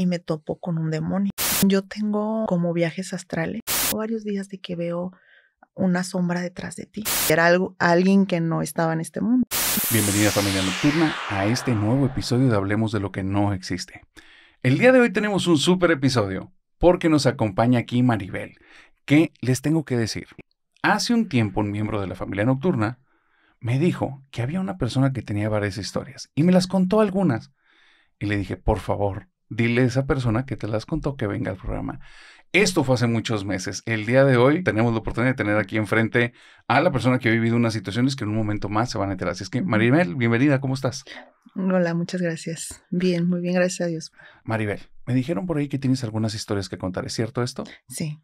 y me topo con un demonio. Yo tengo como viajes astrales varios días de que veo una sombra detrás de ti. Era algo, alguien que no estaba en este mundo. Bienvenida familia nocturna a este nuevo episodio de Hablemos de lo que no existe. El día de hoy tenemos un super episodio porque nos acompaña aquí Maribel. ¿Qué les tengo que decir? Hace un tiempo un miembro de la familia nocturna me dijo que había una persona que tenía varias historias y me las contó algunas. Y le dije, por favor, dile a esa persona que te las contó que venga al programa. Esto fue hace muchos meses. El día de hoy tenemos la oportunidad de tener aquí enfrente a la persona que ha vivido unas situaciones que en un momento más se van a enterar. Así es que, Maribel, bienvenida, ¿cómo estás? Hola, muchas gracias. Bien, muy bien, gracias a Dios. Maribel, me dijeron por ahí que tienes algunas historias que contar. ¿Es cierto esto? Sí.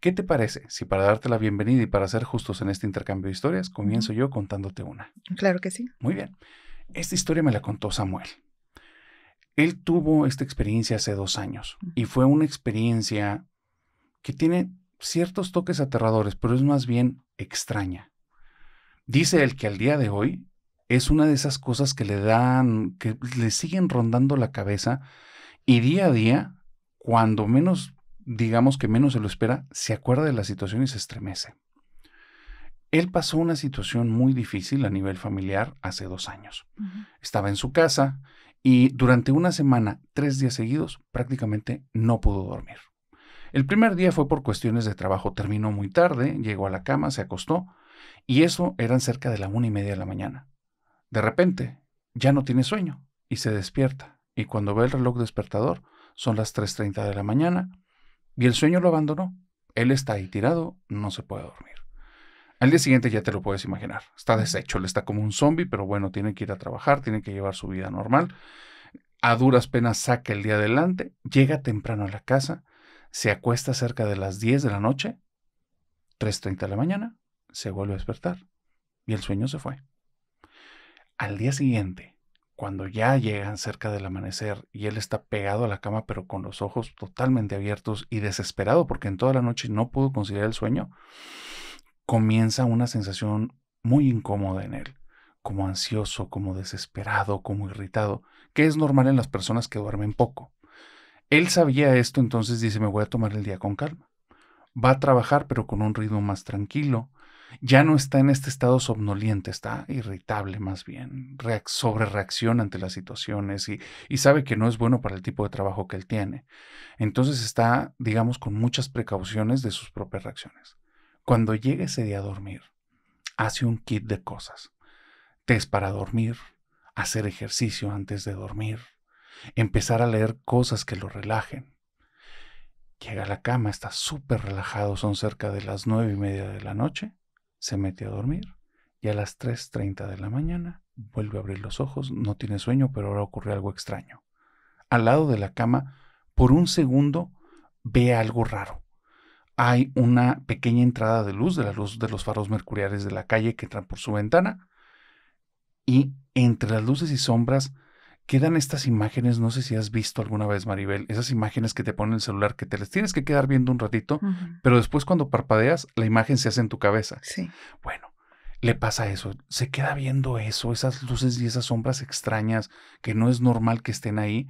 ¿Qué te parece si para darte la bienvenida y para ser justos en este intercambio de historias, comienzo yo contándote una? Claro que sí. Muy bien. Esta historia me la contó Samuel. Él tuvo esta experiencia hace dos años y fue una experiencia que tiene ciertos toques aterradores, pero es más bien extraña. Dice él que al día de hoy es una de esas cosas que le dan, que le siguen rondando la cabeza y día a día, cuando menos, digamos que menos se lo espera, se acuerda de la situación y se estremece. Él pasó una situación muy difícil a nivel familiar hace dos años. Estaba en su casa y durante una semana, tres días seguidos, prácticamente no pudo dormir. El primer día fue por cuestiones de trabajo, terminó muy tarde, llegó a la cama, se acostó, y eso eran cerca de la una y media de la mañana. De repente, ya no tiene sueño, y se despierta, y cuando ve el reloj despertador, son las 3.30 de la mañana, y el sueño lo abandonó. Él está ahí tirado, no se puede dormir. Al día siguiente ya te lo puedes imaginar. Está deshecho, le está como un zombie, pero bueno, tiene que ir a trabajar, tiene que llevar su vida normal. A duras penas saca el día adelante, llega temprano a la casa, se acuesta cerca de las 10 de la noche, 3.30 de la mañana, se vuelve a despertar y el sueño se fue. Al día siguiente, cuando ya llegan cerca del amanecer y él está pegado a la cama pero con los ojos totalmente abiertos y desesperado porque en toda la noche no pudo conseguir el sueño, comienza una sensación muy incómoda en él, como ansioso, como desesperado, como irritado, que es normal en las personas que duermen poco. Él sabía esto, entonces dice, me voy a tomar el día con calma. Va a trabajar, pero con un ritmo más tranquilo. Ya no está en este estado somnoliente, está irritable más bien, sobre reacciona ante las situaciones y, y sabe que no es bueno para el tipo de trabajo que él tiene. Entonces está, digamos, con muchas precauciones de sus propias reacciones. Cuando llegue ese día a dormir, hace un kit de cosas. Test para dormir, hacer ejercicio antes de dormir, empezar a leer cosas que lo relajen. Llega a la cama, está súper relajado, son cerca de las nueve y media de la noche, se mete a dormir y a las 3.30 de la mañana vuelve a abrir los ojos, no tiene sueño, pero ahora ocurre algo extraño. Al lado de la cama, por un segundo, ve algo raro hay una pequeña entrada de luz, de la luz de los faros mercuriales de la calle que entran por su ventana. Y entre las luces y sombras quedan estas imágenes, no sé si has visto alguna vez, Maribel, esas imágenes que te ponen el celular, que te las tienes que quedar viendo un ratito, pero después cuando parpadeas, la imagen se hace en tu cabeza. Sí. Bueno, le pasa eso, se queda viendo eso, esas luces y esas sombras extrañas que no es normal que estén ahí,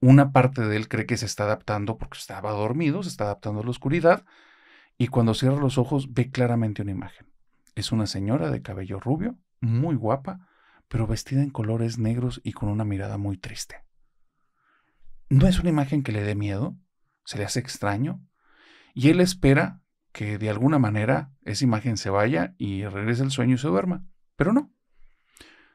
una parte de él cree que se está adaptando porque estaba dormido, se está adaptando a la oscuridad, y cuando cierra los ojos ve claramente una imagen. Es una señora de cabello rubio, muy guapa, pero vestida en colores negros y con una mirada muy triste. No es una imagen que le dé miedo, se le hace extraño, y él espera que de alguna manera esa imagen se vaya y regrese el sueño y se duerma, pero no.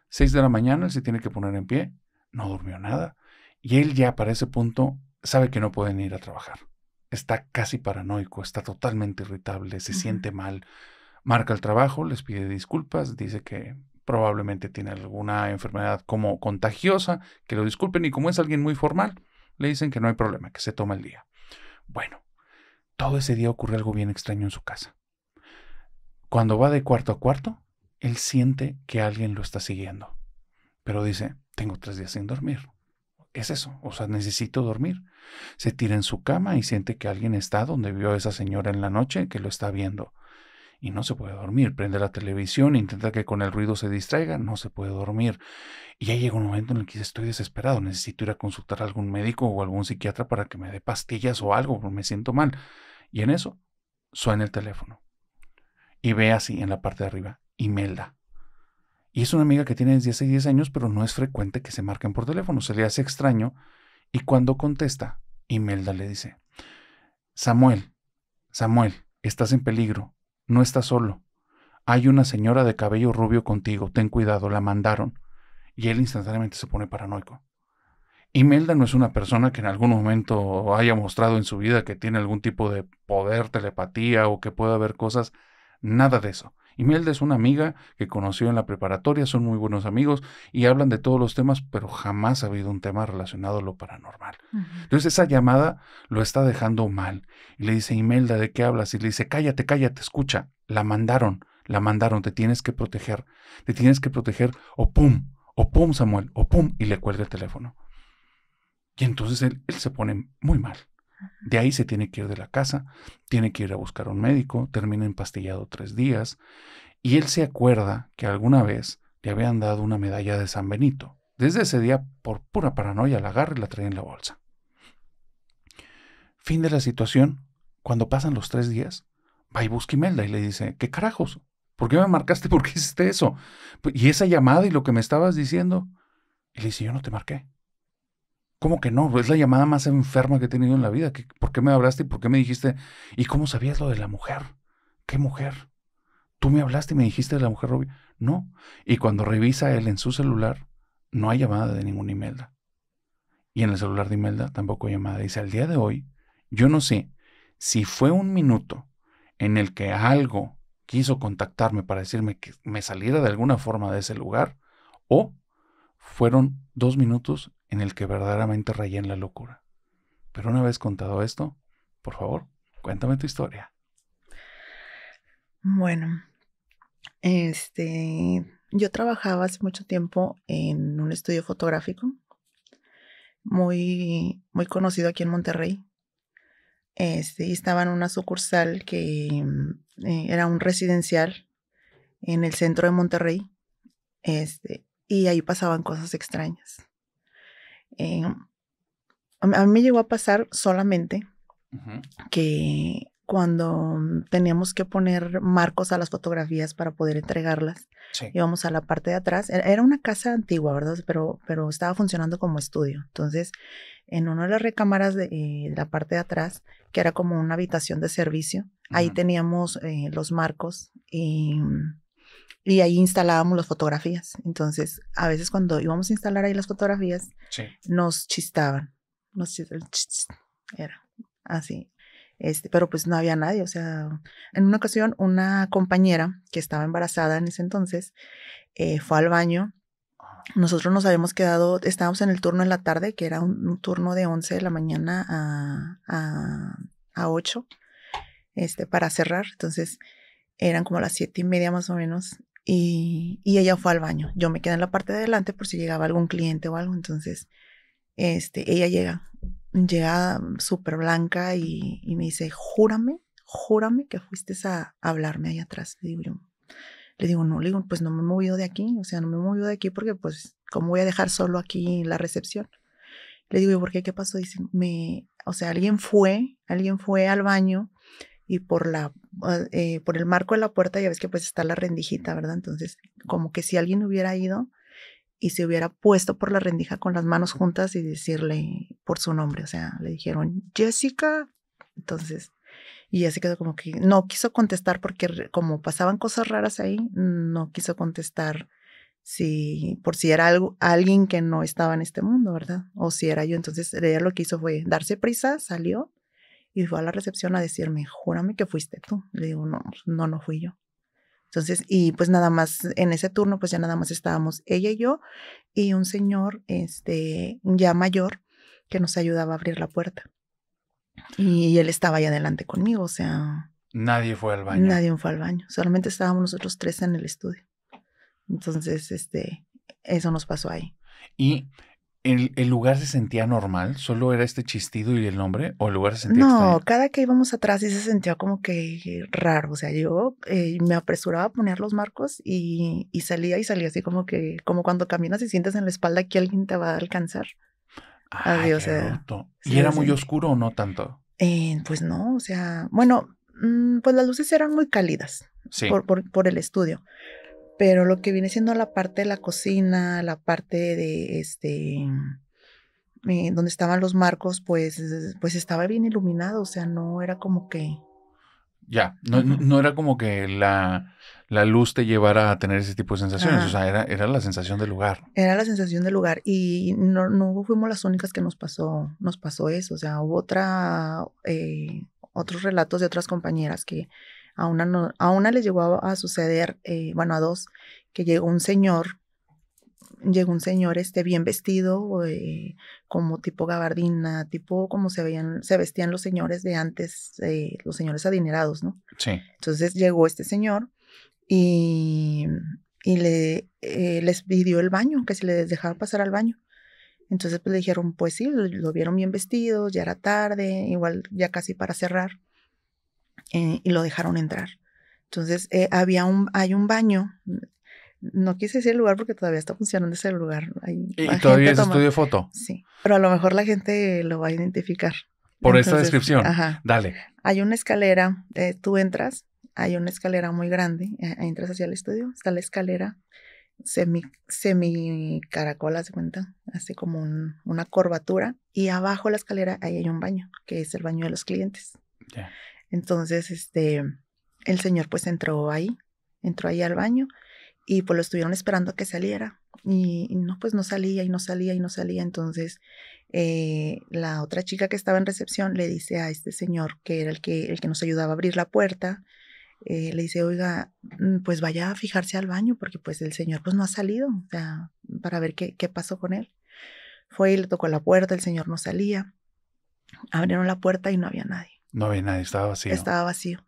Seis de la mañana se tiene que poner en pie, no durmió nada, y él ya para ese punto sabe que no pueden ir a trabajar. Está casi paranoico, está totalmente irritable, se siente mal. Marca el trabajo, les pide disculpas, dice que probablemente tiene alguna enfermedad como contagiosa, que lo disculpen y como es alguien muy formal, le dicen que no hay problema, que se toma el día. Bueno, todo ese día ocurre algo bien extraño en su casa. Cuando va de cuarto a cuarto, él siente que alguien lo está siguiendo, pero dice, tengo tres días sin dormir, es eso, o sea, necesito dormir. Se tira en su cama y siente que alguien está donde vio a esa señora en la noche que lo está viendo. Y no se puede dormir, prende la televisión, intenta que con el ruido se distraiga, no se puede dormir. Y ya llega un momento en el que estoy desesperado, necesito ir a consultar a algún médico o algún psiquiatra para que me dé pastillas o algo, porque me siento mal. Y en eso suena el teléfono. Y ve así en la parte de arriba, Imelda. Y es una amiga que tiene desde hace 10 años, pero no es frecuente que se marquen por teléfono. Se le hace extraño. Y cuando contesta, Imelda le dice, Samuel, Samuel, estás en peligro. No estás solo. Hay una señora de cabello rubio contigo. Ten cuidado, la mandaron. Y él instantáneamente se pone paranoico. Imelda no es una persona que en algún momento haya mostrado en su vida que tiene algún tipo de poder, telepatía o que pueda ver cosas. Nada de eso. Imelda es una amiga que conoció en la preparatoria, son muy buenos amigos y hablan de todos los temas, pero jamás ha habido un tema relacionado a lo paranormal. Entonces esa llamada lo está dejando mal. Y le dice, Imelda, ¿de qué hablas? Y le dice, cállate, cállate, escucha, la mandaron, la mandaron, te tienes que proteger, te tienes que proteger, o pum, o pum, Samuel, o pum, y le cuelga el teléfono. Y entonces él se pone muy mal. De ahí se tiene que ir de la casa, tiene que ir a buscar un médico, termina empastillado tres días, y él se acuerda que alguna vez le habían dado una medalla de San Benito. Desde ese día, por pura paranoia, la agarra y la trae en la bolsa. Fin de la situación, cuando pasan los tres días, va y busca Imelda y le dice, ¿qué carajos? ¿Por qué me marcaste? ¿Por qué hiciste eso? Y esa llamada y lo que me estabas diciendo. Y le dice, yo no te marqué. ¿Cómo que no? Es la llamada más enferma que he tenido en la vida. ¿Por qué me hablaste y por qué me dijiste? ¿Y cómo sabías lo de la mujer? ¿Qué mujer? Tú me hablaste y me dijiste de la mujer rubia. No. Y cuando revisa él en su celular, no hay llamada de ninguna Imelda. Y en el celular de Imelda tampoco hay llamada. Dice, al día de hoy, yo no sé si fue un minuto en el que algo quiso contactarme para decirme que me saliera de alguna forma de ese lugar o fueron dos minutos en el que verdaderamente rayé en la locura. Pero una vez contado esto, por favor, cuéntame tu historia. Bueno, este, yo trabajaba hace mucho tiempo en un estudio fotográfico muy, muy conocido aquí en Monterrey. Este, estaba en una sucursal que eh, era un residencial en el centro de Monterrey. Este, y ahí pasaban cosas extrañas. Eh, a mí me llegó a pasar solamente que cuando mm, teníamos que poner marcos a las fotografías para poder entregarlas, íbamos a la parte de atrás. E-, era una casa antigua, ¿verdad? Pero, pero estaba funcionando como estudio. Entonces, en una de las recámaras de, eh, la parte de atrás, que era como una habitación de servicio, ahí teníamos eh, los marcos y mm, y ahí instalábamos las fotografías. Entonces, a veces cuando íbamos a instalar ahí las fotografías, nos chistaban. Era así. Este, pero pues no había nadie. O sea, en una ocasión, una compañera que estaba embarazada en ese entonces eh, fue al baño. Ah. Nosotros nos habíamos quedado, estábamos en el turno en la tarde, que era un, turno de 11 de la mañana a, a, a 8, este, para cerrar. Entonces, eran como las siete y media más o menos. Y, ella fue al baño. Yo me quedé en la parte de adelante por si llegaba algún cliente o algo. Entonces, este, ella llega, llega súper blanca y, me dice, júrame, júrame que fuiste a, hablarme ahí atrás. Le digo, le digo, no, le digo, pues no me he movido de aquí. O sea, no me he movido de aquí porque pues, ¿cómo voy a dejar solo aquí la recepción? Le digo, ¿y por qué? ¿Qué pasó? Dice, me, o sea, alguien fue, alguien fue al baño y por la ah, eh, por el marco de la puerta ya ves que pues está la rendijita, ¿verdad? Entonces, como que si alguien hubiera ido y se hubiera puesto por la rendija con las manos juntas y decirle por su nombre, o sea, le dijeron Jessica, entonces y así quedó como que no quiso contestar porque como pasaban cosas raras ahí, no quiso contestar si por si era algo alguien que no estaba en este mundo, ¿verdad? O si era yo, entonces ella lo que hizo fue darse prisa, salió y fue a la recepción a decirme, júrame que fuiste tú. Le digo, no, no, no fui yo. Entonces, y pues nada más en ese turno, pues ya nada más estábamos ella y yo y un señor, este, ya mayor, que nos ayudaba a abrir la puerta. Y él estaba ahí adelante conmigo, o sea. Nadie fue al baño. Nadie fue al baño. Solamente estábamos nosotros tres en el estudio. Entonces, este, eso nos pasó ahí. Y ¿El, lugar se sentía normal? ¿Solo era este chistido y el nombre? ¿O el lugar se sentía No, cada que íbamos atrás sí se sentía como que raro. O sea, yo eh, me apresuraba a poner los marcos y, salía y salía así como que, como cuando caminas y sientes en la espalda que alguien te va a alcanzar. Ay, ah, Adiós, qué ¿Y era muy oscuro o no tanto? Eh, pues no, o sea, bueno, mm, pues las luces eran muy cálidas por, por el estudio pero lo que viene siendo la parte de la cocina, la parte de este eh, donde estaban los marcos, pues, pues estaba bien iluminado, o sea, no era como que. Ya, no, era como que la, la, luz te llevara a tener ese tipo de sensaciones, o sea, era, la sensación del lugar. Era la sensación del lugar y no, fuimos las únicas que nos pasó, nos pasó eso, o sea, hubo otra, eh, otros relatos de otras compañeras que, a una, a una le llegó a, suceder, eh, bueno, a dos, que llegó un señor, llegó un señor este, bien vestido, eh, como tipo gabardina, tipo como se, veían, se vestían los señores de antes, eh, los señores adinerados, ¿no? Sí. Entonces llegó este señor y, le, les pidió el baño, que se les dejaba pasar al baño. Entonces pues, le dijeron, pues sí, lo, lo vieron bien vestido, ya era tarde, igual ya casi para cerrar. Eh, y lo dejaron entrar. Entonces, eh, había un, hay un baño, no quise decir el lugar porque todavía está funcionando ese lugar. Hay ¿Y todavía es estudio foto? Sí, pero a lo mejor la gente lo va a identificar. Por esta descripción. Ajá. Dale. Hay una escalera, eh, tú entras, hay una escalera muy grande, entras hacia el estudio, está la escalera semi, semi caracola, se cuenta, hace como una curvatura y abajo la escalera ahí hay un baño, que es el baño de los clientes. Yeah. Entonces, este, el señor pues entró ahí, entró ahí al baño y pues lo estuvieron esperando a que saliera. Y, no, pues no salía y no salía y no salía. Entonces, eh, la otra chica que estaba en recepción le dice a este señor, que era el que, el que nos ayudaba a abrir la puerta, eh, le dice, oiga, mm, pues vaya a fijarse al baño porque pues el señor pues no ha salido, o sea, para ver qué, qué pasó con él. Fue y le tocó la puerta, el señor no salía. Abrieron la puerta y no había nadie. No había nadie, estaba vacío. Estaba vacío.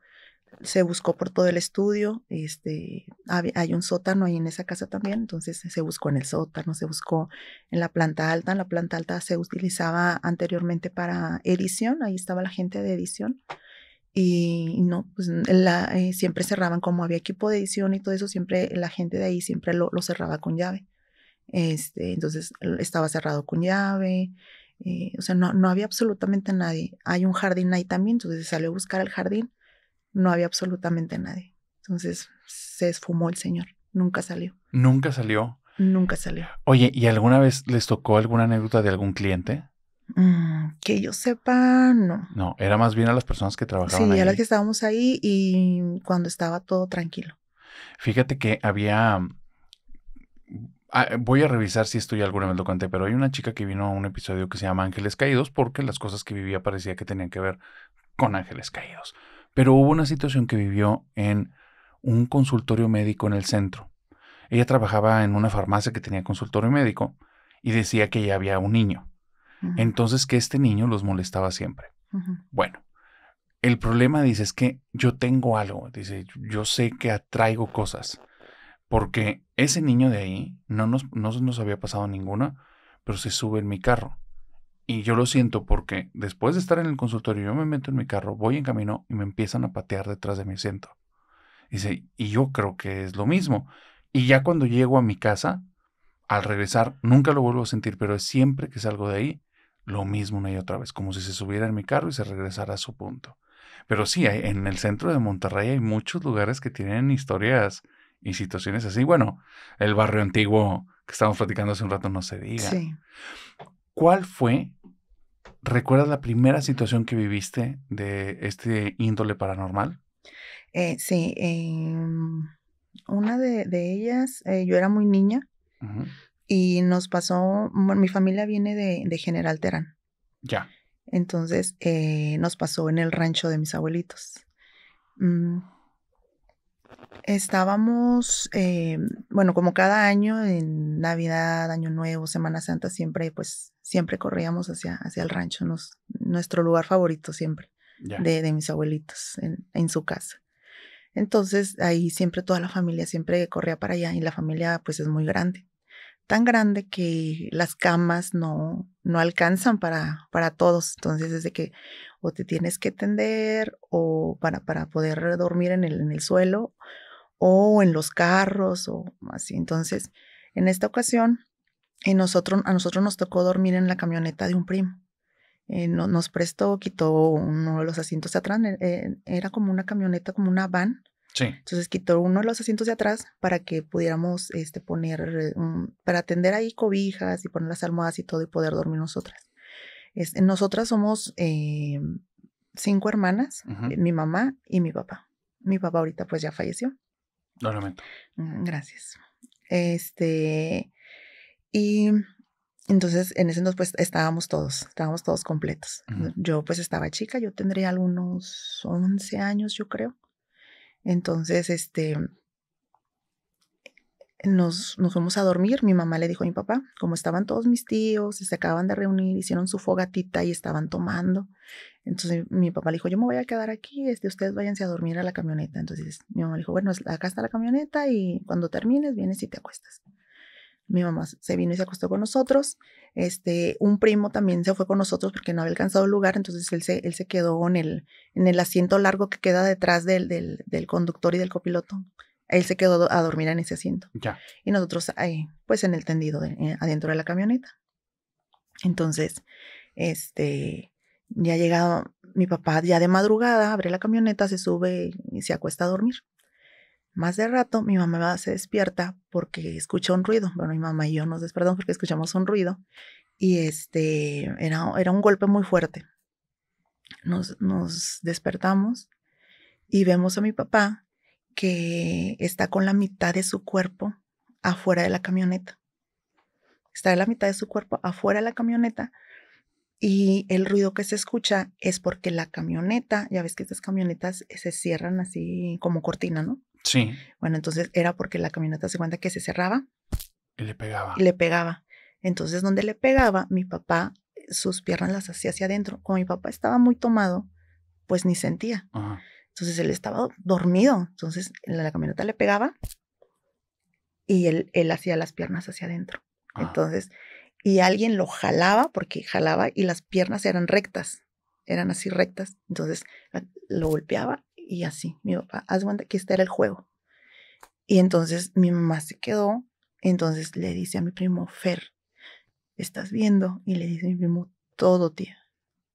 Se buscó por todo el estudio, este, hay un sótano ahí en esa casa también, entonces se buscó en el sótano, se buscó en la planta alta, en la planta alta se utilizaba anteriormente para edición, ahí estaba la gente de edición, y no, pues eh, siempre cerraban, como había equipo de edición y todo eso, siempre la gente de ahí siempre lo, cerraba con llave. Este, entonces estaba cerrado con llave, eh, o sea, no, no había absolutamente nadie. Hay un jardín ahí también, entonces salió a buscar el jardín, no había absolutamente nadie. Entonces se esfumó el señor, nunca salió. Nunca salió. Nunca salió. Oye, ¿y alguna vez les tocó alguna anécdota de algún cliente? Mm, que yo sepa, no. No, era más bien a las personas que trabajaban. Sí, a las que estábamos ahí y cuando estaba todo tranquilo. Fíjate que había Ah, eh, voy a revisar si estoy alguna vez lo conté, pero hay una chica que vino a un episodio que se llama Ángeles Caídos porque las cosas que vivía parecía que tenían que ver con ángeles caídos. Pero hubo una situación que vivió en un consultorio médico en el centro. Ella trabajaba en una farmacia que tenía consultorio médico y decía que ya había un niño. Entonces que este niño los molestaba siempre. Bueno, el problema dice es que yo tengo algo, dice, yo sé que atraigo cosas. Porque ese niño de ahí no nos, nos había pasado ninguna, pero se sube en mi carro. Y yo lo siento porque después de estar en el consultorio, yo me meto en mi carro, voy en camino y me empiezan a patear detrás de mi asiento. Dice, y yo creo que es lo mismo. Y ya cuando llego a mi casa, al regresar, nunca lo vuelvo a sentir, pero es siempre que salgo de ahí, lo mismo una y otra vez, como si se subiera en mi carro y se regresara a su punto. Pero sí, en el centro de Monterrey hay muchos lugares que tienen historias y situaciones así. Bueno, el barrio antiguo que estábamos platicando hace un rato no se diga. Sí. ¿Cuál fue, recuerdas la primera situación que viviste de este índole paranormal? Eh, sí, em, una de, ellas, eh, yo era muy niña y nos pasó, mi familia viene de, General Terán. Ya. Entonces eh, nos pasó en el rancho de mis abuelitos. Mm, Estábamos, eh, bueno, como cada año, en Navidad, Año Nuevo, Semana Santa, siempre, pues, siempre corríamos hacia, hacia el rancho, nuestro lugar favorito siempre, de, mis abuelitos, en, su casa. Entonces, ahí siempre toda la familia siempre corría para allá y la familia, pues, es muy grande. Tan grande que las camas no, no alcanzan para, para todos. Entonces, desde que o te tienes que tender o para, para poder dormir en el, en el suelo o en los carros o así. Entonces, en esta ocasión, a nosotros nos tocó dormir en la camioneta de un primo. Eh, nos prestó, quitó uno de los asientos de atrás, eh, eh, era como una camioneta, como una van. Entonces quitó uno de los asientos de atrás para que pudiéramos este, poner, para atender ahí cobijas y poner las almohadas y todo y poder dormir nosotras. Este, nosotras somos eh, cinco hermanas, eh, mi mamá y mi papá. Mi papá ahorita pues ya falleció. Lo mm, Gracias. Este, y entonces en ese entonces pues estábamos todos, estábamos todos completos. Yo pues estaba chica, yo tendría algunos 11 años yo creo. Entonces, este, nos, fuimos a dormir. Mi mamá le dijo a mi papá, como estaban todos mis tíos se acaban de reunir, hicieron su fogatita y estaban tomando. Entonces mi papá le dijo, yo me voy a quedar aquí, este, ustedes váyanse a dormir a la camioneta. Entonces mi mamá le dijo, bueno, acá está la camioneta y cuando termines vienes y te acuestas. Mi mamá se vino y se acostó con nosotros. Este, un primo también se fue con nosotros porque no había alcanzado el lugar, entonces él se, él se quedó en el, en el asiento largo que queda detrás del, del, del conductor y del copiloto él se quedó a dormir en ese asiento. Y nosotros ahí, pues en el tendido, eh, adentro de la camioneta. Entonces, este, ya llegado mi papá ya de madrugada, abre la camioneta, se sube y se acuesta a dormir. Más de rato, mi mamá se despierta porque escucha un ruido. Bueno, mi mamá y yo nos despertamos porque escuchamos un ruido. Y este, era, era un golpe muy fuerte. Nos, nos despertamos y vemos a mi papá que está con la mitad de su cuerpo afuera de la camioneta. Está en la mitad de su cuerpo afuera de la camioneta y el ruido que se escucha es porque la camioneta, ya ves que estas camionetas se cierran así como cortina, ¿no? Sí. Bueno, entonces era porque la camioneta se cuenta que se cerraba. Y le pegaba. Y le pegaba. Entonces, donde le pegaba, mi papá sus piernas las hacía hacia adentro. Como mi papá estaba muy tomado, pues ni sentía. Ajá. Entonces él estaba dormido, entonces la, camioneta le pegaba y él, hacía las piernas hacia adentro. Ah. Entonces, y alguien lo jalaba, porque jalaba y las piernas eran rectas, eran así rectas. Entonces lo golpeaba y así. Mi papá, haz cuenta que este era el juego. Y entonces mi mamá se quedó, entonces le dice a mi primo, Fer, ¿estás viendo? Y le dice a mi primo, todo, tía.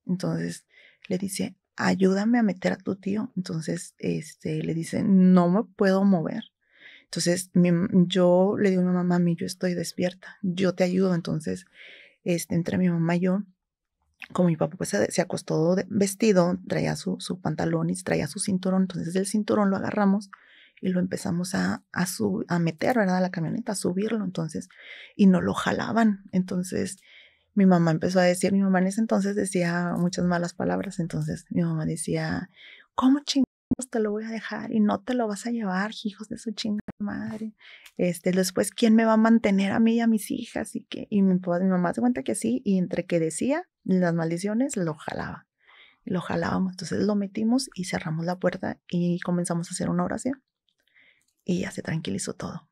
Entonces le dice, ayúdame a meter a tu tío. Entonces, este, le dice, no me puedo mover. Entonces, yo le digo a mi mamá, mami, yo estoy despierta, yo te ayudo. Entonces, este, entre mi mamá y yo, como mi papá pues, se, acostó vestido, traía su, su, pantalón y traía su cinturón, entonces el cinturón lo agarramos y lo empezamos a, a, meter, ¿verdad? A la camioneta, a subirlo, entonces, y no lo jalaban. Entonces, mi mamá empezó a decir, mi mamá en ese entonces decía muchas malas palabras, entonces mi mamá decía, ¿cómo chingados te lo voy a dejar y no te lo vas a llevar, hijos de su chingada madre? Este, después, ¿quién me va a mantener a mí y a mis hijas? Y, que, mi, mamá se cuenta que sí, y entre que decía las maldiciones, lo jalaba lo jalábamos. Entonces lo metimos y cerramos la puerta y comenzamos a hacer una oración. Y ya se tranquilizó todo.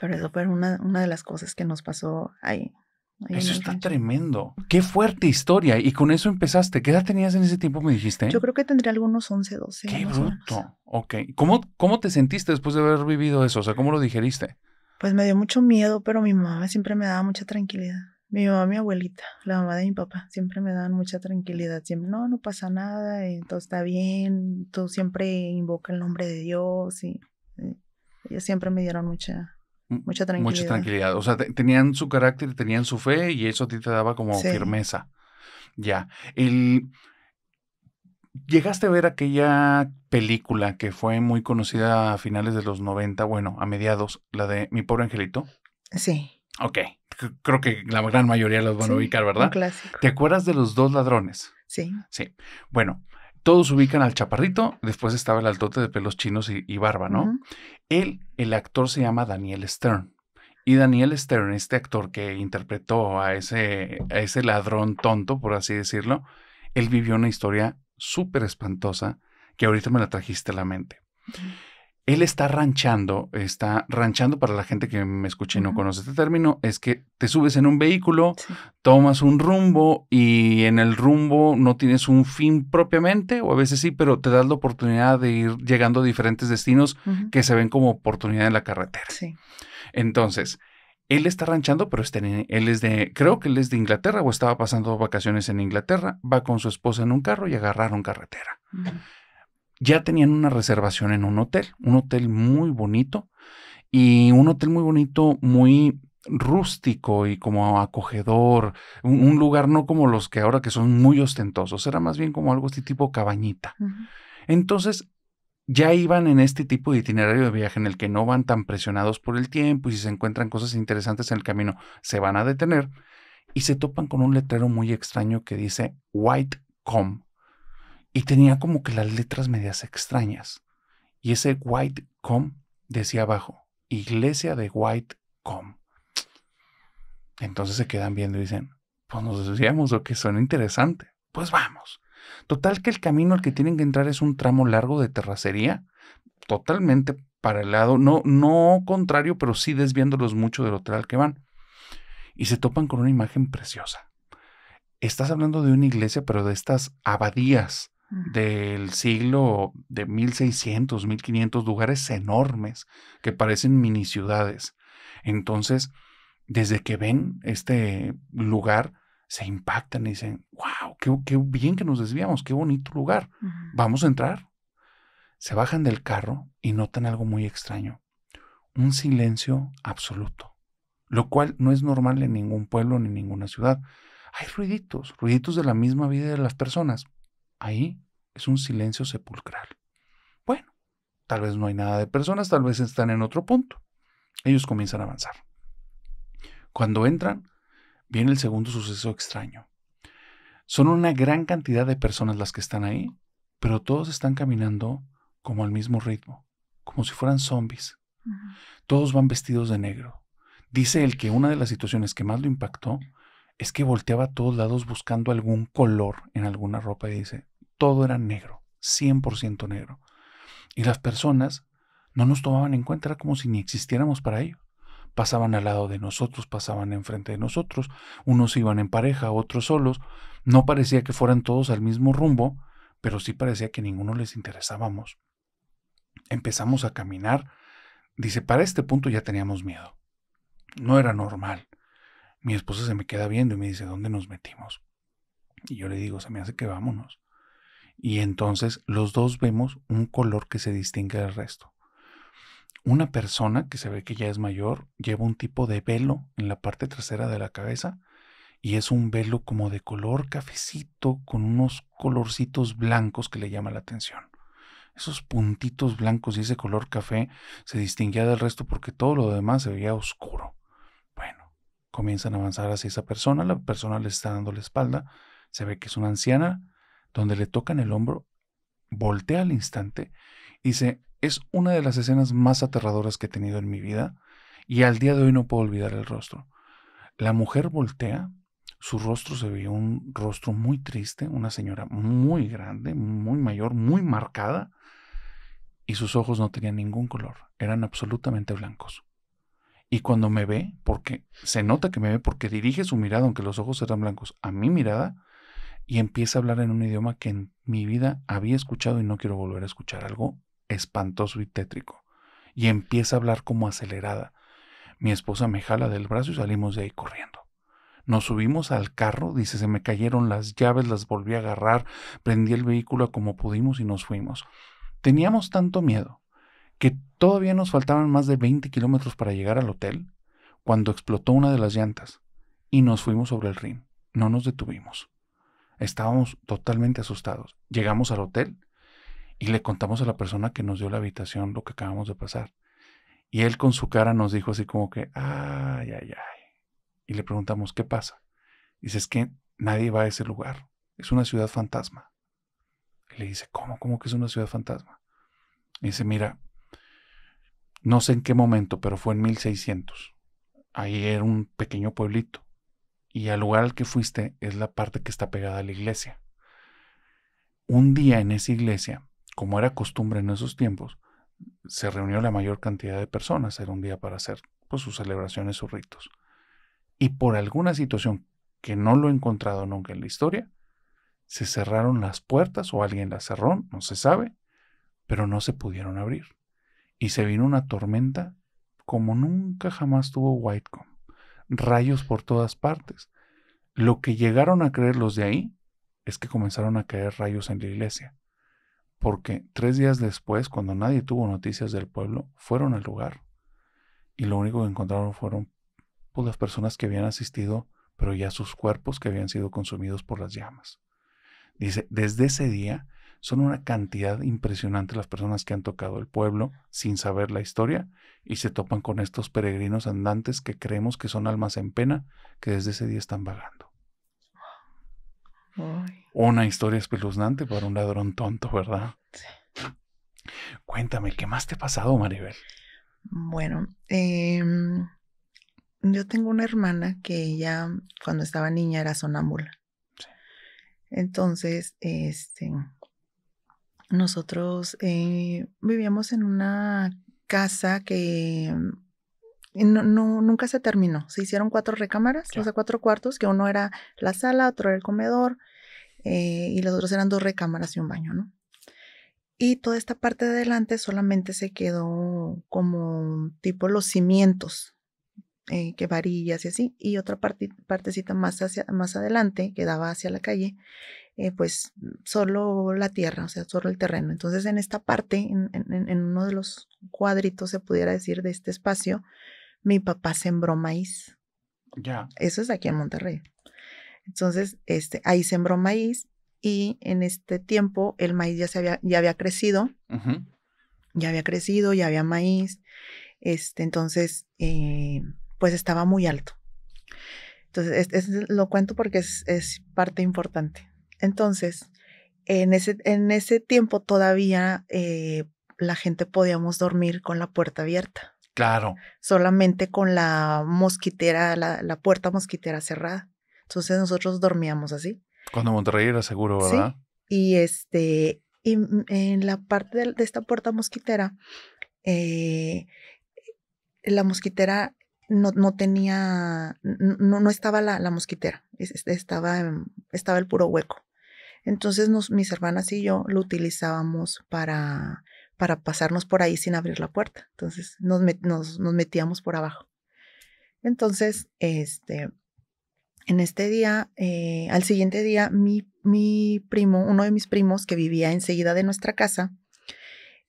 Pero eso fue una, una de las cosas que nos pasó ahí. Eso está tremendo. Qué fuerte historia. Y con eso empezaste. ¿Qué edad tenías en ese tiempo, me dijiste? Yo creo que tendría algunos 11, 12. Qué bruto. Ok. ¿Cómo, ¿Cómo te sentiste después de haber vivido eso? O sea, ¿cómo lo digeriste? Pues me dio mucho miedo, pero mi mamá siempre me daba mucha tranquilidad. Mi mamá, mi abuelita, la mamá de mi papá, siempre me daban mucha tranquilidad. Siempre, no, no pasa nada, eh, todo está bien, tú siempre invoca el nombre de Dios. y eh, ellos siempre me dieron mucha Mucha tranquilidad. Mucha tranquilidad. O sea, tenían su carácter, tenían su fe y eso a ti te daba como firmeza. Ya. El, ¿Llegaste a ver aquella película que fue muy conocida a finales de los 90, bueno, a mediados, la de Mi pobre angelito? Sí. Ok, creo que la gran mayoría los van a ubicar, ¿verdad? clásico. ¿Te acuerdas de los dos ladrones? Sí. Sí. Bueno, todos ubican al chaparrito, después estaba el altote de pelos chinos y, barba, ¿no? Él, el actor se llama Daniel Stern. Y Daniel Stern, este actor que interpretó a ese, ese ladrón tonto, por así decirlo, él vivió una historia súper espantosa que ahorita me la trajiste a la mente él está ranchando, está ranchando para la gente que me escucha y no conoce este término, es que te subes en un vehículo, tomas un rumbo y en el rumbo no tienes un fin propiamente, o a veces sí, pero te das la oportunidad de ir llegando a diferentes destinos que se ven como oportunidad en la carretera. Sí. Entonces, él está ranchando, pero él es de, creo que él es de Inglaterra o estaba pasando vacaciones en Inglaterra, va con su esposa en un carro y agarraron carretera ya tenían una reservación en un hotel, un hotel muy bonito y un hotel muy bonito, muy rústico y como acogedor, un, lugar no como los que ahora que son muy ostentosos, era más bien como algo así tipo cabañita. Entonces, ya iban en este tipo de itinerario de viaje en el que no van tan presionados por el tiempo y si se encuentran cosas interesantes en el camino, se van a detener y se topan con un letrero muy extraño que dice White Com y tenía como que las letras medias extrañas. Y ese White Com decía abajo, iglesia de White Com. Entonces se quedan viendo y dicen, pues nos decíamos lo que suena interesante. Pues vamos. Total que el camino al que tienen que entrar es un tramo largo de terracería, totalmente para el lado, no, no contrario, pero sí desviándolos mucho del otro al que van. Y se topan con una imagen preciosa. Estás hablando de una iglesia, pero de estas abadías del siglo de 1600, 1500, lugares enormes que parecen mini ciudades. Entonces, desde que ven este lugar, se impactan y dicen, wow, qué, bien que nos desviamos, qué bonito lugar, vamos a entrar. Se bajan del carro y notan algo muy extraño, un silencio absoluto, lo cual no es normal en ningún pueblo ni en ninguna ciudad. Hay ruiditos, ruiditos de la misma vida de las personas, Ahí es un silencio sepulcral. Bueno, tal vez no hay nada de personas, tal vez están en otro punto. Ellos comienzan a avanzar. Cuando entran, viene el segundo suceso extraño. Son una gran cantidad de personas las que están ahí, pero todos están caminando como al mismo ritmo, como si fueran zombies. Todos van vestidos de negro. Dice él que una de las situaciones que más lo impactó es que volteaba a todos lados buscando algún color en alguna ropa y dice, todo era negro, 100% negro. Y las personas no nos tomaban en cuenta, era como si ni existiéramos para ello. Pasaban al lado de nosotros, pasaban enfrente de nosotros, unos iban en pareja, otros solos. No parecía que fueran todos al mismo rumbo, pero sí parecía que ninguno les interesábamos. Empezamos a caminar. Dice, para este punto ya teníamos miedo. No era normal. Mi esposa se me queda viendo y me dice, ¿dónde nos metimos? Y yo le digo, se me hace que vámonos. Y entonces los dos vemos un color que se distingue del resto. Una persona que se ve que ya es mayor lleva un tipo de velo en la parte trasera de la cabeza y es un velo como de color cafecito con unos colorcitos blancos que le llama la atención. Esos puntitos blancos y ese color café se distinguía del resto porque todo lo demás se veía oscuro comienzan a avanzar hacia esa persona, la persona le está dando la espalda, se ve que es una anciana, donde le tocan el hombro, voltea al instante y dice, es una de las escenas más aterradoras que he tenido en mi vida y al día de hoy no puedo olvidar el rostro. La mujer voltea, su rostro se ve un rostro muy triste, una señora muy grande, muy mayor, muy marcada, y sus ojos no tenían ningún color, eran absolutamente blancos. Y cuando me ve, porque se nota que me ve, porque dirige su mirada, aunque los ojos eran blancos, a mi mirada, y empieza a hablar en un idioma que en mi vida había escuchado y no quiero volver a escuchar, algo espantoso y tétrico. Y empieza a hablar como acelerada. Mi esposa me jala del brazo y salimos de ahí corriendo. Nos subimos al carro, dice, se me cayeron las llaves, las volví a agarrar, prendí el vehículo como pudimos y nos fuimos. Teníamos tanto miedo que todavía nos faltaban más de 20 kilómetros para llegar al hotel cuando explotó una de las llantas y nos fuimos sobre el ring. No nos detuvimos. Estábamos totalmente asustados. Llegamos al hotel y le contamos a la persona que nos dio la habitación lo que acabamos de pasar. Y él con su cara nos dijo así como que, ay, ay, ay. Y le preguntamos, ¿qué pasa? Dice, es que nadie va a ese lugar. Es una ciudad fantasma. Y le dice, ¿cómo? ¿Cómo que es una ciudad fantasma? Y dice, mira, no sé en qué momento, pero fue en 1600. Ahí era un pequeño pueblito. Y al lugar al que fuiste es la parte que está pegada a la iglesia. Un día en esa iglesia, como era costumbre en esos tiempos, se reunió la mayor cantidad de personas. Era un día para hacer pues, sus celebraciones, sus ritos. Y por alguna situación que no lo he encontrado nunca en la historia, se cerraron las puertas o alguien las cerró, no se sabe, pero no se pudieron abrir y se vino una tormenta como nunca jamás tuvo Whitecomb. Rayos por todas partes. Lo que llegaron a creer los de ahí es que comenzaron a caer rayos en la iglesia, porque tres días después, cuando nadie tuvo noticias del pueblo, fueron al lugar y lo único que encontraron fueron pues, las personas que habían asistido, pero ya sus cuerpos que habían sido consumidos por las llamas. Dice, desde ese día son una cantidad impresionante las personas que han tocado el pueblo sin saber la historia y se topan con estos peregrinos andantes que creemos que son almas en pena que desde ese día están vagando. Una historia espeluznante para un ladrón tonto, ¿verdad? Sí. Cuéntame, ¿qué más te ha pasado, Maribel? Bueno, em, yo tengo una hermana que ella, cuando estaba niña, era sonámbula. Sí. Entonces, este, nosotros eh, vivíamos en una casa que mm, nunca se terminó. Se hicieron cuatro recámaras, o sea, cuatro cuartos, que uno era la sala, otro era el comedor, eh, y los otros eran dos recámaras y un baño, ¿no? Y toda esta parte de adelante solamente se quedó como tipo los cimientos, eh, que varillas y así, y otra parte, partecita más, hacia, más adelante que daba hacia la calle, eh, pues solo la tierra, o sea, solo el terreno. Entonces en esta parte, en, uno de los cuadritos, se pudiera decir, de este espacio, mi papá sembró maíz. Ya. Eso es aquí en Monterrey. Entonces, este, ahí sembró maíz y en este tiempo el maíz ya, se había, ya había crecido, ya había crecido, ya había maíz, este, entonces, eh, pues estaba muy alto. Entonces, lo cuento porque es parte importante. Entonces, en ese, en ese tiempo todavía eh, la gente podíamos dormir con la puerta abierta. Claro. Solamente con la mosquitera, la, puerta mosquitera cerrada. Entonces nosotros dormíamos así. Cuando Monterrey era seguro, ¿verdad? Sí. Y este, y en la parte de, esta puerta mosquitera, eh, la mosquitera no, tenía, no, no estaba la, la mosquitera, estaba, estaba el puro hueco. Entonces mis hermanas y yo lo utilizábamos para, para pasarnos por ahí sin abrir la puerta. Entonces nos, metíamos por abajo. Entonces, este, en este día, eh, al siguiente día, mi, mi, primo, uno de mis primos que vivía enseguida de nuestra casa,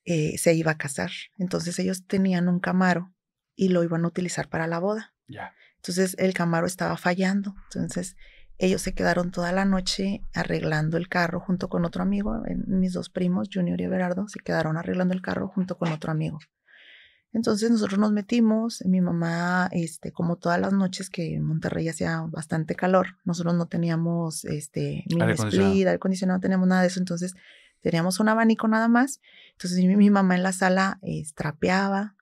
eh, se iba a casar. Entonces ellos tenían un camaro y lo iban a utilizar para la boda. Ya. Entonces el camaro estaba fallando. Entonces ellos se quedaron toda la noche arreglando el carro junto con otro amigo. Mis dos primos, Junior y Everardo, se quedaron arreglando el carro junto con otro amigo. Entonces nosotros nos metimos, mi mamá, este, como todas las noches que en Monterrey hacía bastante calor, nosotros no teníamos este, ni aire acondicionado, no teníamos nada de eso, entonces teníamos un abanico nada más. Entonces mi, mamá en la sala eh, trapeaba,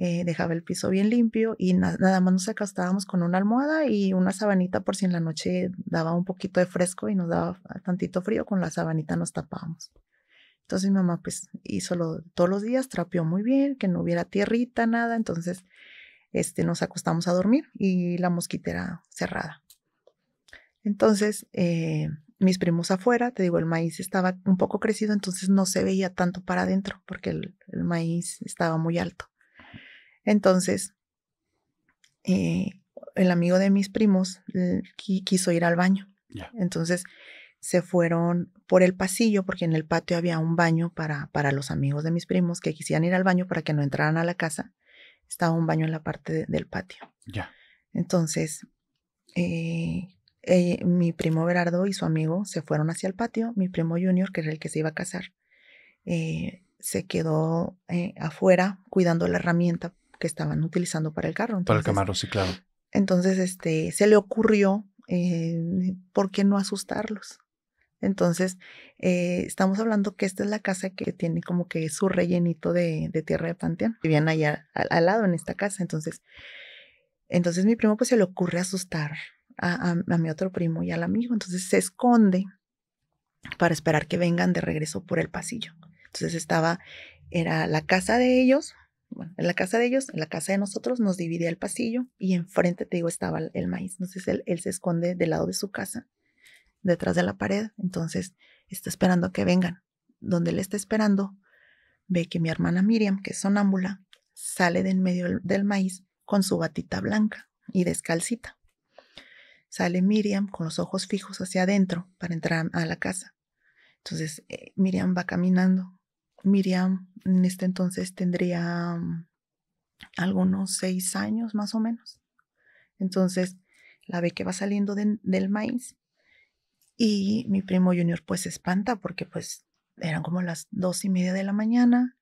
eh, dejaba el piso bien limpio y nada más nos acostábamos con una almohada y una sabanita por si en la noche daba un poquito de fresco y nos daba tantito frío, con la sabanita nos tapábamos. Entonces mi mamá pues hizo lo, todos los días, trapeó muy bien, que no hubiera tierrita, nada, entonces este, nos acostamos a dormir y la mosquitera cerrada. Entonces, eh, mis primos afuera, te digo, el maíz estaba un poco crecido, entonces no se veía tanto para adentro porque el maíz estaba muy alto. Entonces, eh, el amigo de mis primos quiso ir al baño. Entonces, se fueron por el pasillo, porque en el patio había un baño para, para los amigos de mis primos que quisieran ir al baño para que no entraran a la casa. Estaba un baño en la parte del patio. Ya. Entonces, eh, eh, mi primo Gerardo y su amigo se fueron hacia el patio. Mi primo Junior, que era el que se iba a casar, se quedó afuera cuidando la herramienta que estaban utilizando para el carro. para el Camaro, sí, claro. Entonces, este, se le ocurrió, eh, ¿por qué no asustarlos? Entonces, eh, estamos hablando que esta es la casa que tiene como que su rellenito de, tierra de panteón. Vivían allá al, lado en esta casa. Entonces, entonces mi primo pues se le ocurre asustar a, mi otro primo y al amigo. Entonces se esconde para esperar que vengan de regreso por el pasillo. Entonces estaba, era la casa de ellos, en la casa de ellos, en la casa de nosotros, nos dividía el pasillo y enfrente, te digo, estaba el, maíz. Entonces él, él se esconde del lado de su casa, detrás de la pared. Entonces está esperando que vengan. Donde él está esperando, ve que mi hermana Miriam, que es sonámbula, sale del medio del maíz con su batita blanca y descalcita. Sale Miriam con los ojos fijos hacia adentro para entrar a la casa. Entonces eh, Miriam va caminando Miriam en este entonces tendría mm, algunos seis años más o menos. Entonces la ve que va saliendo del maíz y mi primo Junior pues se espanta porque pues eran como las dos y media de la mañana.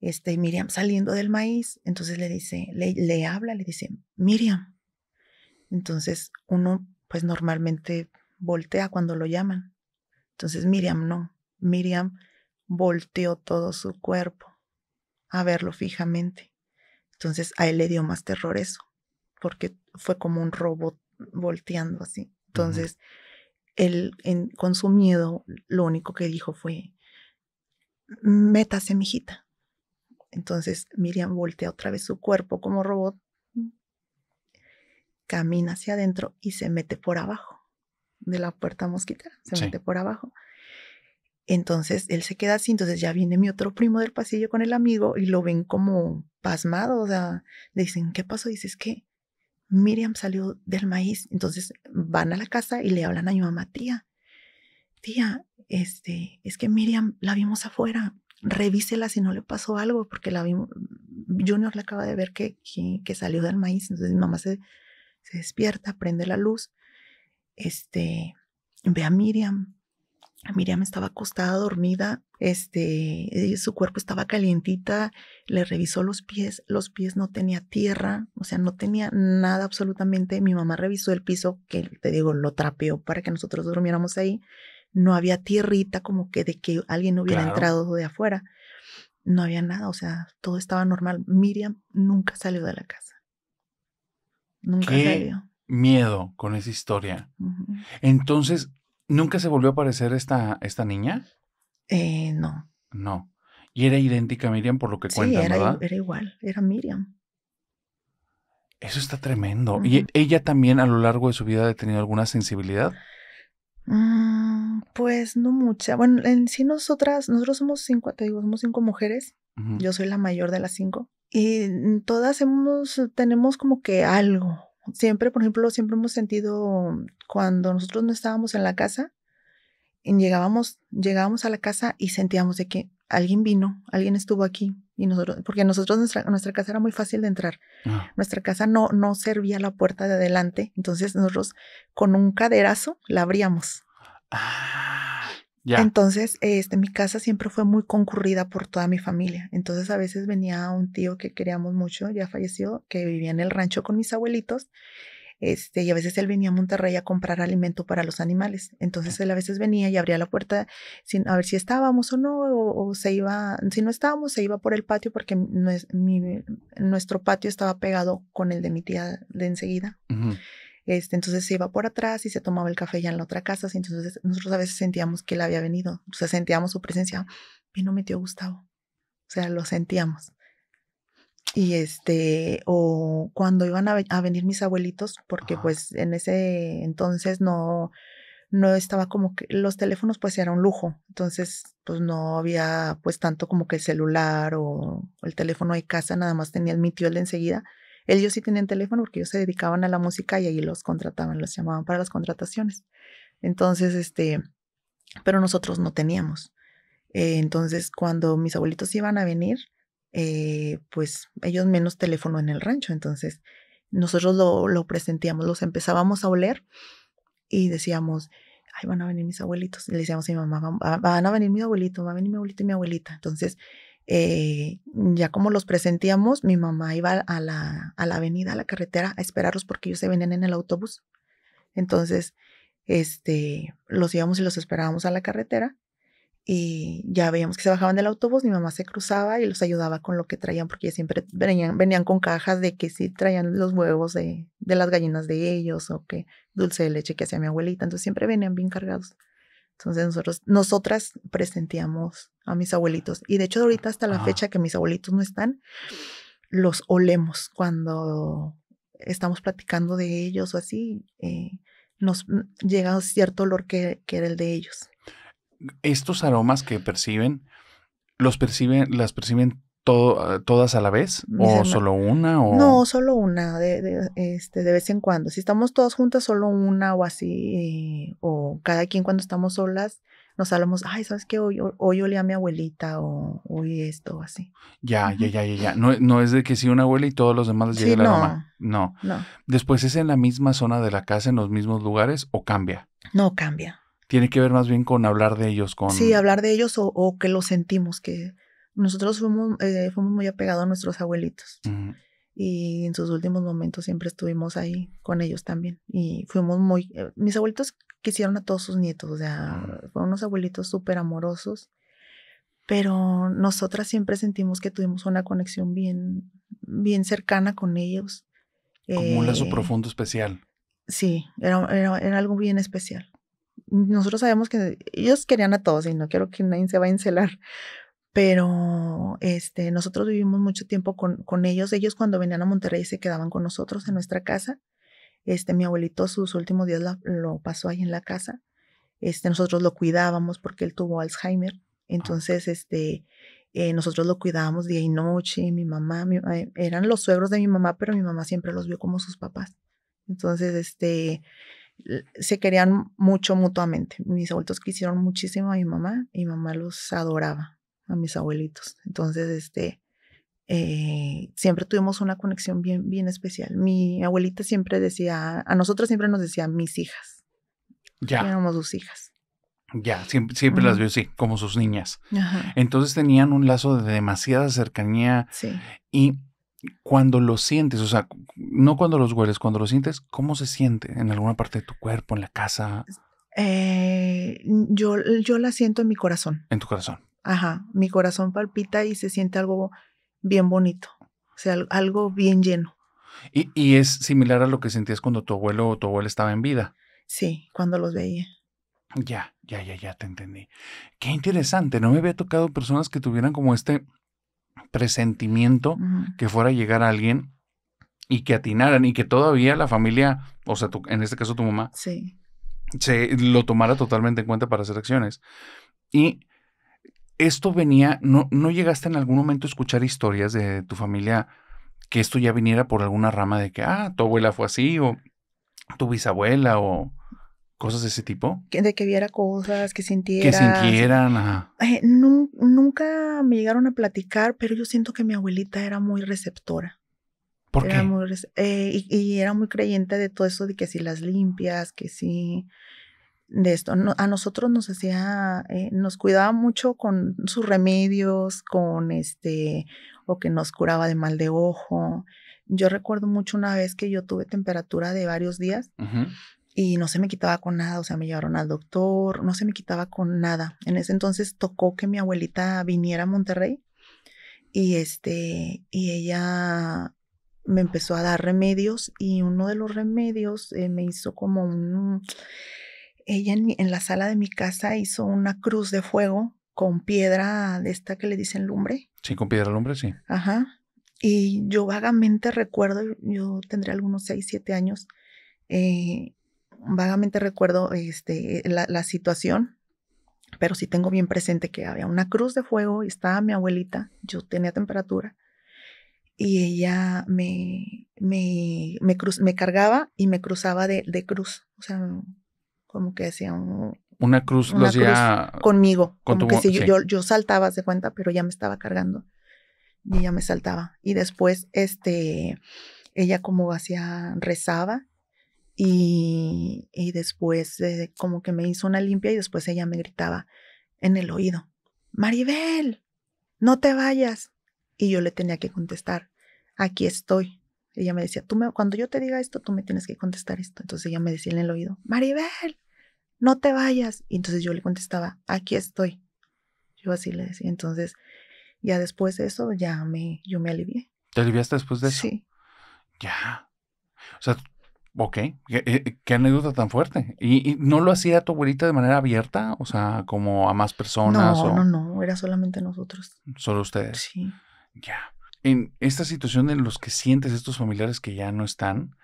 Este, Miriam saliendo del maíz, entonces le dice, le, le habla, le dice, Miriam. Entonces uno pues normalmente voltea cuando lo llaman. Entonces Miriam no, Miriam volteó todo su cuerpo a verlo fijamente. Entonces a él le dio más terror eso, porque fue como un robot volteando así. Entonces, él con su miedo, lo único que dijo fue, métase, hijita Entonces, Miriam voltea otra vez su cuerpo como robot, camina hacia adentro y se mete por abajo de la puerta mosquitera, se mete por abajo. Entonces él se queda así, entonces ya viene mi otro primo del pasillo con el amigo y lo ven como pasmado, o sea, le dicen, ¿qué pasó? Dices que Miriam salió del maíz. Entonces van a la casa y le hablan a mi mamá, tía, tía, este, es que Miriam la vimos afuera, revísela si no le pasó algo, porque la vimos, Junior la acaba de ver que, que, salió del maíz, entonces mi mamá se, se despierta, prende la luz, este, ve a Miriam, Miriam estaba acostada, dormida, este, eh, su cuerpo estaba calientita, le revisó los pies, los pies no tenía tierra, o sea, no tenía nada absolutamente. Mi mamá revisó el piso, que te digo, lo trapeó para que nosotros durmiéramos ahí. No había tierrita como que de que alguien hubiera entrado de afuera. No había nada, o sea, todo estaba normal. Miriam nunca salió de la casa. Nunca salió miedo con esa historia. Entonces, ¿Nunca se volvió a aparecer esta, esta niña? Eh, no. No. Y era idéntica a Miriam por lo que cuenta era, igual, era Miriam. Eso está tremendo. ¿Y ella también a lo largo de su vida ha tenido alguna sensibilidad? Mm, pues no mucha. Bueno, en sí nosotras, nosotros somos cinco, te digo, somos cinco mujeres. Yo soy la mayor de las cinco. Y mm, todas hemos, tenemos como que algo, siempre, por ejemplo, siempre hemos sentido cuando nosotros no estábamos en la casa, y llegábamos, llegábamos a la casa y sentíamos de que alguien vino, alguien estuvo aquí y nosotros, porque nosotros nuestra, casa era muy fácil de entrar. Ah. Nuestra casa no no servía la puerta de adelante, entonces nosotros con un caderazo la abríamos. Ah. Entonces, este, mi casa siempre fue muy concurrida por toda mi familia. Entonces, a veces venía un tío que queríamos mucho, ya falleció, que vivía en el rancho con mis abuelitos. Este, y a veces él venía a Monterrey a comprar alimento para los animales. Entonces él a veces venía y abría la puerta sin, a ver si estábamos o no, o, se iba, si no estábamos, se iba por el patio porque nuestro patio estaba pegado con el de mi tía de enseguida. Este, entonces se iba por atrás y se tomaba el café ya en la otra casa. entonces nosotros a veces sentíamos que él había venido. O sea, sentíamos su presencia. y Vino metió Gustavo. O sea, lo sentíamos. Y este, o cuando iban a, venir mis abuelitos, porque pues en ese entonces no, no estaba como que los teléfonos pues era un lujo, entonces pues no había pues tanto como que el celular o el teléfono de casa, nada más tenía el mi tío el de enseguida ellos sí tenían teléfono porque ellos se dedicaban a la música y ahí los contrataban, los llamaban para las contrataciones. Entonces, este, pero nosotros no teníamos. Eh, entonces, cuando mis abuelitos iban a venir, eh, pues ellos menos teléfono en el rancho. Entonces, nosotros lo, presentíamos, los empezábamos a oler y decíamos, ay, van a venir mis abuelitos. le decíamos a mi mamá, van ah, a venir mi abuelito, va a venir mi abuelito y mi abuelita. Entonces, eh, ya como los presentíamos, mi mamá iba a la, a la, avenida, a la carretera, a esperarlos porque ellos se venían en el autobús. Entonces, este, los íbamos y los esperábamos a la carretera y ya veíamos que se bajaban del autobús, mi mamá se cruzaba y los ayudaba con lo que traían porque siempre venían, venían con cajas de que sí traían los huevos de, de las gallinas de ellos o que dulce de leche que hacía mi abuelita, entonces siempre venían bien cargados. Entonces nosotros, nosotras presentíamos a mis abuelitos. Y de hecho ahorita hasta la fecha que mis abuelitos no están, los olemos cuando estamos platicando de ellos o así, eh, nos llega cierto olor que, que, era el de ellos. Estos aromas que perciben, los perciben, las perciben todo, ah, todas a la vez? ¿O solo una? O... No, solo una, de, este, de vez en cuando. Si estamos todas juntas, solo una o así, o cada quien cuando estamos solas, nos hablamos, ay, ¿sabes qué? Hoy, hoy olía a mi abuelita o hoy esto o así. Ya, ya, ya, ya, No, no es de que si una abuela y todos los demás les llegue la mamá. No. Después, ¿es en la misma zona de la casa, en los mismos lugares o cambia? No, cambia. Tiene que ver más bien con hablar de ellos, con... Sí, hablar de ellos o, o que lo sentimos, que nosotros eh, fuimos, muy apegados a nuestros abuelitos. Y en sus últimos momentos siempre estuvimos ahí con ellos también. Y fuimos muy... Eh, mis abuelitos quisieron a todos sus nietos, o sea, fueron unos abuelitos súper amorosos. Pero nosotras siempre sentimos que tuvimos una conexión bien, bien cercana con ellos. Como un lazo eh, profundo especial. Sí, era, algo bien especial nosotros sabemos que ellos querían a todos y no quiero que nadie se vaya a encelar, pero este, nosotros vivimos mucho tiempo con, ellos. Ellos cuando venían a Monterrey se quedaban con nosotros en nuestra casa. Este, mi abuelito sus últimos días lo pasó ahí en la casa. Este, nosotros lo cuidábamos porque él tuvo Alzheimer. Ah. Entonces, este, eh, nosotros lo cuidábamos día y noche. Mi mamá, eh, eran los suegros de mi mamá, pero mi mamá siempre los vio como sus papás. Entonces, este, se querían mucho mutuamente. Mis adultos quisieron muchísimo a mi mamá y mi mamá los adoraba a mis abuelitos. Entonces, este, eh, siempre tuvimos una conexión bien, bien especial. Mi abuelita siempre decía, a nosotros siempre nos decía mis hijas. Ya. Éramos sus hijas. Ya, siempre, siempre las veo así, como sus niñas. Entonces tenían un lazo de demasiada cercanía. Sí. Y cuando lo sientes, o sea, no cuando los hueles, cuando lo sientes, ¿cómo se siente en alguna parte de tu cuerpo, en la casa? Eh, yo, yo la siento en mi corazón. En tu corazón. Ajá, mi corazón palpita y se siente algo bien bonito, o sea, algo bien lleno. ¿Y, es similar a lo que sentías cuando tu abuelo o tu abuela estaba en vida? Sí, cuando los veía. Ya, ya, ya, ya te entendí. Qué interesante, no me había tocado personas que tuvieran como este presentimiento que fuera a llegar a alguien y que atinaran y que todavía la familia, o sea, en este caso tu mamá, sí. se lo tomara totalmente en cuenta para hacer acciones. Y esto venía, no, no llegaste en algún momento a escuchar historias de tu familia que esto ya viniera por alguna rama de que, ah, tu abuela fue así o tu bisabuela o cosas de ese tipo? De que viera cosas, que sintiera. Que sintieran. Eh, nunca me llegaron a platicar, pero yo siento que mi abuelita era muy receptora. ¿Por era qué? Eh, y, era muy creyente de todo eso de que si las limpias, que si de esto. a nosotros nos hacía, eh, nos cuidaba mucho con sus remedios, con este, o que nos curaba de mal de ojo. Yo recuerdo mucho una vez que yo tuve temperatura de varios días y no se me quitaba con nada, o sea, me llevaron al doctor, no se me quitaba con nada. En ese entonces tocó que mi abuelita viniera a Monterrey y este, y ella me empezó a dar remedios y uno de los remedios eh, me hizo como un ella en, la sala de mi casa hizo una cruz de fuego con piedra de esta que le dicen lumbre. Sí, con piedra lumbre, sí. Ajá. Y yo vagamente recuerdo, yo tendría algunos 6, 7 años, eh, vagamente recuerdo este, la, situación, pero sí tengo bien presente que había una cruz de fuego y estaba mi abuelita, yo tenía temperatura y ella me, me, me, me cargaba y me cruzaba de, de, cruz, o sea, como que hacía una cruz, conmigo. como que si yo, saltaba de cuenta, pero ya me estaba cargando. Y ya me saltaba. Y después, este, ella como hacía, rezaba. Y, después, eh, como que me hizo una limpia y después ella me gritaba en el oído: Maribel, no te vayas. Y yo le tenía que contestar: Aquí estoy. Ella me decía, tú me, cuando yo te diga esto, tú me tienes que contestar esto. Entonces ella me decía en el oído, Maribel, no te vayas. Y entonces yo le contestaba, aquí estoy. Yo así le decía. Entonces, ya después de eso, ya me, yo me alivié. ¿Te aliviaste después de eso? Sí. Ya. O sea, ok. ¿Qué, eh, anécdota tan fuerte? ¿Y, no lo hacía tu abuelita de manera abierta? O sea, como a más personas. No, no, no. Era solamente nosotros. Solo ustedes. Sí. Ya en esta situación en los que sientes estos familiares que ya no están,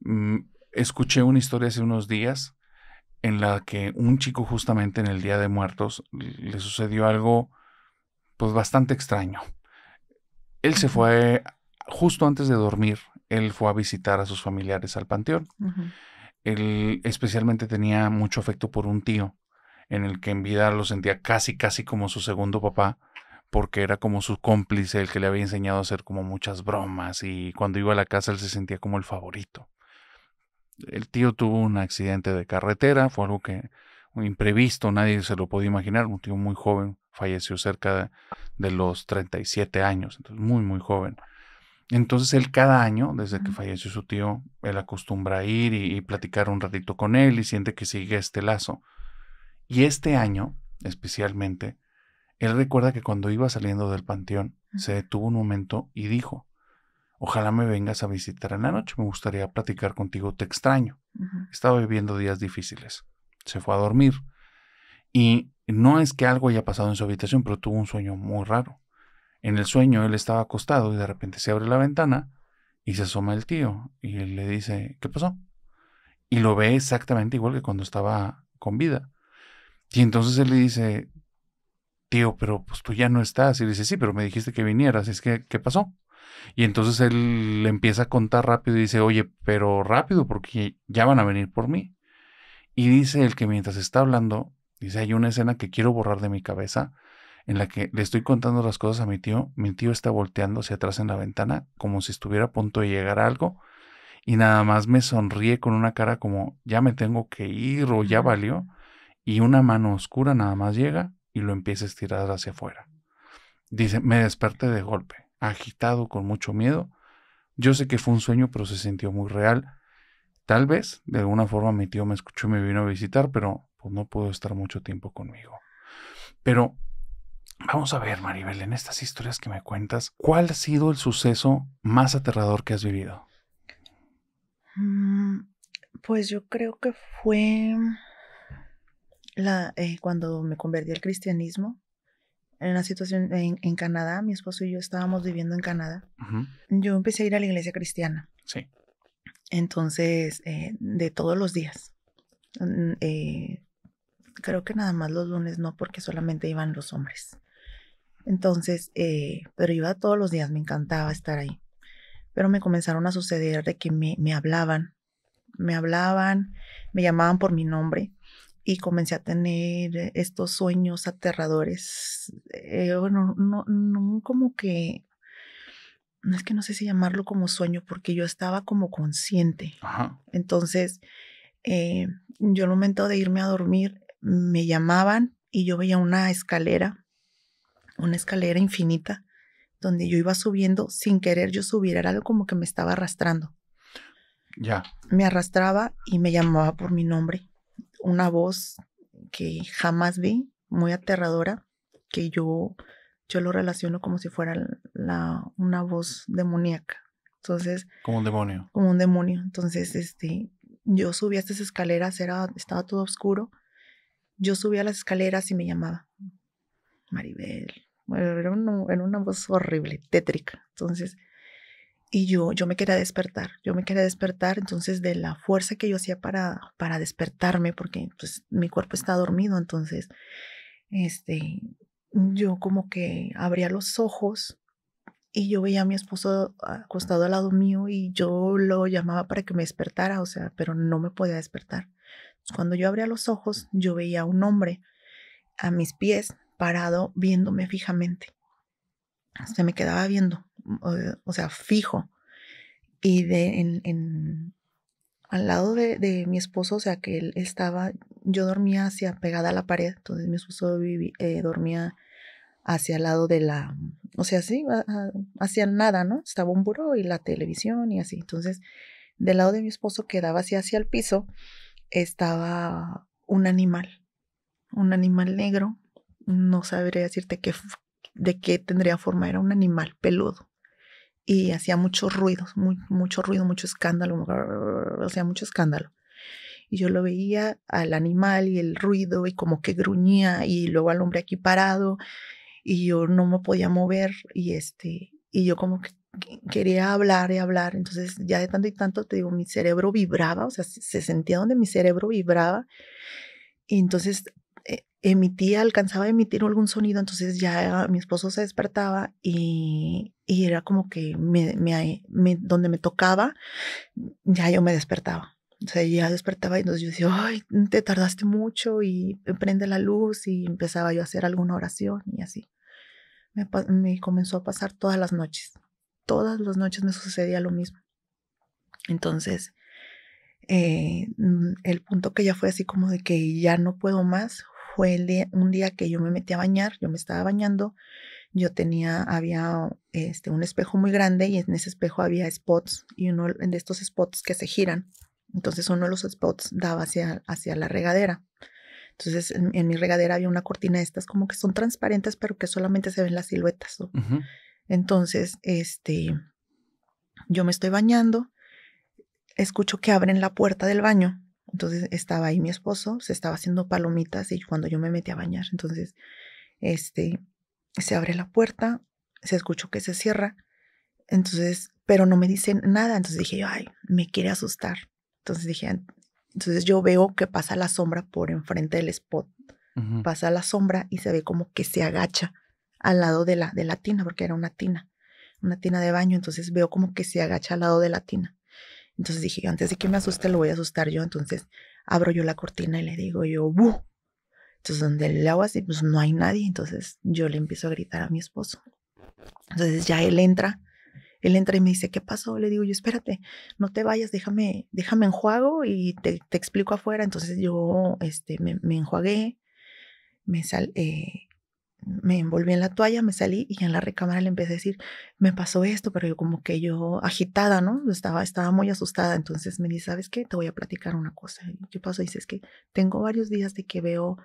mm, escuché una historia hace unos días en la que un chico justamente en el Día de Muertos le sucedió algo pues bastante extraño. Él se fue justo antes de dormir, él fue a visitar a sus familiares al panteón. Él especialmente tenía mucho afecto por un tío en el que en vida lo sentía casi, casi como su segundo papá porque era como su cómplice el que le había enseñado a hacer como muchas bromas y cuando iba a la casa él se sentía como el favorito. El tío tuvo un accidente de carretera, fue algo que imprevisto, nadie se lo podía imaginar, un tío muy joven, falleció cerca de, los 37 años, entonces muy, muy joven. Entonces él cada año, desde que falleció su tío, él acostumbra a ir y, y platicar un ratito con él y siente que sigue este lazo. Y este año, especialmente, él recuerda que cuando iba saliendo del panteón, se detuvo un momento y dijo, ojalá me vengas a visitar en la noche, me gustaría platicar contigo, te extraño. Estaba viviendo días difíciles. Se fue a dormir. Y no es que algo haya pasado en su habitación, pero tuvo un sueño muy raro. En el sueño él estaba acostado y de repente se abre la ventana y se asoma el tío y él le dice, ¿qué pasó? Y lo ve exactamente igual que cuando estaba con vida. Y entonces él le dice, tío, pero pues tú ya no estás. Y dice, sí, pero me dijiste que vinieras. Es que, ¿qué pasó? Y entonces él le empieza a contar rápido y dice, oye, pero rápido porque ya van a venir por mí. Y dice el que mientras está hablando, dice, hay una escena que quiero borrar de mi cabeza en la que le estoy contando las cosas a mi tío. Mi tío está volteando hacia atrás en la ventana como si estuviera a punto de llegar a algo. Y nada más me sonríe con una cara como, ya me tengo que ir o ya valió. Y una mano oscura nada más llega y lo empieza a estirar hacia afuera. Dice, me desperté de golpe, agitado, con mucho miedo. Yo sé que fue un sueño, pero se sintió muy real. Tal vez, de alguna forma, mi tío me escuchó y me vino a visitar, pero pues, no pudo estar mucho tiempo conmigo. Pero vamos a ver, Maribel, en estas historias que me cuentas, ¿cuál ha sido el suceso más aterrador que has vivido? Mm, pues yo creo que fue la, eh, cuando me convertí al cristianismo, en una situación en, Canadá, mi esposo y yo estábamos viviendo en Canadá, yo empecé a ir a la iglesia cristiana. Sí. Entonces, eh, de todos los días. Mm, eh, creo que nada más los lunes no, porque solamente iban los hombres. Entonces, pero iba todos los días, me encantaba estar ahí. Pero me comenzaron a suceder de que me, me hablaban, me hablaban, me llamaban por mi nombre y comencé a tener eh, estos sueños aterradores. Eh, bueno, no, no, como que, no es que no sé si llamarlo como sueño, porque yo estaba como consciente. Entonces, eh, yo yo el momento de irme a dormir, me llamaban y yo veía una escalera, una escalera infinita, donde yo iba subiendo sin querer, yo subir, era algo como que me estaba arrastrando. Ya. Me arrastraba y me llamaba por mi nombre una voz que jamás vi, muy aterradora, que yo, yo lo relaciono como si fuera la, una voz demoníaca. Entonces... Como un demonio. Como un demonio. Entonces, este, yo subía estas escaleras, era, estaba todo oscuro. Yo subía las escaleras y me llamaba Maribel. Bueno, era, una, era una voz horrible, tétrica. Entonces, y yo, yo me quería despertar, yo me quería despertar, entonces de la fuerza que yo hacía para, para despertarme, porque pues, mi cuerpo está dormido, entonces este, yo como que abría los ojos y yo veía a mi esposo acostado al lado mío y yo lo llamaba para que me despertara, o sea, pero no me podía despertar. Cuando yo abría los ojos, yo veía a un hombre a mis pies parado viéndome fijamente. Se me quedaba viendo eh, o sea, fijo. Y de, en, en al lado de, de, mi esposo, o sea, que él estaba, yo dormía hacia pegada a la pared, entonces mi esposo eh, dormía hacia el lado de la, o sea, sí, hacia nada, ¿no? Estaba un buró y la televisión y así. Entonces, del lado de mi esposo quedaba hacia, hacia el piso, estaba un animal, un animal negro, no sabría decirte qué, de qué tendría forma, era un animal peludo y hacía muchos ruidos, mucho ruido, mucho escándalo, o sea, mucho escándalo. Y yo lo veía al animal y el ruido y como que gruñía y luego al hombre aquí parado y yo no me podía mover y este y yo como que quería hablar y hablar, entonces ya de tanto y tanto te digo, mi cerebro vibraba, o sea, se sentía donde mi cerebro vibraba. Y entonces eh, emitía, alcanzaba a emitir algún sonido, entonces ya mi esposo se despertaba y, era como que me, donde me tocaba, ya yo me despertaba. O sea, ya despertaba y entonces yo decía, ay, te tardaste mucho y prende la luz y empezaba yo a hacer alguna oración y así. Me, comenzó a pasar todas las noches. Todas las noches me sucedía lo mismo. Entonces, eh, mm, el punto que ya fue así como de que ya no puedo más fue un día que yo me metí a bañar, yo me estaba bañando, yo tenía, había este, un espejo muy grande y en ese espejo había spots y uno de estos spots que se giran. Entonces uno de los spots daba hacia, hacia la regadera. Entonces en, mi regadera había una cortina de estas como que son transparentes pero que solamente se ven las siluetas. Entonces, este, yo me estoy bañando, escucho que abren la puerta del baño entonces estaba ahí mi esposo, se estaba haciendo palomitas y cuando yo me metí a bañar, entonces este se abre la puerta, se escuchó que se cierra. Entonces, pero no me dicen nada, entonces dije yo, ay, me quiere asustar. Entonces dije, entonces yo veo que pasa la sombra por enfrente del spot. Pasa la sombra y se ve como que se agacha al lado de la, de la tina, porque era una tina, una tina de baño. Entonces veo como que se agacha al lado de la tina. Entonces dije, antes de que me asuste, lo voy a asustar yo. Entonces abro yo la cortina y le digo yo, ¡buh! Entonces donde le hago así, pues no hay nadie. Entonces yo le empiezo a gritar a mi esposo. Entonces ya él entra. Él entra y me dice, ¿qué pasó? Le digo yo, espérate, no te vayas, déjame, déjame enjuago y te, explico afuera. Entonces yo este, me, me enjuagué, me sal, eh, me envolví en la toalla, me salí y en la recámara le empecé a decir, me pasó esto, pero yo como que yo agitada, ¿no? Estaba, estaba muy asustada, entonces me dice, ¿sabes qué? Te voy a platicar una cosa. ¿qué pasó? dice, es que tengo varios días de que veo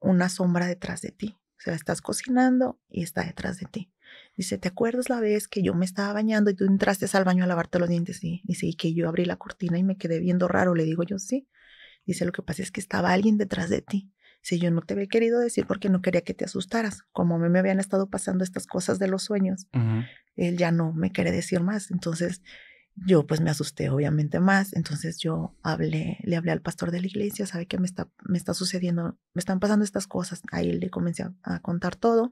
una sombra detrás de ti. O sea, estás cocinando y está detrás de ti. Dice, ¿te acuerdas la vez que yo me estaba bañando y tú entraste al baño a lavarte los dientes? Y dice, y que yo abrí la cortina y me quedé viendo raro. Le digo yo, sí. Dice, lo que pasa es que estaba alguien detrás de ti. Si yo no te había querido decir porque no quería que te asustaras, como me, me habían estado pasando estas cosas de los sueños, él ya no me quiere decir más. Entonces yo pues me asusté obviamente más. Entonces yo hablé, le hablé al pastor de la iglesia, sabe que me está, me está sucediendo, me están pasando estas cosas. Ahí le comencé a, contar todo.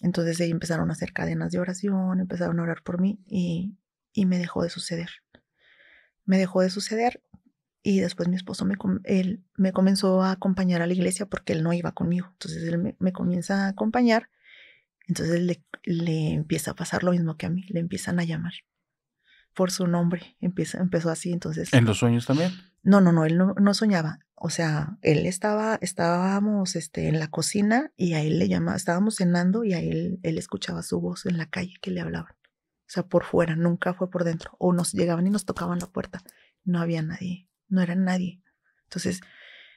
Entonces ahí empezaron a hacer cadenas de oración, empezaron a orar por mí y, y me dejó de suceder. Me dejó de suceder, y después mi esposo me, él me comenzó a acompañar a la iglesia porque él no iba conmigo. Entonces él me, me comienza a acompañar. Entonces le, le, empieza a pasar lo mismo que a mí. Le empiezan a llamar por su nombre. Empieza, empezó así. Entonces. ¿En los sueños también? No, no, no. Él no, no soñaba. O sea, él estaba, estábamos este, en la cocina y a él le llamaba. Estábamos cenando y a él, él escuchaba su voz en la calle que le hablaban. O sea, por fuera, nunca fue por dentro. O nos llegaban y nos tocaban la puerta. No había nadie no era nadie. Entonces,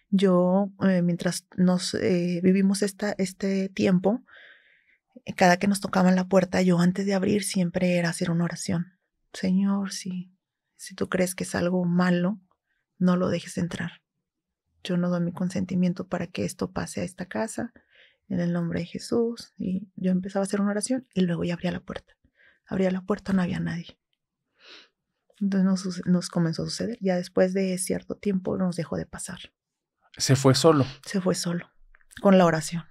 yo, eh, mientras nos eh, vivimos esta, este tiempo, eh, cada que nos tocaban la puerta, yo antes de abrir siempre era hacer una oración. Señor, si, si tú crees que es algo malo, no lo dejes entrar. Yo no doy mi consentimiento para que esto pase a esta casa, en el nombre de Jesús. Y yo empezaba a hacer una oración y luego ya abría la puerta. Abría la puerta, no había nadie. Entonces nos, comenzó a suceder. Ya después de cierto tiempo nos dejó de pasar. Se fue solo. Se fue solo, con la oración.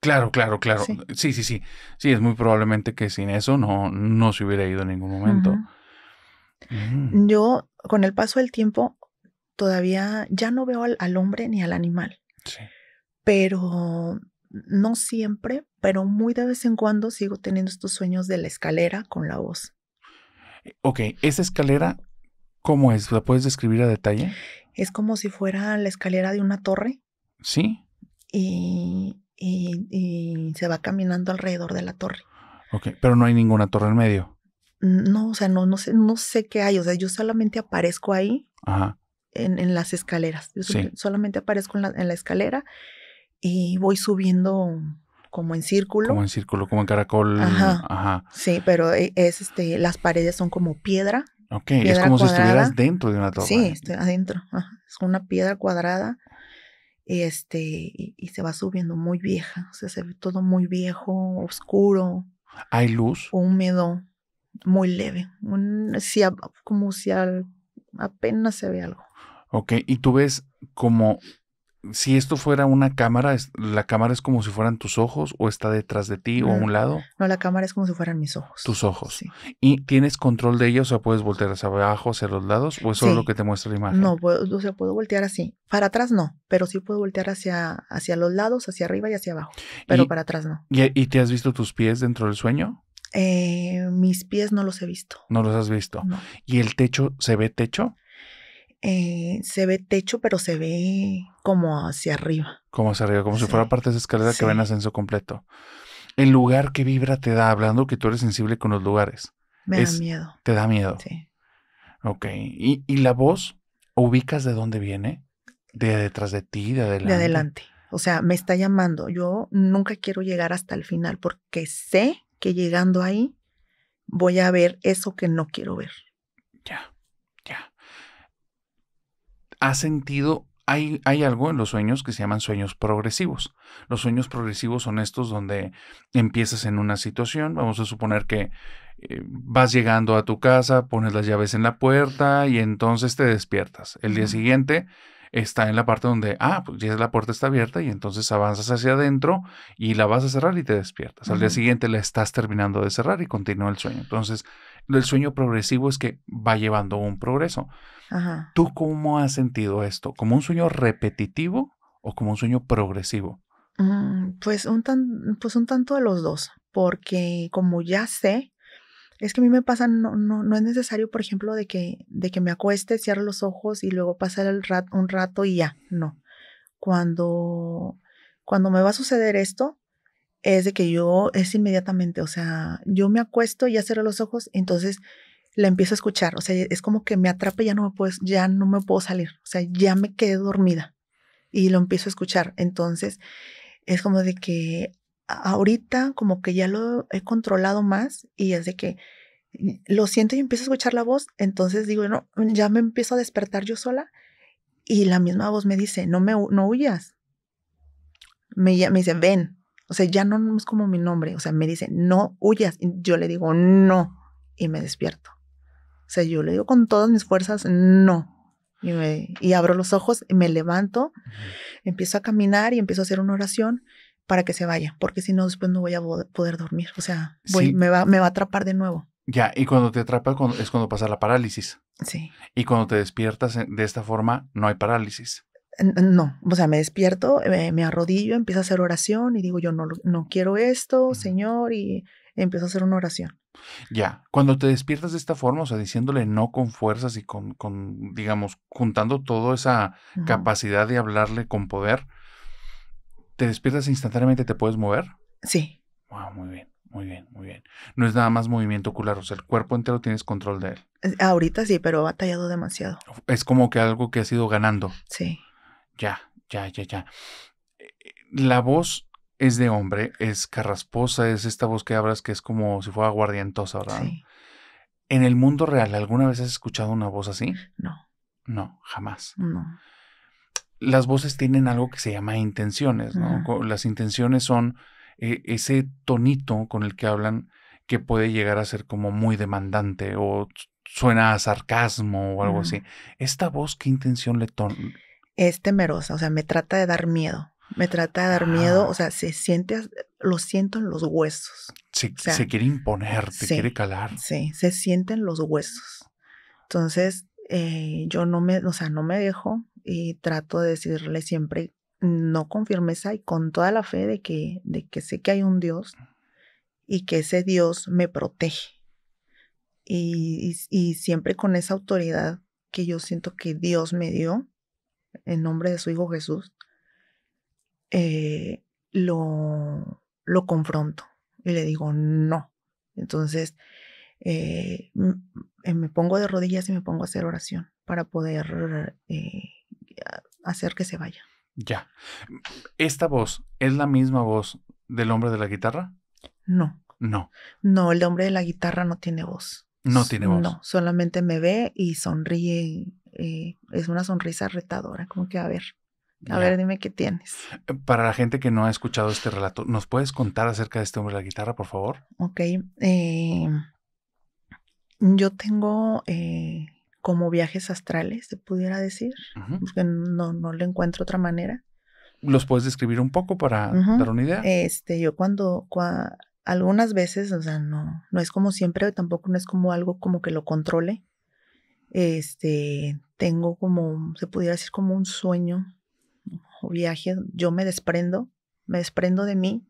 Claro, claro, claro. Sí, sí, sí. Sí, es muy probablemente que sin eso no, no se hubiera ido en ningún momento. Mm. Yo, con el paso del tiempo, todavía ya no veo al hombre ni al animal. Sí. Pero no siempre, pero muy de vez en cuando sigo teniendo estos sueños de la escalera con la voz. Ok, esa escalera, ¿cómo es? ¿La puedes describir a detalle? Es como si fuera la escalera de una torre. Sí. Y, se va caminando alrededor de la torre. Ok, pero no hay ninguna torre en medio. No, o sea, no, no sé, no sé qué hay. O sea, yo solamente aparezco ahí. En, las escaleras. Yo solamente aparezco en la escalera y voy subiendo como en círculo. Como en círculo, como en caracol. Ajá. Sí, pero e, es este, las paredes son como piedra. Ok, es como si estuvieras dentro de una torre. Sí, estoy adentro. Es una piedra cuadrada. Este, y, se va subiendo muy vieja. O sea, se ve todo muy viejo, oscuro. ¿Hay luz? Húmedo, muy leve. Un, como si apenas se ve algo. Ok, y tú ves como si esto fuera una cámara, la cámara es como si fueran tus ojos o está detrás de ti o a mm, un lado. No, la cámara es como si fueran mis ojos. Tus ojos. Sí. ¿Y tienes control de ellos? O sea, puedes voltear hacia abajo, hacia los lados o es solo es lo que te muestra la imagen. No, puedo, o sea, puedo voltear así. Para atrás no, pero sí puedo voltear hacia, hacia los lados, hacia arriba y hacia abajo, pero para atrás no. ¿y, te has visto tus pies dentro del sueño? Eh, mis pies no los he visto. No los has visto. ¿Y el techo se ve techo? Eh, se ve techo, pero se ve como hacia arriba. Como hacia arriba, como si fuera parte de esa escalera que va en ascenso completo. El lugar que vibra te da, hablando que tú eres sensible con los lugares. Me da miedo. Te da miedo. Sí. Ok. ¿Y, y la voz? ¿Ubicas de dónde viene? ¿De detrás de ti? ¿De adelante? De adelante. O sea, me está llamando. Yo nunca quiero llegar hasta el final porque sé que llegando ahí voy a ver eso que no quiero ver. Ya ha sentido, hay, hay algo en los sueños que se llaman sueños progresivos. Los sueños progresivos son estos donde empiezas en una situación, vamos a suponer que eh, vas llegando a tu casa, pones las llaves en la puerta y entonces te despiertas. El día siguiente está en la parte donde, ah, pues ya la puerta está abierta y entonces avanzas hacia adentro y la vas a cerrar y te despiertas. Al día siguiente la estás terminando de cerrar y continúa el sueño. Entonces, el sueño progresivo es que va llevando un progreso. ¿Tú cómo has sentido esto? ¿Como un sueño repetitivo o como un sueño progresivo? Mm, pues, un tan, pues un tanto de los dos, porque como ya sé es que a mí me pasa, no, no, no es necesario, por ejemplo, de que, de que me acueste, cierre los ojos y luego pasar el rat, un rato y ya, no. Cuando, cuando me va a suceder esto, es de que yo, es inmediatamente, o sea, yo me acuesto, ya cierro los ojos, entonces la empiezo a escuchar, o sea, es como que me atrapa y ya no me puedo, ya no me puedo salir, o sea, ya me quedé dormida y lo empiezo a escuchar. Entonces, es como de que ahorita como que ya lo he controlado más y es de que mm, lo siento y empiezo a escuchar la voz, entonces digo, no, mm, ya me empiezo a despertar yo sola y la misma voz me dice, no me no huyas. Me, me dice, ven. O sea, ya no es como mi nombre, o sea, me dice, no huyas. yo le digo, no, y me despierto. O sea, yo le digo con todas mis fuerzas, no. Y, abro los ojos, y me levanto, empiezo a caminar y empiezo a hacer una oración para que se vaya, porque si no, después no voy a poder dormir. O sea, voy, me, va, me va a atrapar de nuevo. Ya, y cuando te atrapa es cuando pasa la parálisis. Sí. Y cuando te despiertas eh, de esta forma, no hay parálisis. No, o sea, me despierto, eh, me, arrodillo, empiezo a hacer oración y digo, yo no, no quiero esto, Señor, y empiezo a hacer una oración. Ya, cuando te despiertas de esta forma, o sea, diciéndole no con fuerzas y con, con digamos, juntando toda esa capacidad de hablarle con poder, ¿Te despiertas instantáneamente? ¿Te puedes mover? Sí. Wow, muy bien, muy bien, muy bien. No es nada más movimiento ocular, o sea, el cuerpo entero tienes control de él. Ahorita sí, pero ha batallado demasiado. Es como que algo que ha ido ganando. Sí. Ya, ya, ya, ya. La voz es de hombre, es carrasposa, es esta voz que hablas que es como si fuera guardiantosa, ¿verdad? Sí. En el mundo real, ¿alguna vez has escuchado una voz así? No. No, jamás. No las voces tienen algo que se llama intenciones, ¿no? Las intenciones son eh, ese tonito con el que hablan que puede llegar a ser como muy demandante o suena a sarcasmo o algo así. ¿Esta voz qué intención le toma? Es temerosa, o sea, me trata de dar miedo. Me trata de dar miedo, o ah. sea, se siente, lo siento en los huesos. Se, quiere imponer, se quiere calar. Sí, se sienten los huesos. Entonces, eh, yo no me, o sea, no me dejo, y trato de decirle siempre no con firmeza y con toda la fe de que, de que sé que hay un Dios y que ese Dios me protege. Y, siempre con esa autoridad que yo siento que Dios me dio en nombre de su Hijo Jesús, eh, lo, lo confronto y le digo no. Entonces, eh, eh, me pongo de rodillas y me pongo a hacer oración para poder hacer que se vaya. Ya. ¿Esta voz es la misma voz del hombre de la guitarra? No. No. No, el hombre de la guitarra no tiene voz. No tiene voz. No, solamente me ve y sonríe. Eh, es una sonrisa retadora, como que a ver. A ver, dime qué tienes. Para la gente que no ha escuchado este relato, ¿nos puedes contar acerca de este hombre de la guitarra, por favor? Ok. Eh, yo tengo eh, como viajes astrales, se pudiera decir, porque pues, no, no le encuentro otra manera. ¿Los puedes describir un poco para dar una idea? Este, yo cuando, algunas veces, o sea, no, no es como siempre, tampoco no es como algo como que lo controle. Este, tengo como, se pudiera decir como un sueño o viaje, yo me desprendo, me desprendo de mí,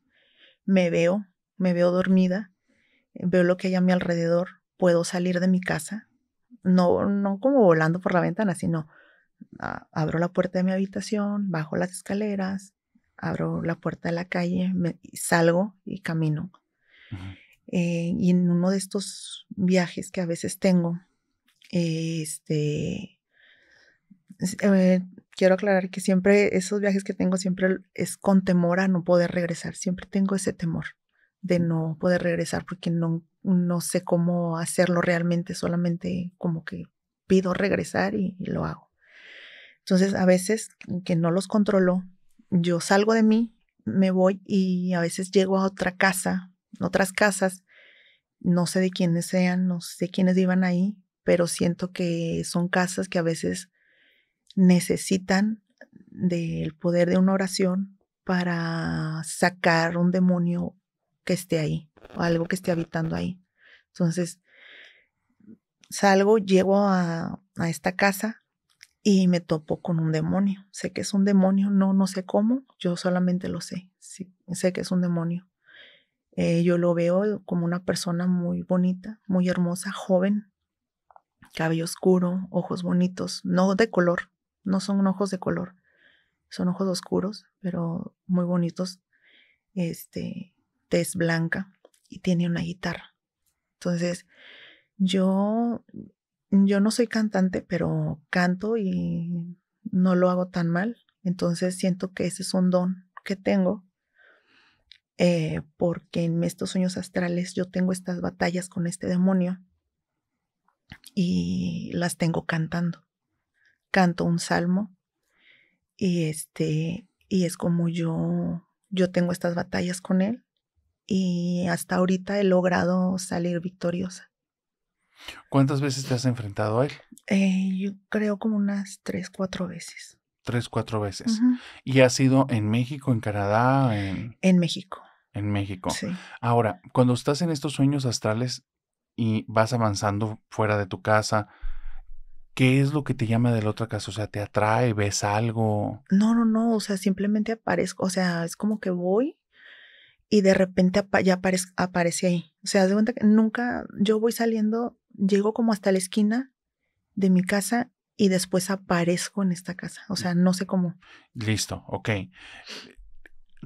me veo, me veo dormida, veo lo que hay a mi alrededor, puedo salir de mi casa, no, no como volando por la ventana, sino ah, abro la puerta de mi habitación, bajo las escaleras, abro la puerta de la calle, me, salgo y camino. Eh, y en uno de estos viajes que a veces tengo, este, eh, quiero aclarar que siempre esos viajes que tengo siempre es con temor a no poder regresar, siempre tengo ese temor de no poder regresar porque no, no sé cómo hacerlo realmente, solamente como que pido regresar y, lo hago. Entonces, a veces que no los controlo, yo salgo de mí, me voy y a veces llego a otra casa, otras casas, no sé de quiénes sean, no sé quiénes vivan ahí, pero siento que son casas que a veces necesitan del poder de una oración para sacar un demonio que esté ahí, o algo que esté habitando ahí. Entonces, salgo, llego a, esta casa y me topo con un demonio. Sé que es un demonio, no, no sé cómo, yo solamente lo sé, sé que es un demonio. Eh, yo lo veo como una persona muy bonita, muy hermosa, joven, cabello oscuro, ojos bonitos, no de color, no son ojos de color, son ojos oscuros, pero muy bonitos. Este, es blanca y tiene una guitarra. Entonces, yo, yo no soy cantante, pero canto y no lo hago tan mal. Entonces siento que ese es un don que tengo, eh, porque en estos sueños astrales yo tengo estas batallas con este demonio y las tengo cantando. Canto un salmo y este y es como yo yo tengo estas batallas con él y hasta ahorita he logrado salir victoriosa. ¿Cuántas veces te has enfrentado a él? Eh, yo creo como unas tres, cuatro veces. Tres, cuatro veces. ¿Y ha sido en México, en Canadá? En, en México. En México. Sí. Ahora, cuando estás en estos sueños astrales y vas avanzando fuera de tu casa, ¿qué es lo que te llama del otro caso? O sea, ¿te atrae? ¿Ves algo? No, no, no. O sea, simplemente aparezco. O sea, es como que voy y de repente ya aparece ahí. O sea, de cuenta que nunca, yo voy saliendo, llego como hasta la esquina de mi casa y después aparezco en esta casa. O mm. sea, no sé cómo. Listo, ok. Eh,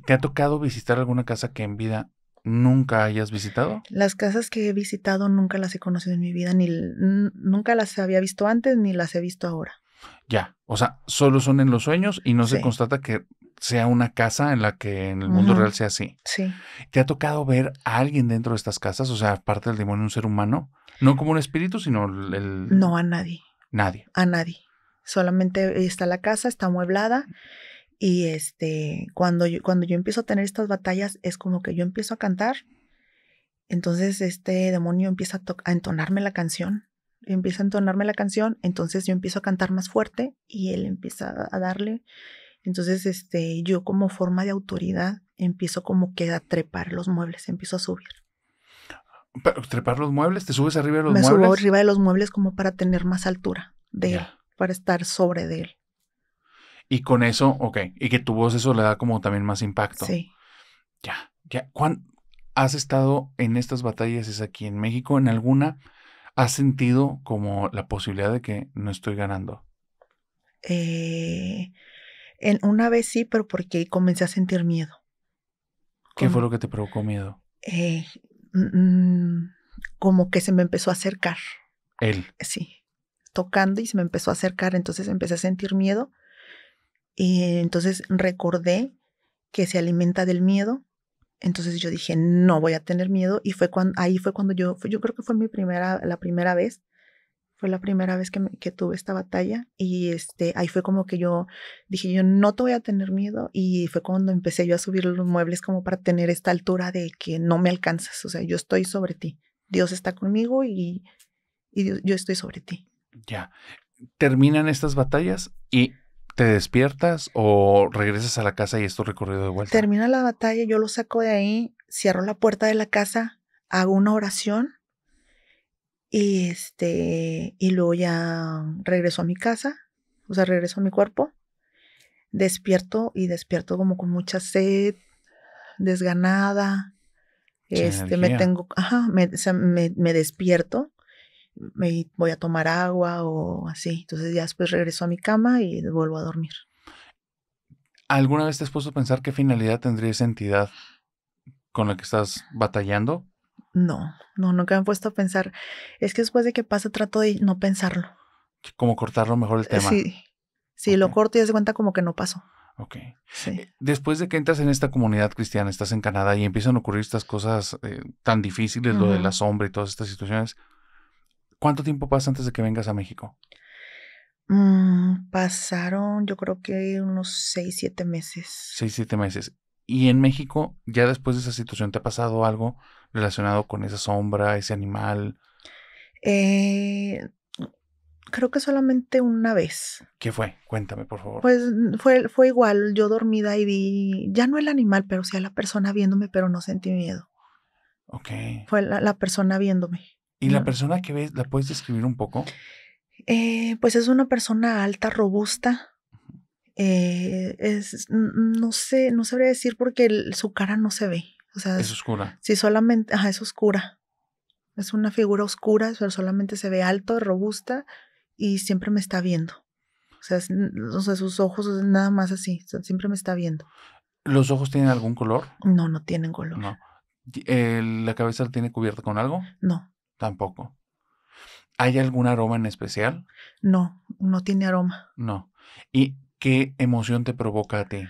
¿Te ha tocado visitar alguna casa que en vida nunca hayas visitado? Las casas que he visitado nunca las he conocido en mi vida, ni nunca las había visto antes ni las he visto ahora. Ya, o sea, solo son en los sueños y no se constata que sea una casa en la que en el mundo real sea así. Sí. ¿Te ha tocado ver a alguien dentro de estas casas? O sea, aparte del demonio, un ser humano. No como un espíritu, sino el... No, a nadie. Nadie. A nadie. Solamente está la casa, está amueblada. Y este, cuando yo, cuando yo empiezo a tener estas batallas, es como que yo empiezo a cantar. Entonces este demonio empieza a entonarme la canción empieza a entonarme la canción, entonces yo empiezo a cantar más fuerte y él empieza a darle entonces, este, yo como forma de autoridad empiezo como que a trepar los muebles, empiezo a subir. ¿Trepar los muebles? ¿Te subes arriba de los muebles? Me subo arriba de los muebles como para tener más altura de él, para estar sobre de él. Y con eso, ok, y que tu voz eso le da como también más impacto. Sí. Ya, ya. ¿Has estado en estas batallas, es aquí en México, en alguna? ¿Has sentido como la posibilidad de que no estoy ganando? Eh, en una vez sí, pero porque comencé a sentir miedo. ¿Qué fue lo que te provocó miedo? Eh, mm, como que se me empezó a acercar. Él. Sí, tocando y se me empezó a acercar, entonces empecé a sentir miedo. Y entonces recordé que se alimenta del miedo. Entonces yo dije, no voy a tener miedo. Y fue cuando, ahí fue cuando yo, yo creo que fue mi primera, la primera vez fue la primera vez que, tuve esta batalla y este, ahí fue como que yo dije, yo no te voy a tener miedo y fue cuando empecé yo a subir los muebles como para tener esta altura de que no me alcanzas, o sea, yo estoy sobre ti, Dios está conmigo y, yo estoy sobre ti. Ya, terminan estas batallas y te despiertas o regresas a la casa y es tu recorrido de vuelta. Termina la batalla, yo lo saco de ahí, cierro la puerta de la casa, hago una oración y, este, y luego ya regreso a mi casa, o sea, regreso a mi cuerpo, despierto y despierto como con mucha sed, desganada, este, me tengo, ajá, me, despierto, me voy a tomar agua o así. Entonces ya después regreso a mi cama y vuelvo a dormir. ¿Alguna vez te has puesto a pensar qué finalidad tendría esa entidad con la que estás batallando? No, no, nunca me han puesto a pensar. Es que después de que pasa trato de no pensarlo. Como cortarlo mejor el eh, tema. Sí, sí, lo corto y se cuenta como que no pasó. Ok. Sí. Eh, después de que entras en esta comunidad cristiana, estás en Canadá y empiezan a ocurrir estas cosas eh, tan difíciles, lo de la sombra y todas estas situaciones, ¿cuánto tiempo pasa antes de que vengas a México? Mm, pasaron, yo creo que unos seis, siete meses. Seis, siete meses. ¿Y en México, ya después de esa situación, te ha pasado algo relacionado con esa sombra, ese animal? Eh, creo que solamente una vez. ¿Qué fue? Cuéntame, por favor. Pues fue, fue igual, yo dormida y vi, ya no el animal, pero sí a la persona viéndome, pero no sentí miedo. Ok. Fue la, persona viéndome. ¿Y la persona que ves, la puedes describir un poco? Eh, pues es una persona alta, robusta. Eh, es, no sé, no sabría decir porque su cara no se ve es oscura. Sí, solamente, ajá, es oscura. Es una figura oscura, pero solamente se ve alto, robusta y siempre me está viendo. O sea, sus ojos nada más así, siempre me está viendo. ¿Los ojos tienen algún color? No, no tienen color. No. ¿La cabeza la tiene cubierta con algo? No. Tampoco. ¿Hay algún aroma en especial? No, no tiene aroma. No. ¿Y qué emoción te provoca a ti?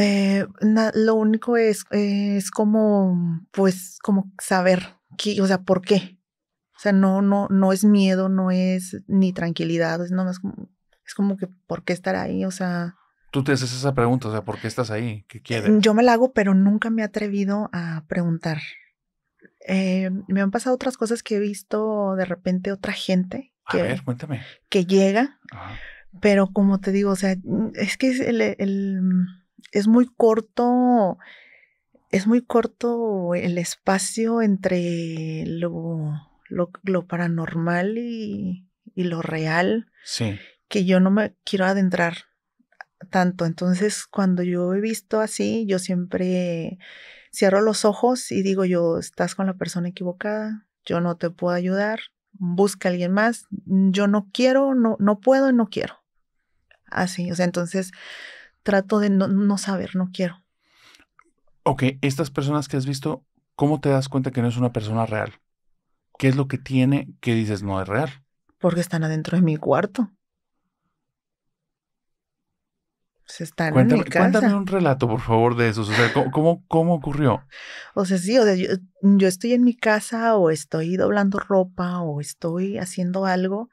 Eh, lo único es, es como, pues, como saber qué, o sea, por qué. O sea, no, no, no es miedo, no es ni tranquilidad, es nomás como, es como que por qué estar ahí, o sea. Tú te haces esa pregunta, o sea, ¿por qué estás ahí? ¿Qué eh, quieres? Yo me la hago, pero nunca me he atrevido a preguntar. Eh, me han pasado otras cosas que he visto de repente otra gente. Que, a ver, cuéntame. Que llega, pero como te digo, o sea, es que es el, el es muy corto, es muy corto el espacio entre lo, lo, paranormal y, lo real. Sí. Que yo no me quiero adentrar tanto. Entonces, cuando yo he visto así, yo siempre cierro los ojos y digo, yo, estás con la persona equivocada, yo no te puedo ayudar, busca a alguien más, yo no quiero, no, no puedo y no quiero. Así, o sea, entonces trato de no, saber, no quiero. Ok, estas personas que has visto, ¿cómo te das cuenta que no es una persona real? ¿Qué es lo que tiene que dices no es real? Porque están adentro de mi cuarto. Se están en mi casa. Cuéntame un relato, por favor, de eso. O sea, ¿cómo, cómo, ocurrió? O sea, sí, o sea, yo, yo, estoy en mi casa o estoy doblando ropa o estoy haciendo algo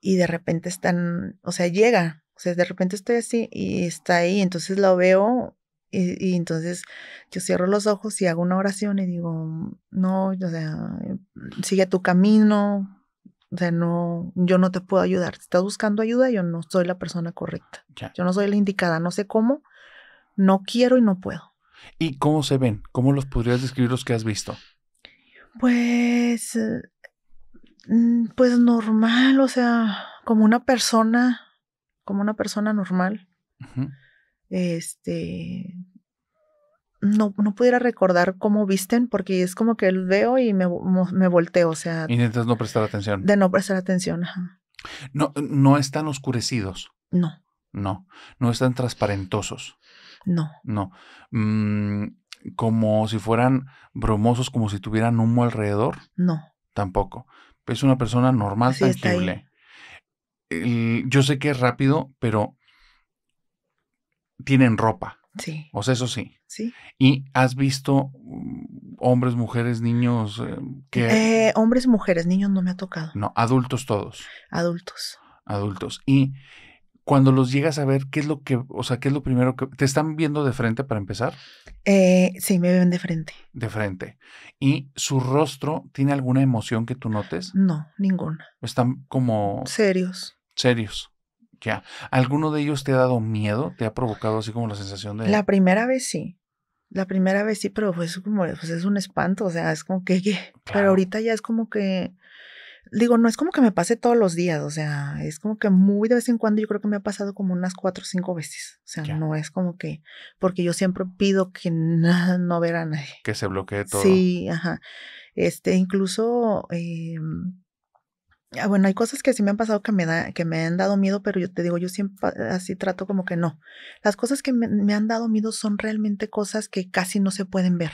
y de repente están, o sea, llega o sea, de repente estoy así y está ahí, entonces la veo y, entonces yo cierro los ojos y hago una oración y digo, no, o sea, sigue tu camino, o sea, no, yo no te puedo ayudar. Si estás buscando ayuda, yo no soy la persona correcta. Yo no soy la indicada, no sé cómo, no quiero y no puedo. ¿Y cómo se ven? ¿Cómo los podrías describir los que has visto? Pues, mm, pues normal, o sea, como una persona como una persona normal, este, no, no, pudiera recordar cómo visten porque es como que veo y me, me volteo, o sea. Intentas no prestar atención. De no prestar atención, No, no están oscurecidos. No. No, no están transparentosos. No. No. Mm, como si fueran bromosos, como si tuvieran humo alrededor. No. Tampoco. Es una persona normal, sí, tangible yo sé que es rápido, pero tienen ropa. Sí. O sea, eso sí. Sí. ¿Y has visto mm, hombres, mujeres, niños? Eh, que... Eh, hombres, mujeres, niños no me ha tocado. No, adultos todos. Adultos. Adultos. Y cuando los llegas a ver, ¿qué es lo que, o sea, qué es lo primero que... ¿Te están viendo de frente para empezar? Eh, sí, me ven de frente. De frente. ¿Y su rostro tiene alguna emoción que tú notes? No, ninguna. Están como... Serios serios. Ya. ¿Alguno de ellos te ha dado miedo? ¿Te ha provocado así como la sensación de.? La primera vez sí. La primera vez sí, pero pues como, pues es un espanto, o sea, es como que, pero ahorita ya es como que, digo, no es como que me pase todos los días, o sea, es como que muy de vez en cuando yo creo que me ha pasado como unas cuatro o cinco veces, o sea, no es como que, porque yo siempre pido que no ver a nadie. Que se bloquee todo. Sí, ajá. Este, incluso... Em, Ah, bueno, hay cosas que sí me han pasado que me, da, que me han dado miedo, pero yo te digo, yo siempre así trato como que no. Las cosas que me, han dado miedo son realmente cosas que casi no se pueden ver.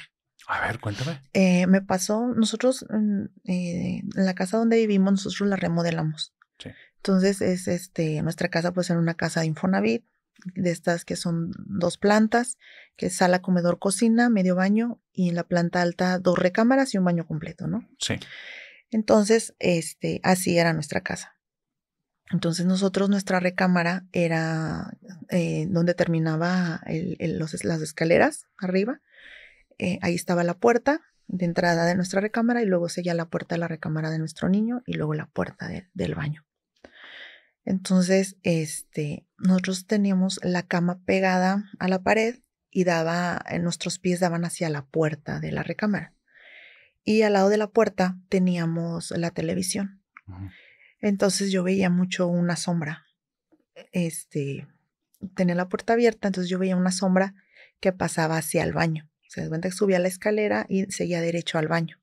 A ver, cuéntame. Eh, me pasó, nosotros mm, eh, en la casa donde vivimos, nosotros la remodelamos. Sí. Entonces es este, nuestra casa puede ser una casa de Infonavit, de estas que son dos plantas, que es sala, comedor, cocina, medio baño y en la planta alta dos recámaras y un baño completo, ¿no? Sí. Entonces, este, así era nuestra casa. Entonces nosotros, nuestra recámara era eh, donde terminaba los, las escaleras arriba. Eh, ahí estaba la puerta de entrada de nuestra recámara y luego seguía la puerta de la recámara de nuestro niño y luego la puerta del baño. Entonces, este, nosotros teníamos la cama pegada a la pared y daba, eh, nuestros pies daban hacia la puerta de la recámara y al lado de la puerta teníamos la televisión. Entonces yo veía mucho una sombra. Este, tenía la puerta abierta, entonces yo veía una sombra que pasaba hacia el baño. se sea, cuenta que subía la escalera y seguía derecho al baño.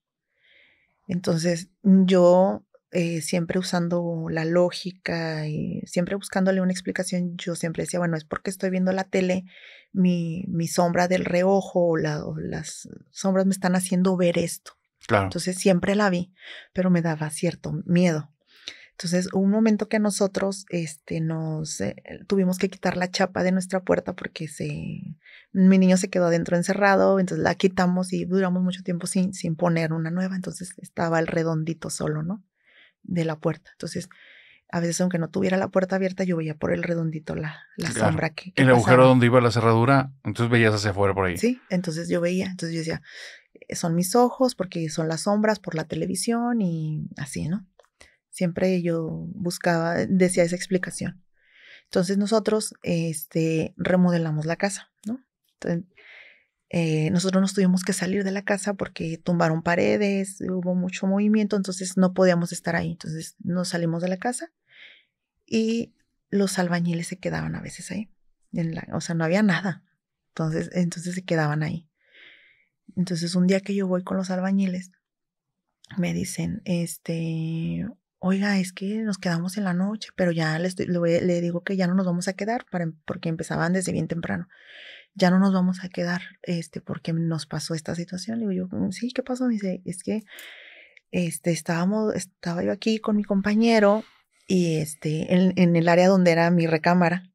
Entonces yo eh, siempre usando la lógica y siempre buscándole una explicación, yo siempre decía, bueno, es porque estoy viendo la tele, mi, mi sombra del reojo o las sombras me están haciendo ver esto. Entonces siempre la vi, pero me daba cierto miedo. Entonces, un momento que nosotros este, nos eh, tuvimos que quitar la chapa de nuestra puerta porque se, mi niño se quedó adentro encerrado, entonces la quitamos y duramos mucho tiempo sin, sin poner una nueva, entonces estaba el redondito solo, ¿no? De la puerta. Entonces, a veces aunque no tuviera la puerta abierta, yo veía por el redondito la, la sombra que... el agujero donde iba la cerradura, entonces veías hacia afuera por ahí. Sí, entonces yo veía, entonces yo decía, eh, son mis ojos, porque son las sombras por la televisión y así, ¿no? Siempre yo buscaba, eh, decía esa explicación. Entonces nosotros este, remodelamos la casa, ¿no? Eh, nosotros nos tuvimos que salir de la casa porque tumbaron paredes, hubo mucho movimiento, entonces no podíamos estar ahí. Entonces nos salimos de la casa y los albañiles se quedaban a veces ahí. En la, o sea, no había nada. Entonces, entonces se quedaban ahí. Entonces un día que yo voy con los albañiles, me dicen, este, oiga, es que nos quedamos en la noche, pero ya le, estoy, le, digo que ya no nos vamos a quedar para, porque empezaban desde bien temprano. Ya no nos vamos a quedar este, porque nos pasó esta situación. Le digo yo, mm, sí, ¿qué pasó? Me dice, es que este, estábamos, estaba yo aquí con mi compañero y este, en, en el área donde era mi recámara,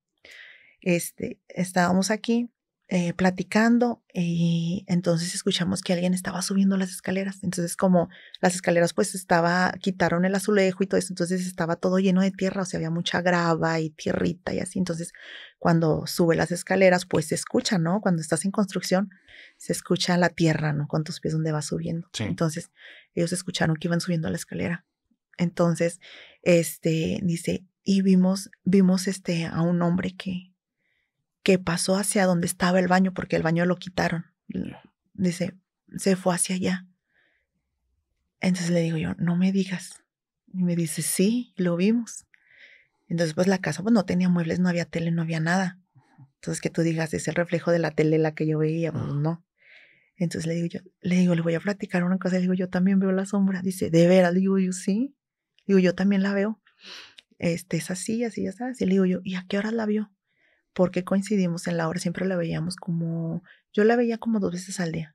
este, estábamos aquí eh, platicando y entonces escuchamos que alguien estaba subiendo las escaleras. Entonces como las escaleras pues estaba, quitaron el azulejo y todo eso, entonces estaba todo lleno de tierra, o sea, había mucha grava y tierrita y así. Entonces cuando sube las escaleras pues se escucha, ¿no? Cuando estás en construcción se escucha la tierra, ¿no? Con tus pies donde vas subiendo. Entonces ellos escucharon que iban subiendo la escalera. Entonces, este, dice, y vimos, vimos este, a un hombre que que pasó hacia donde estaba el baño porque el baño lo quitaron. Dice, se fue hacia allá. Entonces le digo yo, no me digas. Y me dice, sí, lo vimos. Entonces, pues la casa pues, no tenía muebles, no había tele, no había nada. Entonces, que tú digas, es el reflejo de la tele la que yo veía, pues ah. no. Entonces le digo yo, le digo, le voy a platicar una cosa, le digo, yo también veo la sombra. Dice, ¿de veras? Le digo yo, sí. Le digo, yo también la veo. Este, es así, así, ya sabes. Y le digo yo, ¿y a qué hora la vio? porque coincidimos en la hora, siempre la veíamos como, yo la veía como dos veces al día,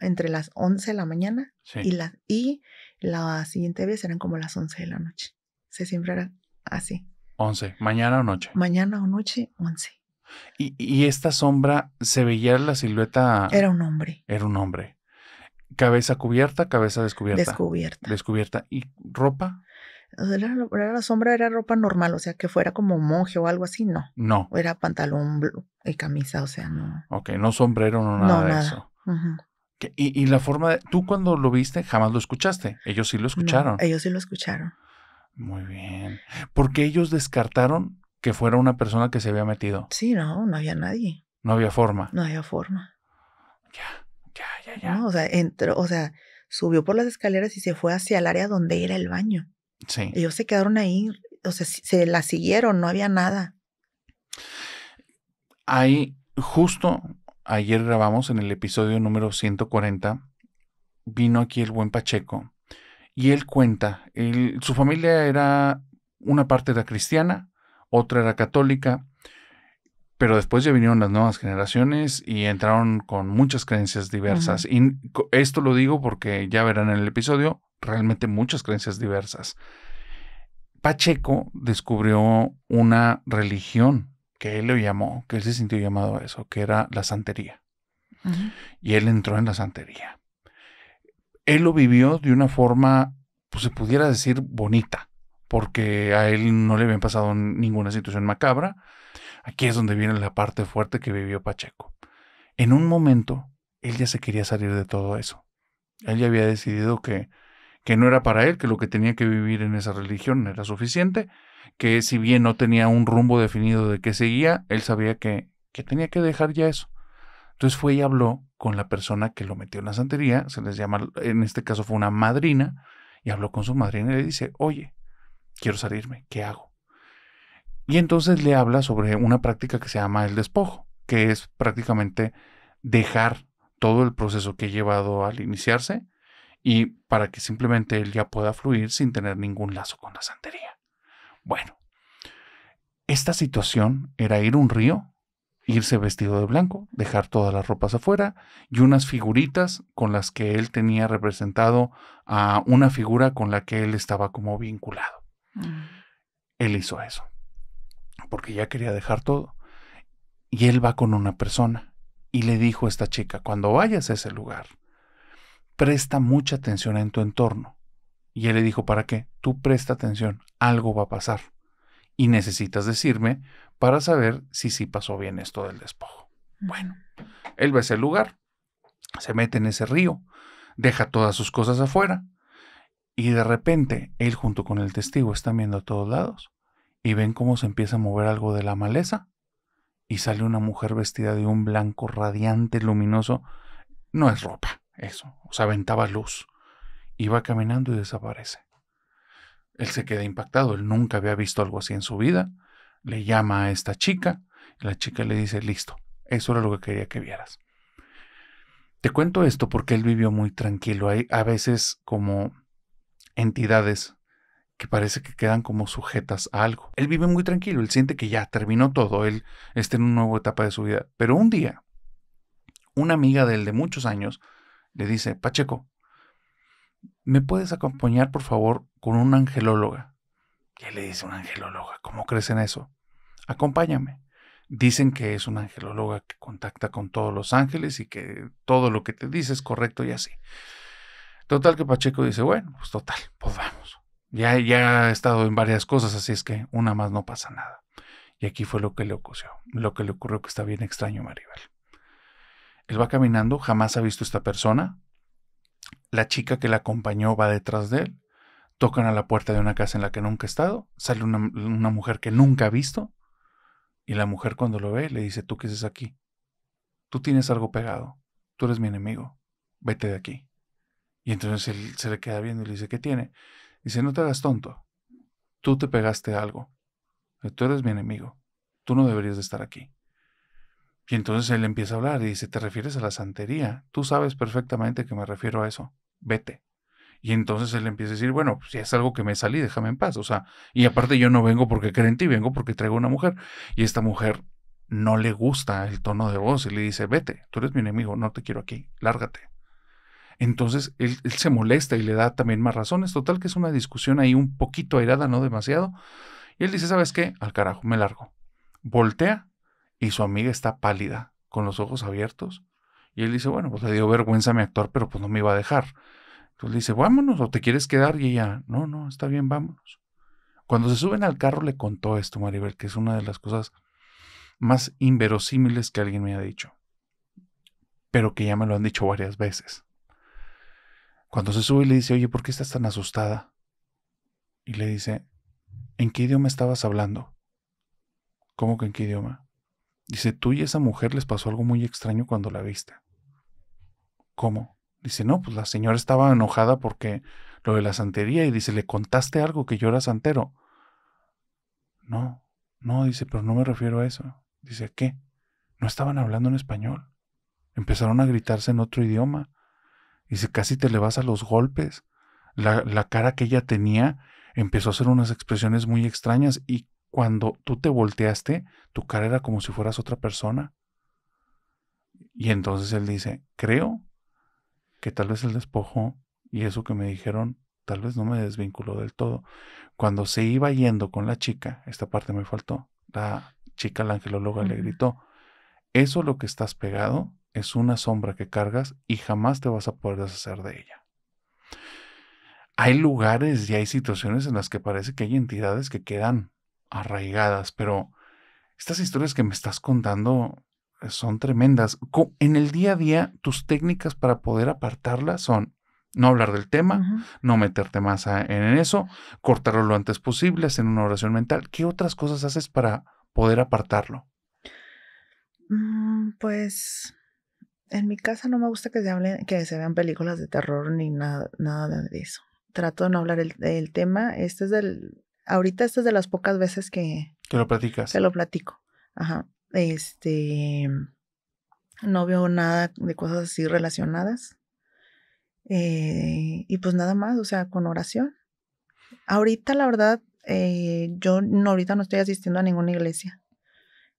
entre las 11 de la mañana y, la, y la siguiente vez eran como las 11 de la noche. se siempre era así. 11, mañana o noche. Mañana o noche, 11. Y, y esta sombra, ¿se veía la silueta? Era un hombre. Era un hombre. Cabeza cubierta, cabeza descubierta. Descubierta. Descubierta. ¿Y ropa? Era, la sombra era ropa normal, o sea, que fuera como monje o algo así, no. No. Era pantalón y camisa, o sea, no. Ok, no sombrero, no nada de eso. y, la forma de. Tú cuando lo viste, jamás lo escuchaste. Ellos sí lo escucharon. ellos sí lo escucharon. Muy bien. Porque ellos descartaron que fuera una persona que se había metido. Sí, no, no había nadie. No había forma. No había forma. Ya, ya, ya, ya. o sea, entró, o sea, subió por las escaleras y se fue hacia el área donde era el baño. Ellos se quedaron ahí, o sea, se la siguieron, no había nada. Ahí, justo ayer grabamos en el episodio número 140, vino aquí el buen Pacheco y él cuenta, su familia era, una parte era cristiana, otra era católica, pero después ya vinieron las nuevas generaciones y entraron con muchas creencias diversas. Y esto lo digo porque ya verán en el episodio, realmente muchas creencias diversas. Pacheco descubrió una religión que él lo llamó, que él se sintió llamado a eso, que era la santería. Y él entró en la santería. Él lo vivió de una forma, pues se pudiera decir, bonita, porque a él no le habían pasado ninguna situación macabra Aquí es donde viene la parte fuerte que vivió Pacheco. En un momento, él ya se quería salir de todo eso. Él ya había decidido que, que no era para él, que lo que tenía que vivir en esa religión era suficiente, que si bien no tenía un rumbo definido de qué seguía, él sabía que, que tenía que dejar ya eso. Entonces fue y habló con la persona que lo metió en la santería, se les llama, en este caso fue una madrina, y habló con su madrina y le dice, oye, quiero salirme, ¿qué hago? Y entonces le habla sobre una práctica que se llama el despojo, que es prácticamente dejar todo el proceso que he llevado al iniciarse y para que simplemente él ya pueda fluir sin tener ningún lazo con la santería. Bueno, esta situación era ir a un río, irse vestido de blanco, dejar todas las ropas afuera y unas figuritas con las que él tenía representado a una figura con la que él estaba como vinculado. Mm. Él hizo eso porque ya quería dejar todo. Y él va con una persona y le dijo a esta chica, cuando vayas a ese lugar, presta mucha atención en tu entorno. Y él le dijo, ¿para qué? Tú presta atención, algo va a pasar. Y necesitas decirme para saber si sí pasó bien esto del despojo. Bueno, él va a ese lugar, se mete en ese río, deja todas sus cosas afuera, y de repente él junto con el testigo están viendo a todos lados y ven cómo se empieza a mover algo de la maleza y sale una mujer vestida de un blanco radiante, luminoso. No es ropa, eso, o sea, aventaba luz. Y va caminando y desaparece. Él se queda impactado, él nunca había visto algo así en su vida. Le llama a esta chica, la chica le dice, listo, eso era lo que quería que vieras. Te cuento esto porque él vivió muy tranquilo. Hay a veces como entidades que parece que quedan como sujetas a algo. Él vive muy tranquilo, él siente que ya terminó todo, él está en una nueva etapa de su vida. Pero un día, una amiga de él de muchos años le dice, Pacheco, ¿me puedes acompañar por favor con una angelóloga? Y le dice, una angelóloga, ¿cómo crees en eso? Acompáñame. Dicen que es una angelóloga que contacta con todos los ángeles y que todo lo que te dice es correcto y así. Total que Pacheco dice, bueno, pues total, pues vamos. Ya, ha estado en varias cosas, así es que una más no pasa nada. Y aquí fue lo que le ocurrió, lo que le ocurrió que está bien extraño, Maribel. Él va caminando, jamás ha visto esta persona. La chica que la acompañó va detrás de él. Tocan a la puerta de una casa en la que nunca ha estado. Sale una, una mujer que nunca ha visto. Y la mujer cuando lo ve le dice, tú qué haces aquí. Tú tienes algo pegado. Tú eres mi enemigo. Vete de aquí. Y entonces él se le queda viendo y le dice, ¿qué tiene? Dice, no te hagas tonto. Tú te pegaste algo. Eh, tú eres mi enemigo. Tú no deberías de estar aquí. Y entonces él empieza a hablar y dice, ¿te refieres a la santería? Tú sabes perfectamente que me refiero a eso. Vete. Y entonces él empieza a decir, bueno, si es algo que me salí, déjame en paz. O sea, y aparte yo no vengo porque creo en ti, vengo porque traigo una mujer. Y esta mujer no le gusta el tono de voz y le dice, vete, tú eres mi enemigo, no te quiero aquí, lárgate. Entonces él, se molesta y le da también más razones. Total que es una discusión ahí un poquito airada, no demasiado. Y él dice, ¿sabes qué? Al carajo, me largo. Voltea y su amiga está pálida, con los ojos abiertos. Y él dice, bueno, pues le dio vergüenza a mi actor, pero pues no me iba a dejar. Entonces le dice, vámonos, o te quieres quedar. Y ella, no, no, está bien, vámonos. Cuando se suben al carro le contó esto, Maribel, que es una de las cosas más inverosímiles que alguien me ha dicho, pero que ya me lo han dicho varias veces. Cuando se sube y le dice, oye, ¿por qué estás tan asustada? Y le dice, ¿en qué idioma estabas hablando? ¿Cómo que en qué idioma? Dice, tú y esa mujer les pasó algo muy extraño cuando la viste. ¿Cómo? Dice, no, pues la señora estaba enojada porque lo de la santería y dice, ¿le contaste algo que yo era santero? No, no, dice, pero no me refiero a eso. Dice, ¿qué? No estaban hablando en español. Empezaron a gritarse en otro idioma y casi te le vas a los golpes. La, cara que ella tenía empezó a hacer unas expresiones muy extrañas y cuando tú te volteaste, tu cara era como si fueras otra persona. Y entonces él dice, creo que tal vez el despojo y eso que me dijeron tal vez no me desvinculó del todo. Cuando se iba yendo con la chica, esta parte me faltó, la chica, la angelóloga, le gritó, eso lo que estás pegado es una sombra que cargas y jamás te vas a poder deshacer de ella. Hay lugares y hay situaciones en las que parece que hay entidades que quedan arraigadas, pero estas historias que me estás contando eh, son tremendas. En el día a día, tus técnicas para poder apartarlas son no hablar del tema, no meterte más en eso, cortarlo lo antes posible, hacer una oración mental. ¿Qué otras cosas haces para poder apartarlo? Mm, pues en mi casa no me gusta que se hablen, que se vean películas de terror ni nada, nada de eso. Trato de no hablar el, tema. Este es del, ahorita este es de las pocas veces que... Que lo platicas. se lo platico. Ajá. Este, no veo nada de cosas así relacionadas. Eh, y pues nada más, o sea, con oración. Ahorita, la verdad, eh, yo no, ahorita no estoy asistiendo a ninguna iglesia.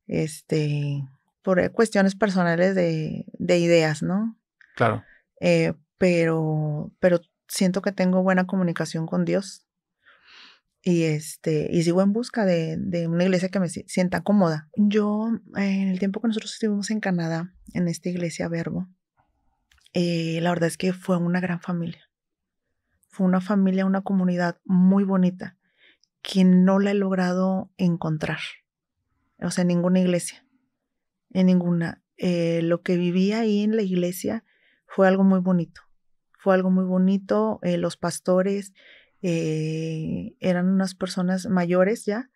Este, por eh, cuestiones personales de, ideas, ¿no? Claro. Eh, pero, pero siento que tengo buena comunicación con Dios y, este, y sigo en busca de, una iglesia que me sienta cómoda. Yo, en el tiempo que nosotros estuvimos en Canadá, en esta iglesia Verbo, eh, la verdad es que fue una gran familia. Fue una familia, una comunidad muy bonita que no la he logrado encontrar. O sea, ninguna iglesia en ninguna. Eh, lo que viví ahí en la iglesia fue algo muy bonito. Fue algo muy bonito. Eh, los pastores eh, eran unas personas mayores ya,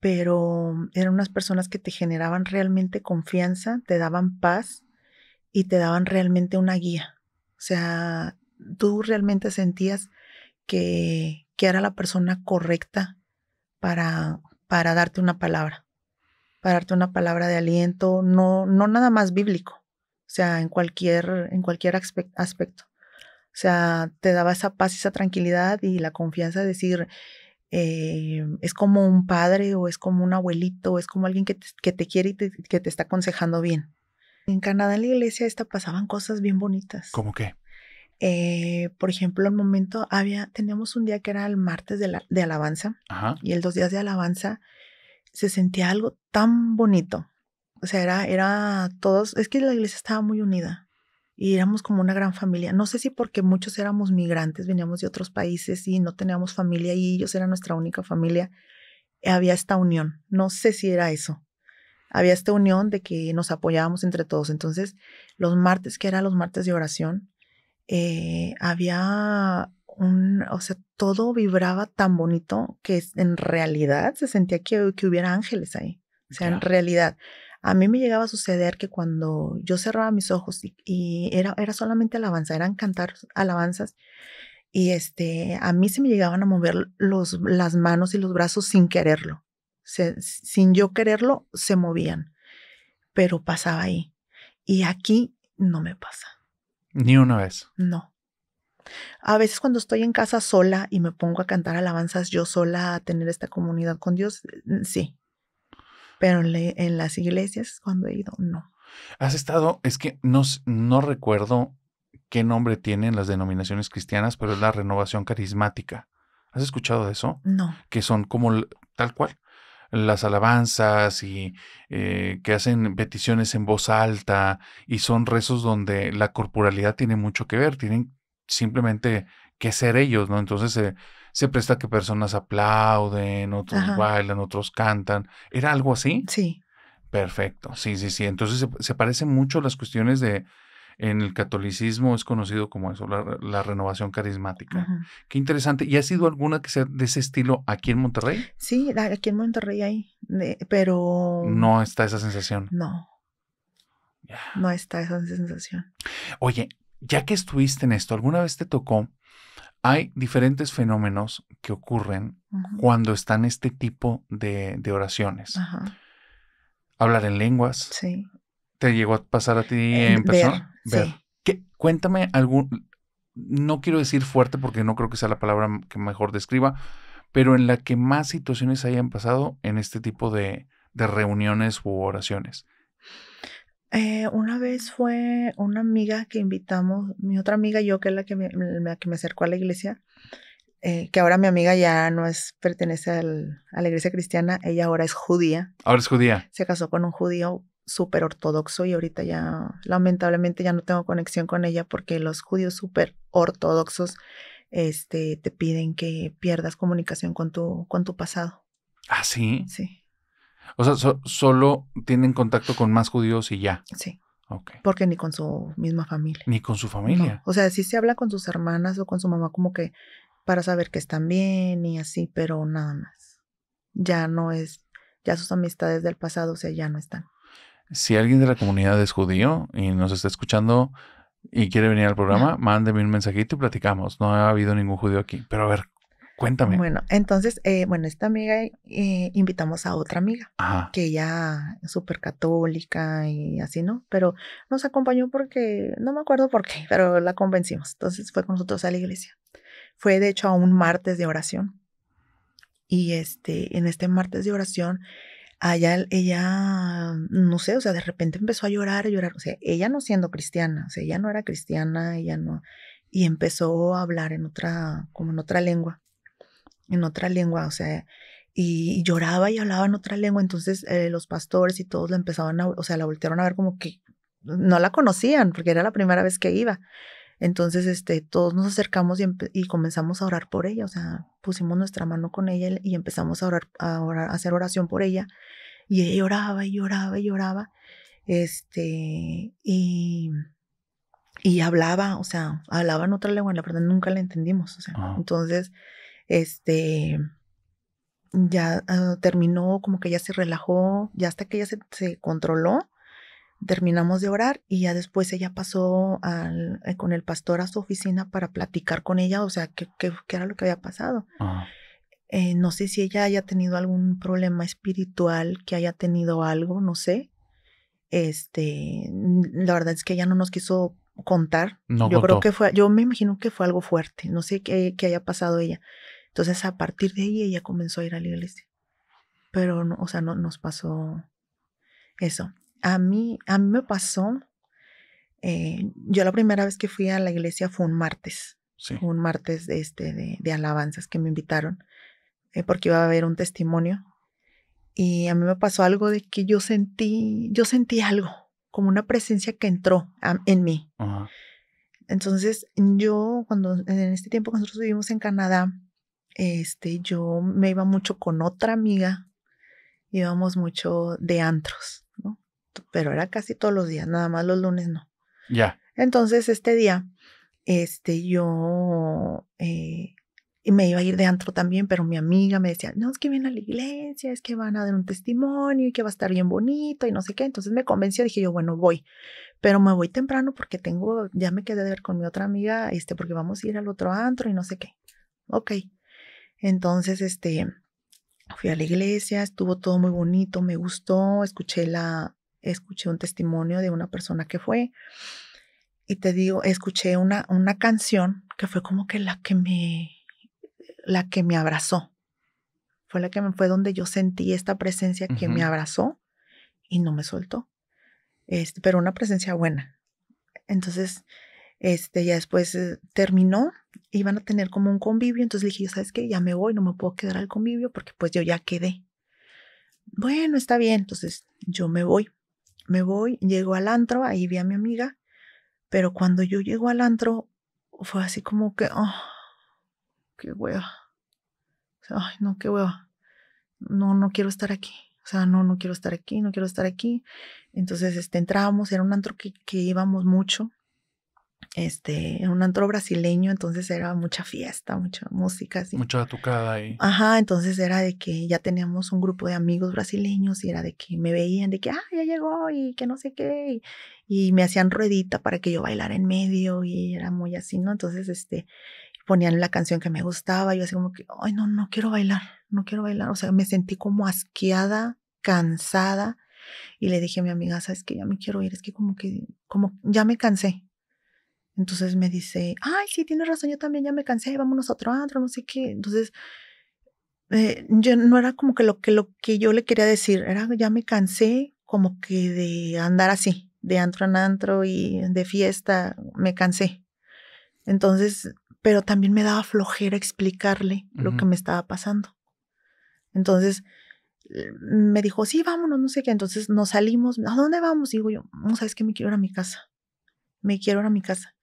pero mm, eran unas personas que te generaban realmente confianza, te daban paz y te daban realmente una guía. O sea, tú realmente sentías que, que era la persona correcta para, para darte una palabra para darte una palabra de aliento, no, no nada más bíblico, o sea, en cualquier, en cualquier aspecto. O sea, te daba esa paz, esa tranquilidad y la confianza de decir, eh, es como un padre o es como un abuelito o es como alguien que te, que te quiere y que te está aconsejando bien. En Canadá, en la iglesia esta pasaban cosas bien bonitas. ¿Cómo qué? Eh, por ejemplo, al momento había, teníamos un día que era el martes de, alabanza y el dos días de alabanza se sentía algo tan bonito. O sea, era, todos, es que la iglesia estaba muy unida y éramos como una gran familia. No sé si porque muchos éramos migrantes, veníamos de otros países y no teníamos familia y ellos eran nuestra única familia. Eh, había esta unión, no sé si era eso. Había esta unión de que nos apoyábamos entre todos. Entonces, los martes, que eran los martes de oración, eh, había un, o sea, todo vibraba tan bonito que en realidad se sentía que, hubiera ángeles ahí. O sea, en realidad. A mí me llegaba a suceder que cuando yo cerraba mis ojos y, era, era solamente alabanza, eran cantar alabanzas, y este, a mí se me llegaban a mover los, las manos y los brazos sin quererlo. sin yo quererlo, se movían, pero pasaba ahí. Y aquí no me pasa. Ni una vez. No. A veces cuando estoy en casa sola y me pongo a cantar alabanzas yo sola, a tener esta comunidad con Dios, mm, sí. Pero en las iglesias cuando he ido, no. Has estado, es que no, no recuerdo qué nombre tienen las denominaciones cristianas, pero es la renovación carismática. ¿Has escuchado de eso? No. Que son como tal cual las alabanzas y eh, que hacen peticiones en voz alta y son rezos donde la corporalidad tiene mucho que ver, tienen simplemente que ser ellos, ¿no? Entonces se, se presta que personas aplauden, otros bailan, otros cantan. ¿Era algo así? Sí. Perfecto, sí, sí, sí. Entonces se, se parecen mucho las cuestiones de, en el catolicismo es conocido como eso, la, renovación carismática. Qué interesante. ¿Y ha sido alguna que sea de ese estilo aquí en Monterrey? Sí, aquí en Monterrey hay, eh, pero... No está esa sensación. No. No está esa sensación. Oye, ya que estuviste en esto, alguna vez te tocó, hay diferentes fenómenos que ocurren cuando están este tipo de, oraciones. Hablar en lenguas. Sí. ¿Te llegó a pasar a ti eh, en persona? Ver. Sí. Cuéntame algún, no quiero decir fuerte porque no creo que sea la palabra que mejor describa, pero en la que más situaciones hayan pasado en este tipo de, de reuniones u oraciones. Eh, una vez fue una amiga que invitamos, mi otra amiga yo, que es la que me, que me acercó a la iglesia, eh, que ahora mi amiga ya no es, pertenece a la iglesia cristiana, ella ahora es judía. Ahora es judía. Se casó con un judío súper ortodoxo y ahorita ya, lamentablemente, ya no tengo conexión con ella porque los judíos súper ortodoxos este, te piden que pierdas comunicación con tu, con tu pasado. ¿Ah, sí? Sí. O sea, solo tienen contacto con más judíos y ya. Sí. Okay. Porque ni con su misma familia. Ni con su familia. O sea, sí se habla con sus hermanas o con su mamá como que para saber que están bien y así, pero nada más. Ya no es, ya sus amistades del pasado, o sea, ya no están. Si alguien de la comunidad es judío y nos está escuchando y quiere venir al programa, mándenme mándeme un mensajito y platicamos. No ha habido ningún judío aquí. Pero a ver, Cuéntame. Bueno, entonces, eh, bueno, esta amiga eh, invitamos a otra amiga, que ella es súper católica y así, ¿no? Pero nos acompañó porque, no me acuerdo por qué, pero la convencimos. Entonces fue con nosotros a la iglesia. Fue de hecho a un martes de oración. Y este, en este martes de oración, allá ella, no sé, o sea, de repente empezó a llorar, a llorar. O sea, ella no siendo cristiana, o sea, ella no era cristiana, ella no y empezó a hablar en otra, como en otra lengua en otra lengua, o sea, y, lloraba y hablaba en otra lengua, entonces eh, los pastores y todos la empezaban a, o sea, la voltearon a ver como que no la conocían, porque era la primera vez que iba. Entonces, este, todos nos acercamos y, y, comenzamos a orar por ella, o sea, pusimos nuestra mano con ella y empezamos a orar, a, orar, hacer oración por ella. Y ella lloraba y lloraba y lloraba, este, y, y hablaba, o sea, hablaba en otra lengua, la verdad nunca la entendimos, o sea, ah. entonces este, ya ah, terminó, como que ya se relajó, ya hasta que ella se, controló, terminamos de orar y ya después ella pasó al, eh, con el pastor a su oficina para platicar con ella, o sea, qué, era lo que había pasado. Ah. Eh, no sé si ella haya tenido algún problema espiritual, que haya tenido algo, no sé. Este, la verdad es que ella no nos quiso contar. yo creo que fue, yo me imagino que fue algo fuerte, no sé qué, qué haya pasado ella. Entonces a partir de ahí ella comenzó a ir a la iglesia. Pero, no, o sea, no nos pasó eso. A mí, a mí me pasó, eh, yo la primera vez que fui a la iglesia fue un martes, un martes de, este, de, alabanzas que me invitaron, eh, porque iba a haber un testimonio. Y a mí me pasó algo de que yo sentí, yo sentí algo, como una presencia que entró en mí. Ajá. Entonces, yo cuando en este tiempo que nosotros vivimos en Canadá, este, yo me iba mucho con otra amiga, íbamos mucho de antros, ¿no? Pero era casi todos los días, nada más los lunes no. Ya. Entonces, este día, este, yo eh, me iba a ir de antro también, pero mi amiga me decía, no, es que viene a la iglesia, es que van a dar un testimonio y que va a estar bien bonito y no sé qué. Entonces me convenció, dije yo, bueno, voy, pero me voy temprano porque tengo, ya me quedé de ver con mi otra amiga, este, porque vamos a ir al otro antro y no sé qué. Ok. Entonces, este, fui a la iglesia, estuvo todo muy bonito, me gustó, escuché la, escuché un testimonio de una persona que fue y te digo, escuché una, una canción que fue como que la que me, la que me abrazó. Fue la que me fue donde yo sentí esta presencia que me abrazó y no me soltó. Este, pero una presencia buena. Entonces, este, ya después eh, terminó, iban a tener como un convivio, entonces le dije, ¿sabes qué? Ya me voy, no me puedo quedar al convivio porque pues yo ya quedé. Bueno, está bien, entonces yo me voy, me voy, llego al antro, ahí vi a mi amiga, pero cuando yo llego al antro fue así como que, oh, qué hueva. Ay, no, qué hueva. No, no quiero estar aquí. O sea, no, no quiero estar aquí, no quiero estar aquí. Entonces, este, entrábamos, era un antro que, que íbamos mucho, este, en un antro brasileño, entonces era mucha fiesta, mucha música. Así. Mucha tocada ahí. Ajá, entonces era de que ya teníamos un grupo de amigos brasileños y era de que me veían, de que, ah, ya llegó y que no sé qué. Y, me hacían ruedita para que yo bailara en medio y era muy así, ¿no? Entonces, este, ponían la canción que me gustaba, yo así como que, ay, no, no quiero bailar, no quiero bailar. O sea, me sentí como asqueada, cansada. Y le dije a mi amiga, sabes que ya me quiero ir, es que como que, como ya me cansé, entonces me dice, ay, sí, tienes razón, yo también ya me cansé, vámonos a otro antro, no sé qué. Entonces, eh, yo no era como que lo, que lo que yo le quería decir, era ya me cansé como que de andar así, de antro en antro y de fiesta, me cansé. Entonces, pero también me daba flojera explicarle lo que me estaba pasando. Entonces, me dijo, sí, vámonos, no sé qué. Entonces nos salimos, ¿a dónde vamos? Digo yo, no sabes que me quiero ir a mi casa. Me quiero ir a mi casa.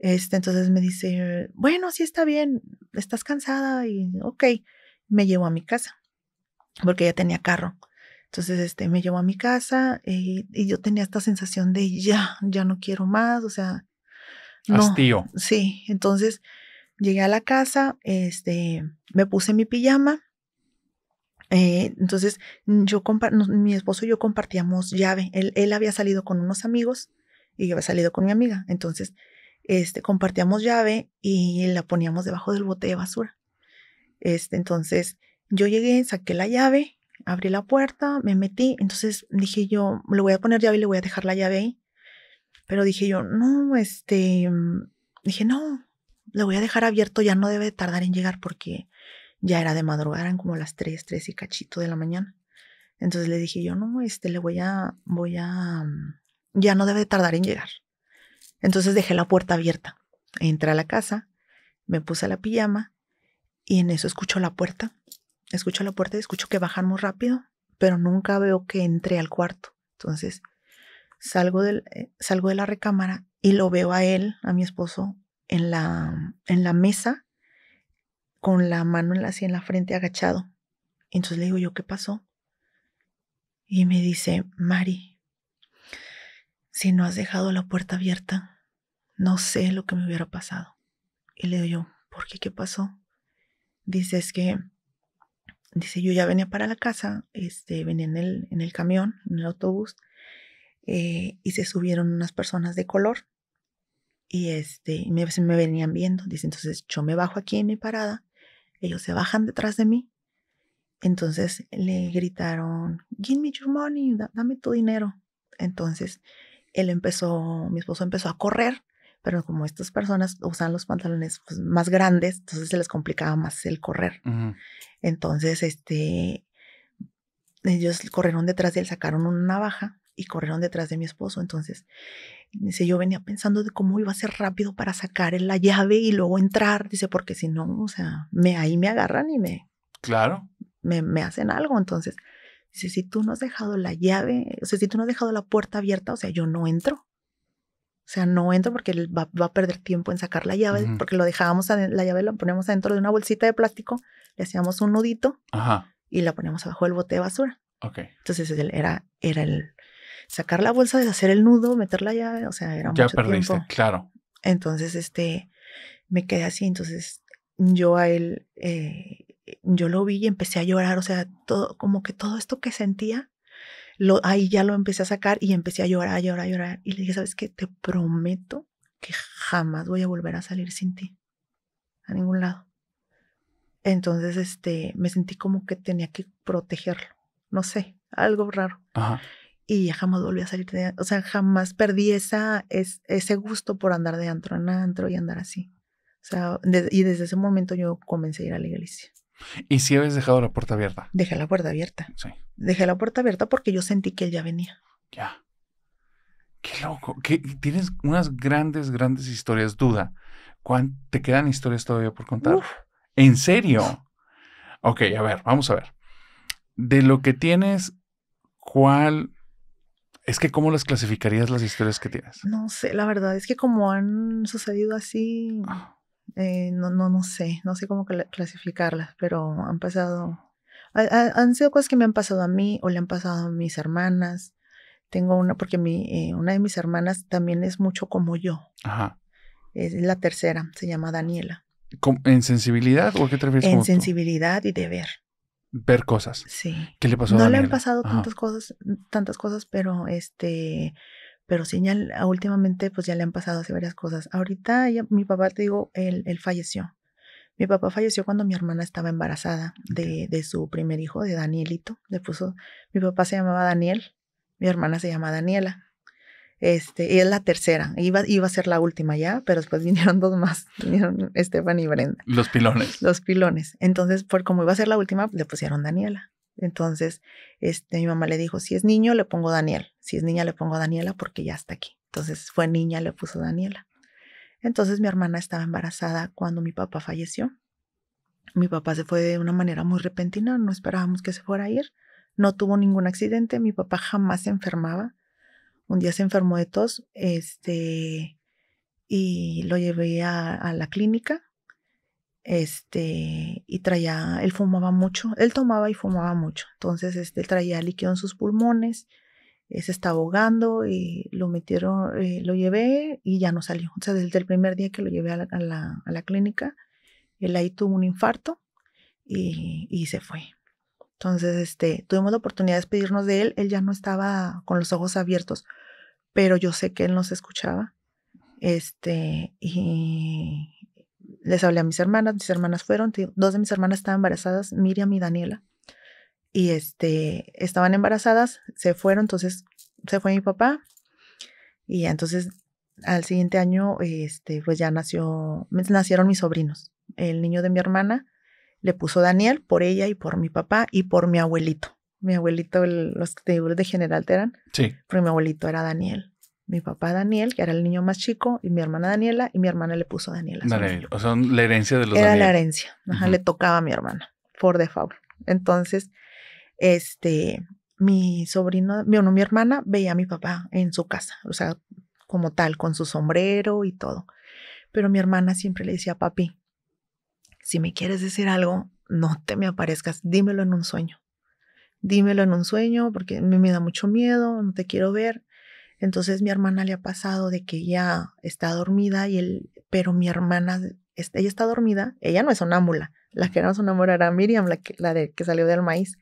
Este, entonces me dice, bueno, sí está bien, estás cansada y ok, me llevo a mi casa, porque ya tenía carro. Entonces, este, me llevo a mi casa eh, y, yo tenía esta sensación de ya, ya no quiero más, o sea, no. Sí, entonces llegué a la casa, este, me puse mi pijama. Eh, entonces, mm, yo mi esposo y yo compartíamos llave. Él, él, había salido con unos amigos y yo había salido con mi amiga. Entonces, este, compartíamos llave y la poníamos debajo del bote de basura. Este, entonces yo llegué, saqué la llave, abrí la puerta, me metí, entonces dije yo, le voy a poner llave y le voy a dejar la llave ahí. Pero dije yo, no, este, mm", dije, no, le voy a dejar abierto, ya no debe tardar en llegar porque ya era de madrugada, eran como las 3, 3 y cachito de la mañana. Entonces le dije yo, no, este, le voy a, voy a, mm, ya no debe tardar en llegar. Entonces dejé la puerta abierta. Entré a la casa, me puse la pijama y en eso escucho la puerta. Escucho la puerta y escucho que bajan muy rápido, pero nunca veo que entre al cuarto. Entonces salgo, del, eh, salgo de la recámara y lo veo a él, a mi esposo, en la, en la mesa con la mano en la, así en la frente agachado. Entonces le digo yo, ¿qué pasó? Y me dice, Mari, si no has dejado la puerta abierta, no sé lo que me hubiera pasado. Y le digo yo, ¿por qué? ¿Qué pasó? Dice, es que, dice, yo ya venía para la casa, este, venía en el, en el camión, en el autobús, eh, y se subieron unas personas de color y este, me, me venían viendo. Dice, entonces yo me bajo aquí en mi parada, ellos se bajan detrás de mí. Entonces le gritaron, give me your money, dame tu dinero. Entonces él empezó, mi esposo empezó a correr pero como estas personas usan los pantalones pues, más grandes, entonces se les complicaba más el correr. Entonces, este, ellos corrieron detrás de él, sacaron una navaja y corrieron detrás de mi esposo. Entonces, dice, yo venía pensando de cómo iba a ser rápido para sacar la llave y luego entrar, dice, porque si no, o sea, me, ahí me agarran y me... Claro. Me, me hacen algo, entonces... Dice, si tú no has dejado la llave, o sea, si tú no has dejado la puerta abierta, o sea, yo no entro. O sea, no entra porque va, va a perder tiempo en sacar la llave, porque lo dejábamos, la llave la poníamos adentro de una bolsita de plástico, le hacíamos un nudito y la poníamos abajo del bote de basura. Okay. Entonces era, era el sacar la bolsa, deshacer el nudo, meter la llave, o sea, era ya perdiste, claro. Entonces, este, me quedé así, entonces yo a él, eh, yo lo vi y empecé a llorar, o sea, todo, como que todo esto que sentía, ahí ya lo empecé a sacar y empecé a llorar, llorar, llorar. Y le dije, ¿sabes qué? Te prometo que jamás voy a volver a salir sin ti. A ningún lado. Entonces, este, me sentí como que tenía que protegerlo. No sé, algo raro. Y jamás volví a salir de, o sea, jamás perdí esa, ese gusto por andar de antro en antro y andar así. O sea, y desde ese momento yo comencé a ir a la iglesia. ¿Y si habías dejado la puerta abierta? Dejé la puerta abierta. Sí. Dejé la puerta abierta porque yo sentí que él ya venía. Ya. Qué loco. tienes unas grandes, grandes historias. Duda. ¿Te quedan historias todavía por contar? ¿En serio? Ok, a ver, vamos a ver. De lo que tienes, ¿cuál es que cómo las clasificarías las historias que tienes? No sé, la verdad es que como han sucedido así, ah. Eh, no, no, no sé, no sé cómo clasificarlas, pero han pasado, han sido cosas que me han pasado a mí o le han pasado a mis hermanas. Tengo una, porque mi, eh, una de mis hermanas también es mucho como yo. Ajá. Es la tercera, se llama Daniela. ¿En sensibilidad o a qué te refieres? En sensibilidad y de ver Ver cosas. Sí. ¿Qué le pasó a No le han pasado tantas cosas, tantas cosas, pero este pero sí, últimamente pues ya le han pasado así varias cosas. Ahorita mi papá, te digo, él, falleció. Mi papá falleció cuando mi hermana estaba embarazada de, su primer hijo, de Danielito. Le puso, mi papá se llamaba Daniel, mi hermana se llama Daniela. Este, y es la tercera, iba, a ser la última ya, pero después vinieron dos más, vinieron Estefan y Brenda. Los pilones. Los pilones. Entonces, por como iba a ser la última, le pusieron Daniela. Entonces, este, mi mamá le dijo, si es niño, le pongo Daniel. Si es niña, le pongo Daniela porque ya está aquí. Entonces, fue niña, le puso Daniela. Entonces, mi hermana estaba embarazada cuando mi papá falleció. Mi papá se fue de una manera muy repentina, no esperábamos que se fuera a ir. No tuvo ningún accidente, mi papá jamás se enfermaba. Un día se enfermó de tos, este, y lo llevé a la clínica este, y traía, él fumaba mucho, él tomaba y fumaba mucho, entonces este, traía líquido en sus pulmones, eh, se estaba ahogando y lo metieron, eh, lo llevé y ya no salió. O sea, desde el primer día que lo llevé a la, a la, clínica, él ahí tuvo un infarto y, y, se fue. Entonces, este, tuvimos la oportunidad de despedirnos de él, él ya no estaba con los ojos abiertos, pero yo sé que él nos escuchaba, este, y les hablé a mis hermanas, mis hermanas fueron, dos de mis hermanas estaban embarazadas, Miriam y Daniela. Y este, estaban embarazadas, se fueron, entonces se fue mi papá. Y entonces al siguiente año, este, pues ya nació, nacieron mis sobrinos. El niño de mi hermana le puso Daniel por ella y por mi papá y por mi abuelito. Mi abuelito, los de General Terán. Sí. Pero mi abuelito era Daniel mi papá Daniel, que era el niño más chico, y mi hermana Daniela, y mi hermana le puso Daniela. Daniel, o sea, la herencia de los Era la herencia, le tocaba a mi hermana, por favor Entonces, este, mi sobrino, mi, no, mi hermana veía a mi papá en su casa, o sea, como tal, con su sombrero y todo. Pero mi hermana siempre le decía, papi, si me quieres decir algo, no te me aparezcas, dímelo en un sueño. Dímelo en un sueño, porque me da mucho miedo, no te quiero ver entonces mi hermana le ha pasado de que ella está dormida y él, pero mi hermana, ella está dormida, ella no es sonámbula, la que era sonámbula era Miriam, la que, de, que salió del maíz,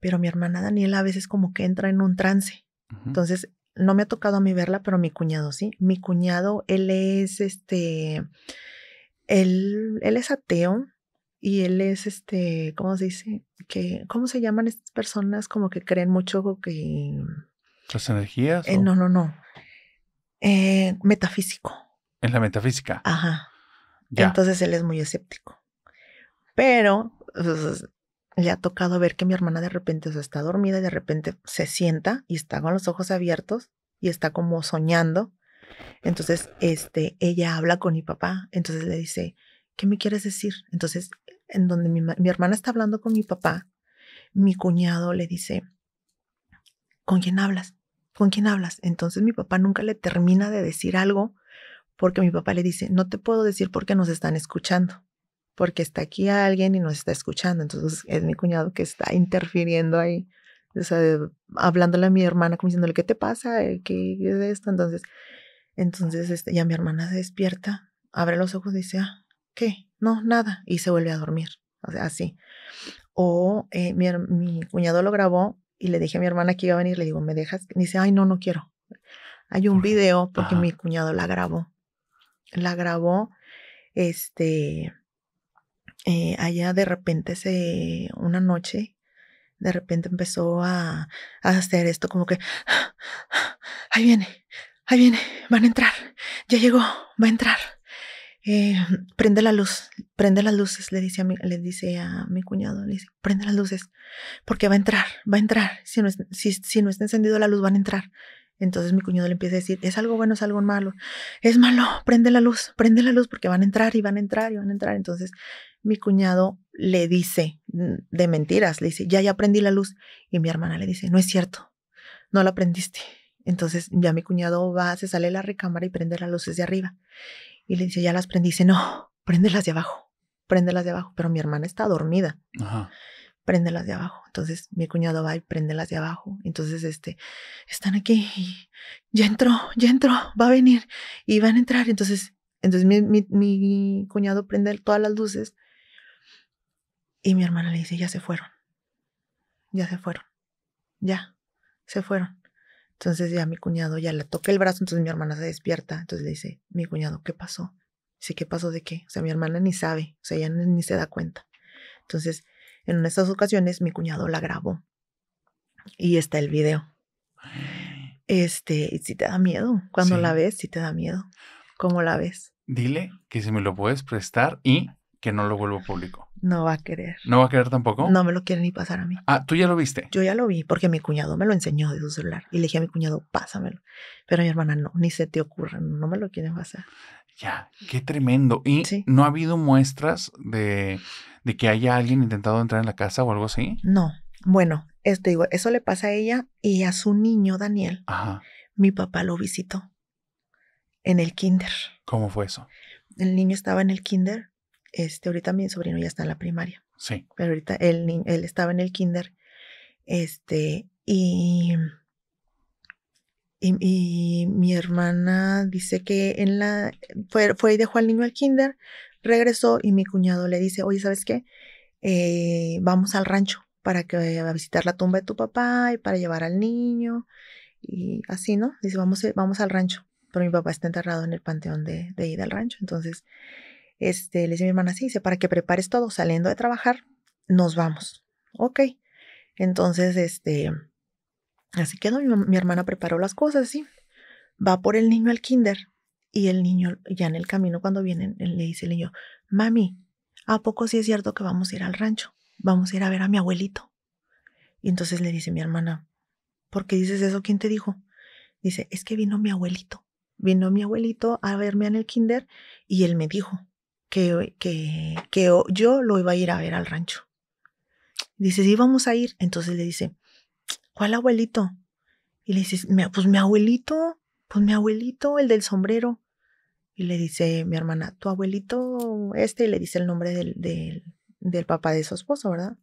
pero mi hermana Daniela a veces como que entra en un trance. Entonces no me ha tocado a mí verla, pero mi cuñado sí. Mi cuñado, él es este, él, él es ateo y él es este, ¿cómo se dice? Que, ¿Cómo se llaman estas personas como que creen mucho que energías? Eh, no, no, no. Eh, metafísico. En la metafísica. Ajá. Entonces él es muy escéptico. Pero pues, le ha tocado ver que mi hermana de repente está dormida y de repente se sienta y está con los ojos abiertos y está como soñando. Entonces, este, ella habla con mi papá. Entonces le dice, ¿qué me quieres decir? Entonces, en donde mi hermana está hablando con mi papá, mi cuñado le dice, ¿con quién hablas? ¿con quién hablas? Entonces mi papá nunca le termina de decir algo porque mi papá le dice, no te puedo decir porque nos están escuchando, porque está aquí alguien y nos está escuchando. Entonces es mi cuñado que está interfiriendo ahí, o sea, hablándole a mi hermana como diciéndole, ¿qué te pasa? Eh, ¿Qué es esto? Entonces, entonces este, ya mi hermana se despierta, abre los ojos y dice, ah, ¿qué? No, nada. Y se vuelve a dormir, o sea, así. O eh, mi, mi cuñado lo grabó y le dije a mi hermana que iba a venir, le digo, ¿me dejas? ni dice, ay, no, no quiero. Hay un video porque mi cuñado la grabó. La grabó, este, eh, allá de repente se, una noche, de repente empezó a, a hacer esto como que, ah, ah, ahí viene, ahí viene, van a entrar, ya llegó, va a entrar. Eh, prende la luz, prende las luces, le dice, a mi, le dice a mi cuñado, le dice, prende las luces, porque va a entrar, va a entrar, si no, es, si, no está encendido la luz, van a entrar. Entonces mi cuñado le empieza a decir, es algo bueno, es algo malo, es malo, prende la luz, prende la luz porque van a entrar y van a entrar y van a entrar. Entonces mi cuñado le dice de mentiras, le dice, ya, ya prendí la luz. Y mi hermana le dice, no es cierto, no la prendiste. Entonces ya mi cuñado va, se sale de la recámara y prende las luces de arriba. Y le dice, ya las prendí. dice, no, las de abajo, las de abajo. Pero mi hermana está dormida. Ajá. las de abajo. Entonces mi cuñado va y las de abajo. Entonces, este, están aquí. ya entró, ya entró, va a venir. Y van a entrar. Entonces, entonces mi, mi cuñado prende todas las luces. Y mi hermana le dice, ya se fueron. Ya se fueron. Ya, se fueron. Entonces ya mi cuñado ya le toca el brazo, entonces mi hermana se despierta, entonces le dice, mi cuñado, ¿qué pasó? Dice, ¿qué pasó de qué? O sea, mi hermana ni sabe, o sea, ya ni, se da cuenta. Entonces, en estas ocasiones, mi cuñado la grabó y está el video. Este, y si te da miedo, cuando la ves, si te da miedo, ¿cómo la ves? Dile que si me lo puedes prestar y que no lo vuelvo público. No va a querer. ¿No va a querer tampoco? No me lo quiere ni pasar a mí. Ah, ¿tú ya lo viste? Yo ya lo vi porque mi cuñado me lo enseñó de su celular y le dije a mi cuñado, pásamelo. Pero mi hermana no, ni se te ocurra, no me lo quieren pasar. Ya, qué tremendo. ¿Y no ha habido muestras de, que haya alguien intentado entrar en la casa o algo así? No. Bueno, digo, eso le pasa a ella y a su niño Daniel. Ajá. Mi papá lo visitó en el kinder. ¿Cómo fue eso? El niño estaba en el kinder este, ahorita mi sobrino ya está en la primaria. Sí. Pero ahorita él, estaba en el kinder. Este, y, y, mi hermana dice que en la, fue, y dejó al niño al kinder, regresó y mi cuñado le dice, oye, ¿sabes qué? Eh, vamos al rancho para que a visitar la tumba de tu papá y para llevar al niño y así, ¿no? Dice, vamos, eh, vamos al rancho, pero mi papá está enterrado en el panteón de, de al rancho, entonces este, le dice mi hermana, así, dice, para que prepares todo, saliendo de trabajar, nos vamos. Ok. Entonces, este, así quedó. Mi, mi hermana preparó las cosas, sí. Va por el niño al kinder y el niño, ya en el camino, cuando vienen, le dice el niño, mami, ¿a poco sí es cierto que vamos a ir al rancho? Vamos a ir a ver a mi abuelito. Y entonces le dice mi hermana, ¿por qué dices eso? ¿Quién te dijo? Dice, es que vino mi abuelito. Vino mi abuelito a verme en el kinder y él me dijo, que, yo lo iba a ir a ver al rancho. Dice, sí, vamos a ir. Entonces le dice, ¿cuál abuelito? Y le dice, pues mi abuelito, pues mi abuelito, el del sombrero. Y le dice mi hermana, tu abuelito este, y le dice el nombre del, del, del papá de su esposo, ¿verdad?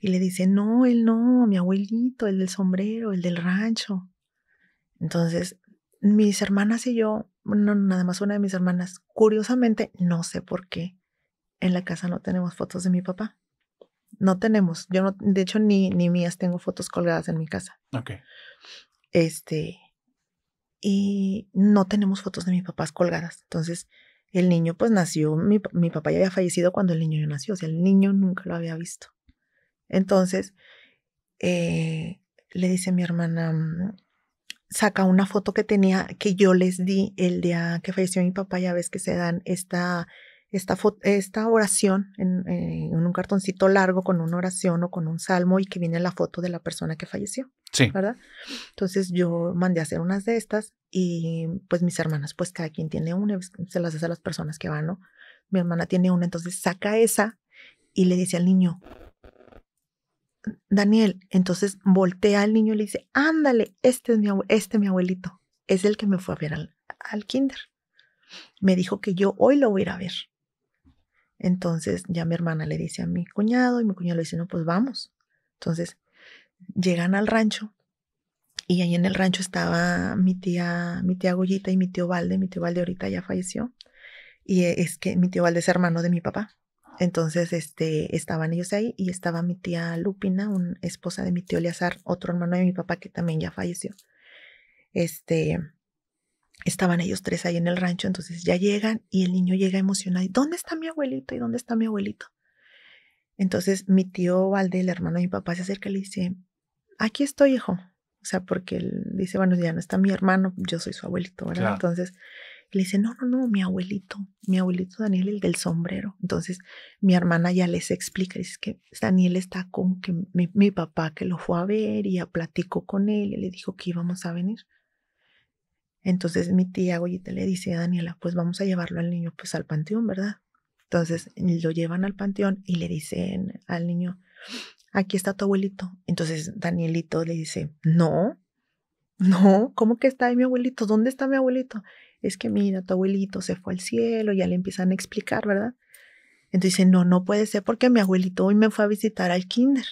Y le dice, no, él no, mi abuelito, el del sombrero, el del rancho. Entonces, mis hermanas y yo no, nada más una de mis hermanas. Curiosamente, no sé por qué en la casa no tenemos fotos de mi papá. No tenemos. Yo no, de hecho, ni, ni mías tengo fotos colgadas en mi casa. Ok. Este, y no tenemos fotos de mis papás colgadas. Entonces, el niño pues nació, mi, papá ya había fallecido cuando el niño ya nació, o sea, el niño nunca lo había visto. Entonces, eh, le dice mi hermana, saca una foto que tenía, que yo les di el día que falleció mi papá, ya ves que se dan esta, esta, esta oración en, eh, en, un cartoncito largo con una oración o con un salmo y que viene la foto de la persona que falleció. Sí. ¿Verdad? Entonces yo mandé a hacer unas de estas y pues mis hermanas, pues cada quien tiene una, se las hace a las personas que van, ¿no? Mi hermana tiene una, entonces saca esa y le dice al niño, Daniel, entonces voltea al niño y le dice, ándale, este es mi, este mi abuelito, es el que me fue a ver al, al kinder. Me dijo que yo hoy lo voy a ir a ver. Entonces ya mi hermana le dice a mi cuñado y mi cuñado le dice, no, pues vamos. Entonces llegan al rancho y ahí en el rancho estaba mi tía, mi tía Goyita y mi tío Valde. Mi tío Valde ahorita ya falleció. Y es que mi tío Valde es hermano de mi papá. Entonces, este, estaban ellos ahí y estaba mi tía Lupina, una esposa de mi tío Leazar, otro hermano de mi papá que también ya falleció. Este, estaban ellos tres ahí en el rancho, entonces ya llegan y el niño llega emocionado. ¿Dónde está mi abuelito? ¿Y dónde está mi abuelito? Entonces mi tío Valde, el hermano de mi papá, se acerca y le dice, aquí estoy, hijo. O sea, porque él dice, bueno, ya no está mi hermano, yo soy su abuelito, ¿verdad? Entonces le dice, no, no, no, mi abuelito, mi abuelito Daniel, el del sombrero. Entonces mi hermana ya les explica, dice que Daniel está con que mi, papá que lo fue a ver y ya platicó con él y le dijo que íbamos a venir. Entonces mi tía Goyita le dice a Daniela, pues vamos a llevarlo al niño pues al panteón, ¿verdad? Entonces lo llevan al panteón y le dicen al niño, aquí está tu abuelito. Entonces Danielito le dice, no, no, ¿cómo que está ahí mi abuelito? ¿Dónde está mi abuelito? Es que mira, tu abuelito se fue al cielo, ya le empiezan a explicar, ¿verdad? Entonces no, no puede ser porque mi abuelito hoy me fue a visitar al kinder.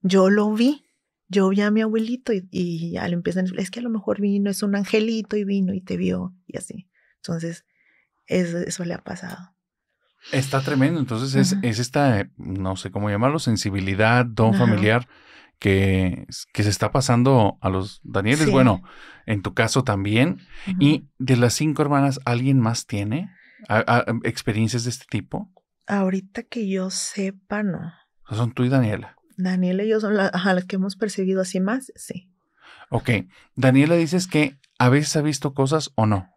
Yo lo vi, yo vi a mi abuelito y, ya le empiezan, a es que a lo mejor vino, es un angelito y vino y te vio y así. Entonces, eso, le ha pasado. Está tremendo, entonces es, esta, eh, no sé cómo llamarlo, sensibilidad, don familiar que, se está pasando a los Danieles. Bueno, en tu caso también. ¿Y de las cinco hermanas, alguien más tiene experiencias de este tipo? Ahorita que yo sepa, no. Son tú y Daniela. Daniela y yo son las que hemos percibido así más, sí. Ok. Daniela, dices que a veces ha visto cosas o no.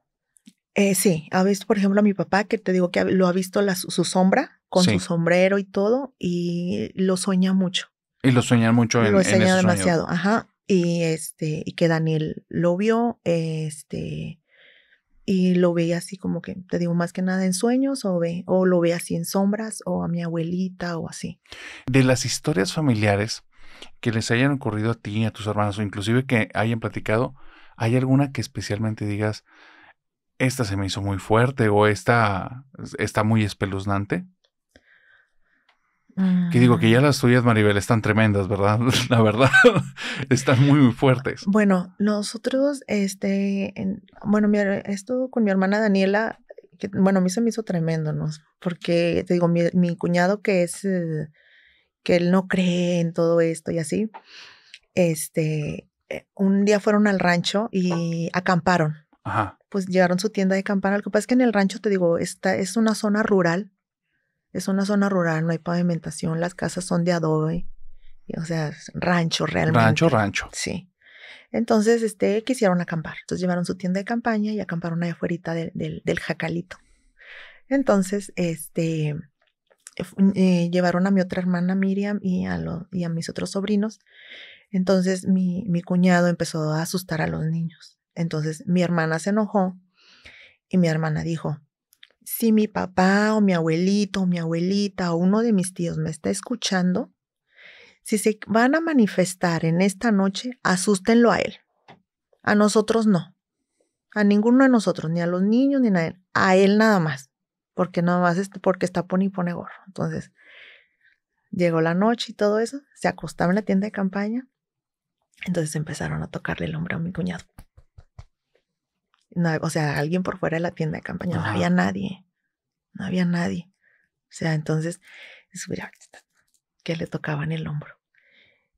Eh, sí, ha visto, por ejemplo, a mi papá, que te digo que lo ha visto su sombra, con su sombrero y todo, y lo sueña mucho. Y lo sueñan mucho en Lo demasiado, ajá. Y este, y que Daniel lo vio, este, y lo veía así como que, te digo, más que nada en sueños, o ve, o lo ve así en sombras, o a mi abuelita, o así. De las historias familiares que les hayan ocurrido a ti, a tus hermanos, o inclusive que hayan platicado, ¿hay alguna que especialmente digas, esta se me hizo muy fuerte, o esta está muy espeluznante? Que digo que ah. ya las suyas, Maribel, están tremendas, ¿verdad? La verdad, están muy, fuertes. Bueno, nosotros, este, bueno, esto con mi hermana Daniela, que, bueno, a mí se me hizo tremendo, ¿no? Porque, te digo, mi, cuñado que es, eh, que él no cree en todo esto y así, este, eh, un día fueron al rancho y acamparon. Ajá. Pues llevaron su tienda de campana. Lo que pasa es que en el rancho, te digo, esta es una zona rural es una zona rural, no hay pavimentación, las casas son de adobe, o sea, rancho realmente. Rancho, rancho. Sí. Entonces, este, quisieron acampar. Entonces llevaron su tienda de campaña y acamparon ahí afuera del jacalito. Entonces, este, eh, llevaron a mi otra hermana Miriam y a, lo, y a mis otros sobrinos. Entonces, mi, mi cuñado empezó a asustar a los niños. Entonces, mi hermana se enojó y mi hermana dijo, si mi papá o mi abuelito o mi abuelita o uno de mis tíos me está escuchando, si se van a manifestar en esta noche, asústenlo a él. A nosotros no. A ninguno de nosotros, ni a los niños, ni a él. A él nada más. Porque nada más es porque está pone y pone gorro. Entonces, llegó la noche y todo eso. Se acostaba en la tienda de campaña. Entonces empezaron a tocarle el hombro a mi cuñado. No, o sea, alguien por fuera de la tienda de campaña, no había nadie, no había nadie. O sea, entonces, que le tocaban el hombro.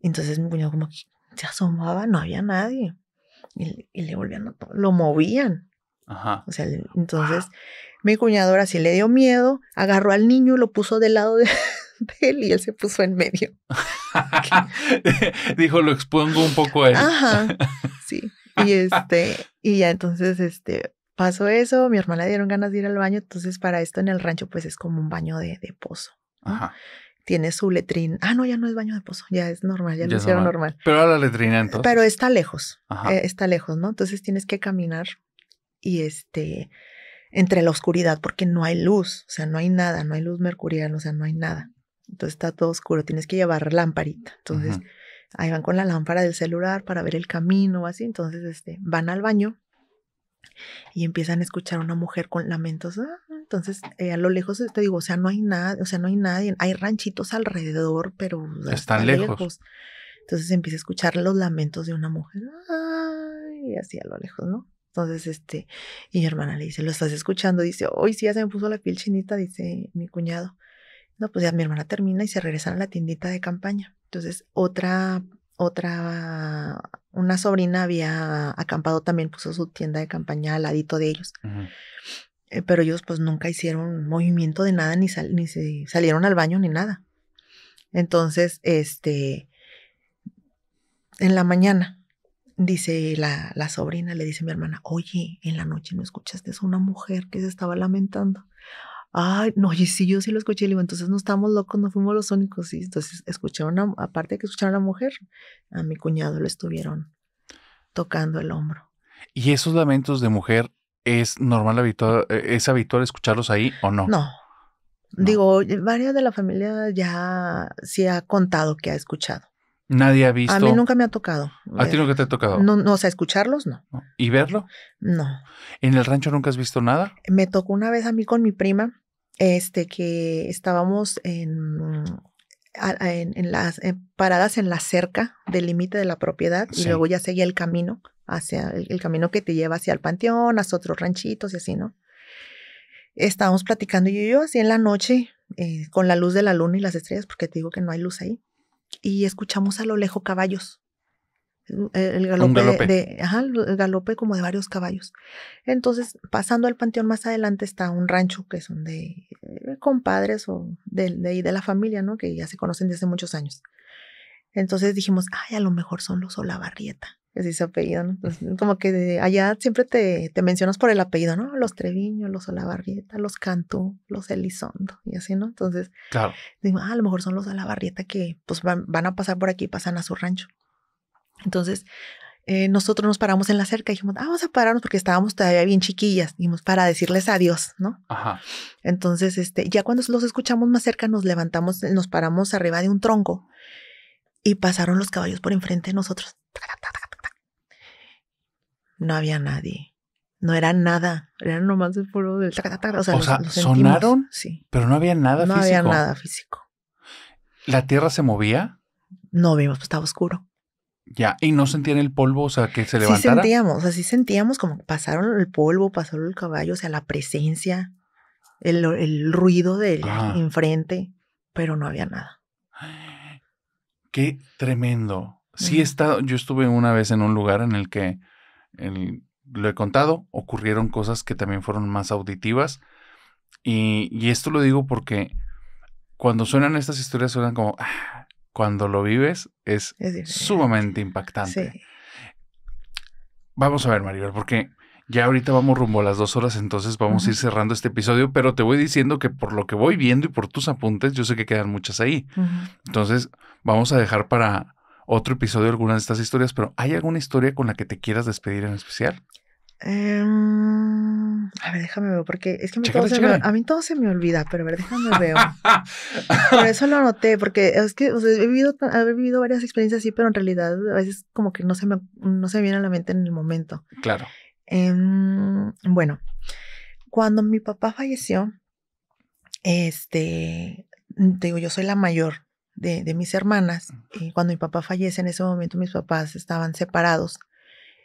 Entonces mi cuñado como que se asomaba, no había nadie. Y, le volvían a lo movían. Ajá. O sea, entonces mi cuñado ahora sí le dio miedo, agarró al niño y lo puso del lado de, él y él se puso en medio. Dijo, lo expongo un poco a él. Ajá, sí. Y este, y ya entonces, este, pasó eso, mi hermana le dieron ganas de ir al baño, entonces para esto en el rancho pues es como un baño de, de pozo. Ajá. Tiene su letrín, Ah, no, ya no es baño de pozo, ya es normal, ya, lo hicieron normal. Pero ahora la letrina entonces. Pero está lejos, eh, está lejos, ¿no? Entonces tienes que caminar y este, entre la oscuridad, porque no hay luz, o sea, no hay nada, no hay luz mercurial, o sea, no hay nada. Entonces está todo oscuro, tienes que llevar lamparita. Entonces... Ahí van con la lámpara del celular para ver el camino o así. Entonces, este, van al baño y empiezan a escuchar una mujer con lamentos. Ah, entonces, eh, a lo lejos eh, te digo, o sea, no hay nada, o sea, no hay nadie, hay ranchitos alrededor, pero están lejos. Entonces empieza a escuchar los lamentos de una mujer. y así a lo lejos, ¿no? Entonces, este, y mi hermana le dice, ¿lo estás escuchando? Dice, hoy sí, ya se me puso la piel chinita, dice mi cuñado. No, pues ya mi hermana termina y se regresan a la tiendita de campaña. Entonces, otra, otra, una sobrina había acampado también, puso su tienda de campaña al ladito de ellos. Eh, pero ellos pues nunca hicieron movimiento de nada, ni, ni se salieron al baño, ni nada. Entonces, este, en la mañana, dice la, la, sobrina, le dice a mi hermana, oye, en la noche no escuchaste es una mujer que se estaba lamentando. Ay, no, y sí, yo sí lo escuché. Le digo, entonces no estamos locos, no fuimos los únicos. Y entonces escucharon, aparte de que escucharon a la mujer, a mi cuñado lo estuvieron tocando el hombro. ¿Y esos lamentos de mujer es normal, habitual, eh, es habitual escucharlos ahí o no? No. Digo, eh, varios de la familia ya se ha contado que ha escuchado. Nadie ha visto. A mí nunca me ha tocado. ¿A ti eh, nunca te ha tocado? No, no, o sea, escucharlos no. ¿Y verlo? No. ¿En el rancho nunca has visto nada? Me tocó una vez a mí con mi prima este, que estábamos en, en, las eh, paradas en la cerca del límite de la propiedad y luego ya seguía el camino hacia el, camino que te lleva hacia el panteón, hacia otros ranchitos y así, ¿no? Estábamos platicando yo y yo así en la noche eh, con la luz de la luna y las estrellas, porque te digo que no hay luz ahí, y escuchamos a lo lejos caballos. E, el galope, De, el galope como de varios caballos. Entonces, pasando al panteón más adelante está un rancho que son de, eh, compadres o de, de, de la familia, ¿no? Que ya se conocen desde muchos años. Entonces dijimos, ay, a lo mejor son los Olavarrieta, es ese apellido, ¿no? como que allá siempre te, mencionas por el apellido, ¿no? Los Treviño, los Olavarrieta, los Cantú, los Elizondo y así, ¿no? Entonces, claro. Ah, a lo mejor son los Olavarrieta que pues van, van a pasar por aquí y pasan a su rancho. Entonces, eh, nosotros nos paramos en la cerca y dijimos, ah, vamos a pararnos porque estábamos todavía bien chiquillas, dijimos, para decirles adiós, ¿no? Ajá. Entonces, este, ya cuando los escuchamos más cerca, nos levantamos, nos paramos arriba de un tronco y pasaron los caballos por enfrente de nosotros. No había nadie. No era nada. Eran nomás el puro del O sea, sonaron, sí. pero no había nada no físico. No había nada físico. ¿La tierra se movía? No vimos, pues estaba oscuro. Ya, y no sentían el polvo, o sea, que se levantara. Sí sentíamos, así sentíamos como pasaron el polvo, pasaron el caballo, o sea, la presencia, el, ruido de ah. enfrente, pero no había nada. Qué tremendo. Sí he estado, yo estuve una vez en un lugar en el que, lo he contado, ocurrieron cosas que también fueron más auditivas. Y, esto lo digo porque cuando suenan estas historias suenan como, ah, cuando lo vives es, sumamente impactante. Vamos a ver, Maribel, porque ya ahorita vamos rumbo a las dos horas, entonces vamos a ir cerrando este episodio, pero te voy diciendo que por lo que voy viendo y por tus apuntes, yo sé que quedan muchas ahí. Entonces, vamos a dejar para otro episodio algunas de estas historias, pero ¿hay alguna historia con la que te quieras despedir en especial? Em, a ver, déjame ver, porque es que a mí, todo se me, olvida, pero ver, déjame ver. Por eso lo anoté, porque es que he, vivido, vivido varias experiencias así, pero en realidad a veces como que no se me, no se viene a la mente en el momento. Claro. Em, bueno, cuando mi papá falleció, este, digo, yo soy la mayor de, de mis hermanas, y cuando mi papá fallece, en ese momento mis papás estaban separados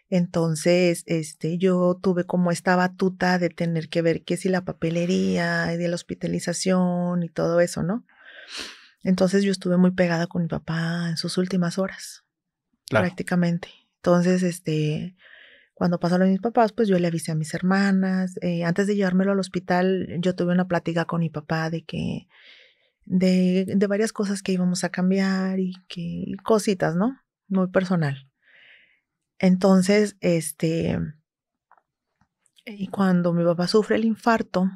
entonces, este, yo tuve como esta batuta de tener que ver qué si la papelería y de la hospitalización y todo eso, ¿no? Entonces yo estuve muy pegada con mi papá en sus últimas horas, prácticamente. Entonces, este, cuando pasó lo de mis papás, pues yo le avisé a mis hermanas. Eh, antes de llevármelo al hospital, yo tuve una plática con mi papá de que, de, de varias cosas que íbamos a cambiar y que cositas, ¿no? Muy personal. Entonces, este, y cuando mi papá sufre el infarto,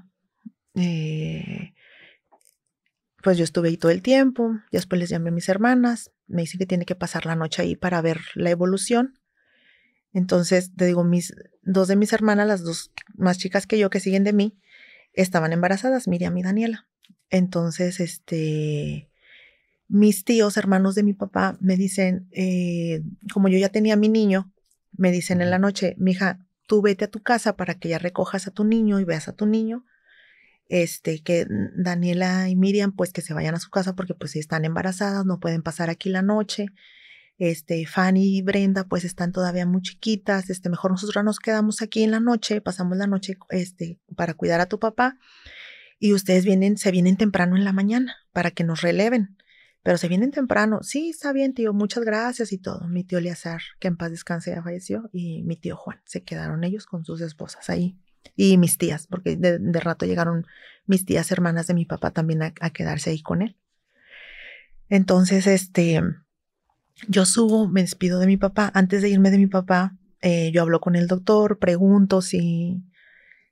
eh, pues yo estuve ahí todo el tiempo, después les llamé a mis hermanas, me dicen que tiene que pasar la noche ahí para ver la evolución. Entonces, te digo, mis dos de mis hermanas, las dos más chicas que yo que siguen de mí, estaban embarazadas, Miriam y Daniela. Entonces, este, mis tíos, hermanos de mi papá, me dicen, eh, como yo ya tenía a mi niño, me dicen en la noche, mija, tú vete a tu casa para que ya recojas a tu niño y veas a tu niño. Este, que Daniela y Miriam, pues que se vayan a su casa porque pues están embarazadas, no pueden pasar aquí la noche. Este, Fanny y Brenda, pues están todavía muy chiquitas. Este, mejor nosotros nos quedamos aquí en la noche, pasamos la noche, este, para cuidar a tu papá. Y ustedes vienen, se vienen temprano en la mañana para que nos releven pero se vienen temprano. Sí, está bien, tío, muchas gracias y todo. Mi tío Leazar, que en paz descanse, ya falleció, y mi tío Juan, se quedaron ellos con sus esposas ahí. Y mis tías, porque de, rato llegaron mis tías hermanas de mi papá también a, quedarse ahí con él. Entonces, este, yo subo, me despido de mi papá. Antes de irme de mi papá, eh, yo hablo con el doctor, pregunto si,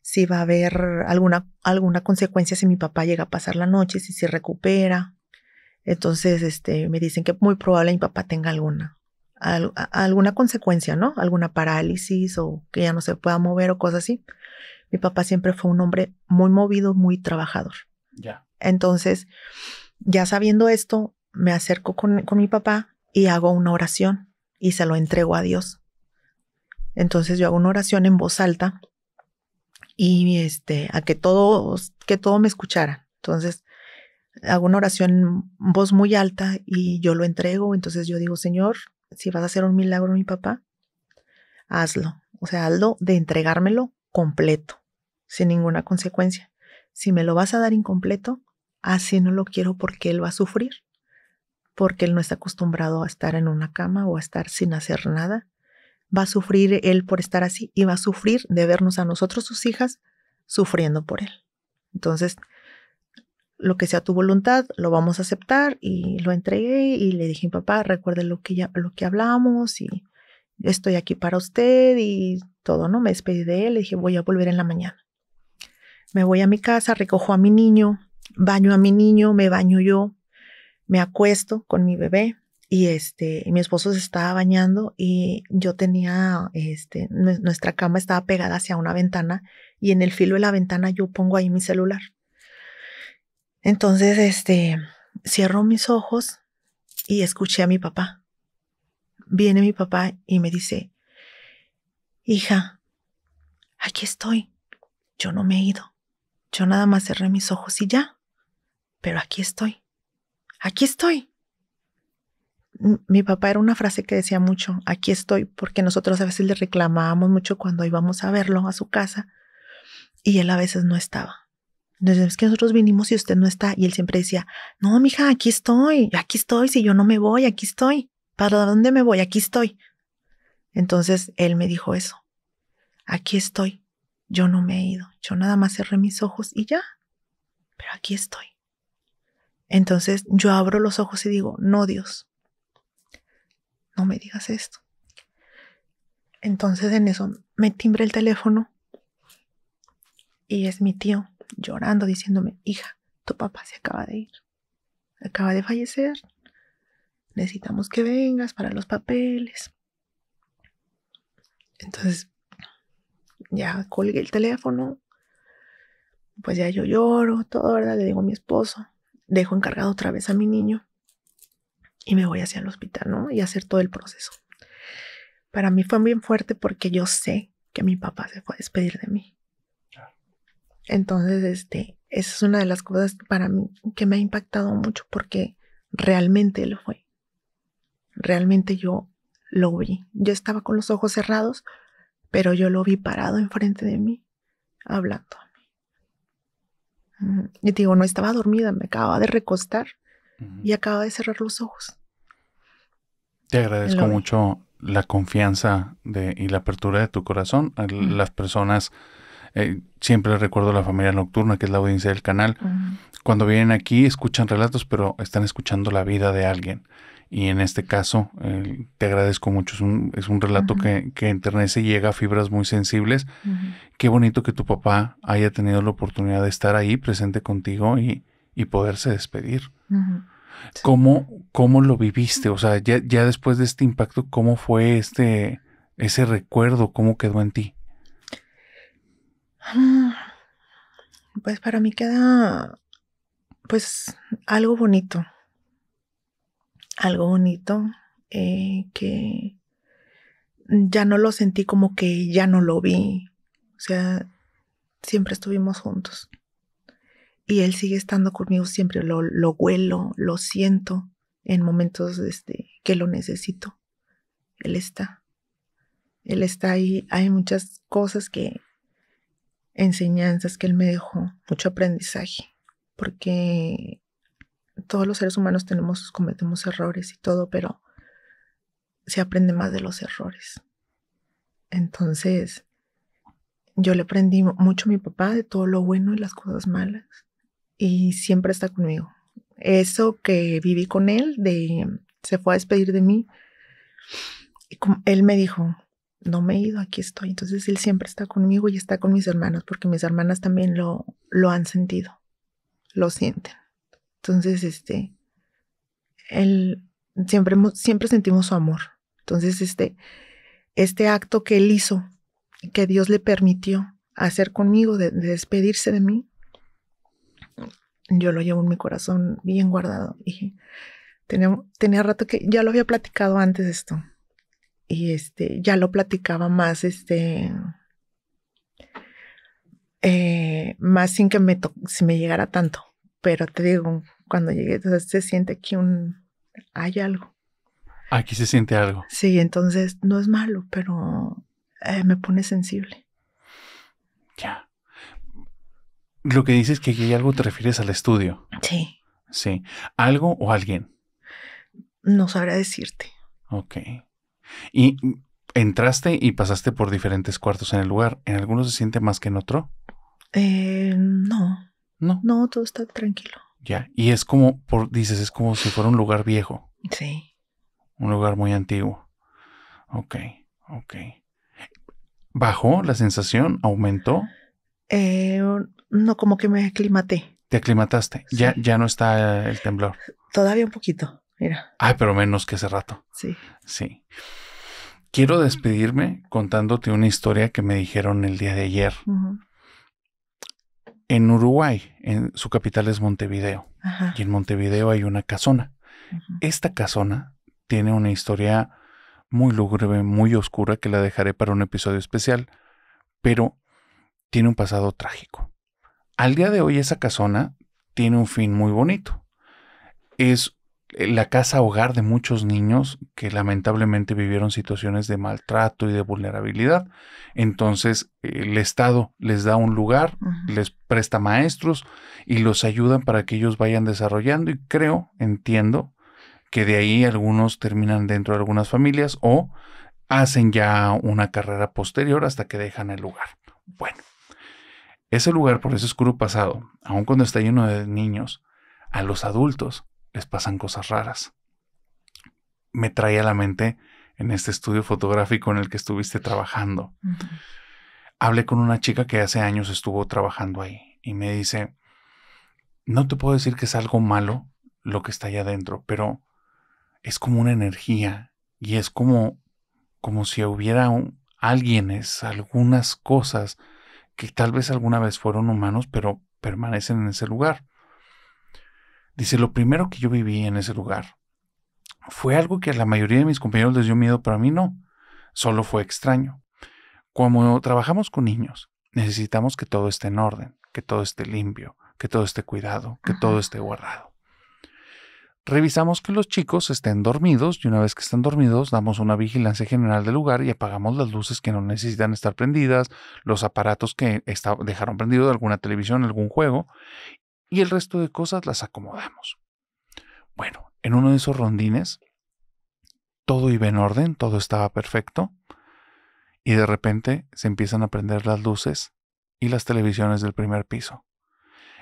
si va a haber alguna, alguna consecuencia si mi papá llega a pasar la noche, si se recupera, entonces, este, me dicen que muy probable mi papá tenga alguna, alguna consecuencia, ¿no? Alguna parálisis o que ya no se pueda mover o cosas así. Mi papá siempre fue un hombre muy movido, muy trabajador. Ya. Entonces, ya sabiendo esto, me acerco con, mi papá y hago una oración y se lo entrego a Dios. Entonces yo hago una oración en voz alta y este, a que todos, que todo me escuchara. Entonces, hago una oración en voz muy alta y yo lo entrego, entonces yo digo, Señor, si vas a hacer un milagro mi papá, hazlo. O sea, hazlo de entregármelo completo, sin ninguna consecuencia. Si me lo vas a dar incompleto, así no lo quiero porque él va a sufrir, porque él no está acostumbrado a estar en una cama o a estar sin hacer nada. Va a sufrir él por estar así y va a sufrir de vernos a nosotros, sus hijas, sufriendo por él. Entonces, lo que sea tu voluntad, lo vamos a aceptar y lo entregué y le dije, papá, recuerde lo que, ya, lo que hablamos y estoy aquí para usted y todo, ¿no? Me despedí de él, le dije, voy a volver en la mañana. Me voy a mi casa, recojo a mi niño, baño a mi niño, me baño yo, me acuesto con mi bebé y este, mi esposo se estaba bañando y yo tenía, este, nuestra cama estaba pegada hacia una ventana y en el filo de la ventana yo pongo ahí mi celular entonces, este, cierro mis ojos y escuché a mi papá. Viene mi papá y me dice, hija, aquí estoy. Yo no me he ido. Yo nada más cerré mis ojos y ya. Pero aquí estoy. Aquí estoy. Mi papá era una frase que decía mucho, aquí estoy, porque nosotros a veces le reclamábamos mucho cuando íbamos a verlo a su casa y él a veces no estaba. Entonces, que nosotros vinimos y usted no está. Y él siempre decía, no, mija, aquí estoy, aquí estoy, si yo no me voy, aquí estoy. ¿Para dónde me voy? Aquí estoy. Entonces, él me dijo eso. Aquí estoy. Yo no me he ido. Yo nada más cerré mis ojos y ya. Pero aquí estoy. Entonces, yo abro los ojos y digo, no, Dios, no me digas esto. Entonces, en eso, me timbre el teléfono y es mi tío llorando, diciéndome, hija, tu papá se acaba de ir, acaba de fallecer, necesitamos que vengas para los papeles. Entonces, ya colgué el teléfono, pues ya yo lloro, todo, ¿verdad? Le digo a mi esposo, dejo encargado otra vez a mi niño y me voy hacia el hospital, ¿no? Y hacer todo el proceso. Para mí fue bien fuerte porque yo sé que mi papá se fue a despedir de mí. Entonces, este, esa es una de las cosas para mí que me ha impactado mucho porque realmente lo fue. Realmente yo lo vi. Yo estaba con los ojos cerrados, pero yo lo vi parado enfrente de mí, hablando Y digo, no estaba dormida, me acababa de recostar y acaba de cerrar los ojos. Te agradezco mucho la confianza de, y la apertura de tu corazón. a Las personas eh, siempre recuerdo la familia nocturna, que es la audiencia del canal. Cuando vienen aquí escuchan relatos, pero están escuchando la vida de alguien. Y en este caso, eh, te agradezco mucho. Es un, relato que, que enternece y llega a fibras muy sensibles. Qué bonito que tu papá haya tenido la oportunidad de estar ahí presente contigo y, poderse despedir. ¿Cómo, lo viviste? O sea, ya, ya después de este impacto, ¿cómo fue este, ese recuerdo? ¿Cómo quedó en ti? Ah, pues para mí queda, pues, algo bonito. Algo bonito eh, que ya no lo sentí como que ya no lo vi. O sea, siempre estuvimos juntos. Y él sigue estando conmigo siempre, lo, huelo, lo siento en momentos este, que lo necesito. Él está. Él está ahí. Hay muchas cosas que enseñanzas que él me dejó, mucho aprendizaje, porque todos los seres humanos tenemos, cometemos errores y todo, pero se aprende más de los errores. Entonces, yo le aprendí mucho a mi papá de todo lo bueno y las cosas malas, y siempre está conmigo. Eso que viví con él, de se fue a despedir de mí, y él me dijo, no me he ido, aquí estoy. Entonces Él siempre está conmigo y está con mis hermanos, porque mis hermanas también lo, lo han sentido, lo sienten. Entonces, este, Él siempre, siempre sentimos su amor. Entonces, este, este acto que Él hizo, que Dios le permitió hacer conmigo, de, despedirse de mí, yo lo llevo en mi corazón bien guardado. Dije, tenía, tenía rato que ya lo había platicado antes esto y este, ya lo platicaba más, este, eh, más sin que me, si me llegara tanto. Pero te digo, cuando llegué, se siente aquí un, hay algo. Aquí se siente algo. Sí, entonces no es malo, pero eh, me pone sensible. Ya. Lo que dices que aquí hay algo, te refieres al estudio. Sí. Sí. ¿Algo o alguien? No sabrá decirte. Ok. Y entraste y pasaste por diferentes cuartos en el lugar. ¿En alguno se siente más que en otro? Eh, no. No. No, todo está tranquilo. Ya. Y es como, por, dices, es como si fuera un lugar viejo. Sí. Un lugar muy antiguo. Ok, ok. ¿Bajó la sensación? ¿Aumentó? Eh, no, como que me aclimaté. ¿Te aclimataste? Ya, ya no está el temblor. Todavía un poquito. Mira. Ay, pero menos que hace rato. Sí. Sí. Quiero despedirme contándote una historia que me dijeron el día de ayer. En Uruguay, en, su capital es Montevideo. Y en Montevideo hay una casona. Esta casona tiene una historia muy lúgubre, muy oscura, que la dejaré para un episodio especial, pero tiene un pasado trágico. Al día de hoy esa casona tiene un fin muy bonito. Es eh, la casa hogar de muchos niños que lamentablemente vivieron situaciones de maltrato y de vulnerabilidad. Entonces eh, el Estado les da un lugar, les presta maestros y los ayudan para que ellos vayan desarrollando y creo, entiendo, que de ahí algunos terminan dentro de algunas familias o hacen ya una carrera posterior hasta que dejan el lugar. Bueno, ese lugar por ese oscuro pasado, aun cuando está lleno de niños, a los adultos les pasan cosas raras. Me trae a la mente en este estudio fotográfico en el que estuviste trabajando. Hablé con una chica que hace años estuvo trabajando ahí y me dice, no te puedo decir que es algo malo lo que está allá adentro, pero es como una energía y es como, como si hubiera alguienes, algunas cosas que tal vez alguna vez fueron humanos, pero permanecen en ese lugar. Dice, lo primero que yo viví en ese lugar fue algo que a la mayoría de mis compañeros les dio miedo, pero a mí no. Solo fue extraño. Como trabajamos con niños, necesitamos que todo esté en orden, que todo esté limpio, que todo esté cuidado, que todo esté guardado. Revisamos que los chicos estén dormidos y una vez que están dormidos damos una vigilancia general del lugar y apagamos las luces que no necesitan estar prendidas, los aparatos que dejaron prendidos de alguna televisión, algún juego y el resto de cosas las acomodamos. Bueno, en uno de esos rondines, todo iba en orden, todo estaba perfecto, y de repente se empiezan a prender las luces y las televisiones del primer piso.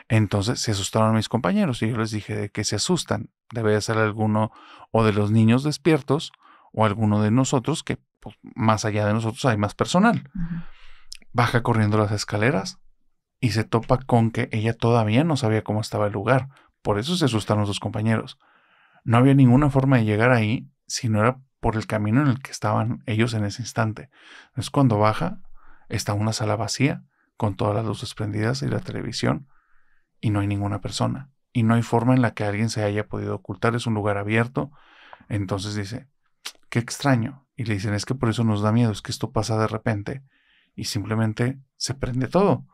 Entonces se asustaron mis compañeros y yo les dije que se asustan. Debe de ser alguno o de los niños despiertos o alguno de nosotros que pues, más allá de nosotros hay más personal. Baja corriendo las escaleras, y se topa con que ella todavía no sabía cómo estaba el lugar. Por eso se asustaron sus compañeros. No había ninguna forma de llegar ahí si no era por el camino en el que estaban ellos en ese instante. Es cuando baja, está una sala vacía, con todas las luces prendidas y la televisión, y no hay ninguna persona. Y no hay forma en la que alguien se haya podido ocultar, es un lugar abierto. Entonces dice, qué extraño. Y le dicen, es que por eso nos da miedo, es que esto pasa de repente y simplemente se prende todo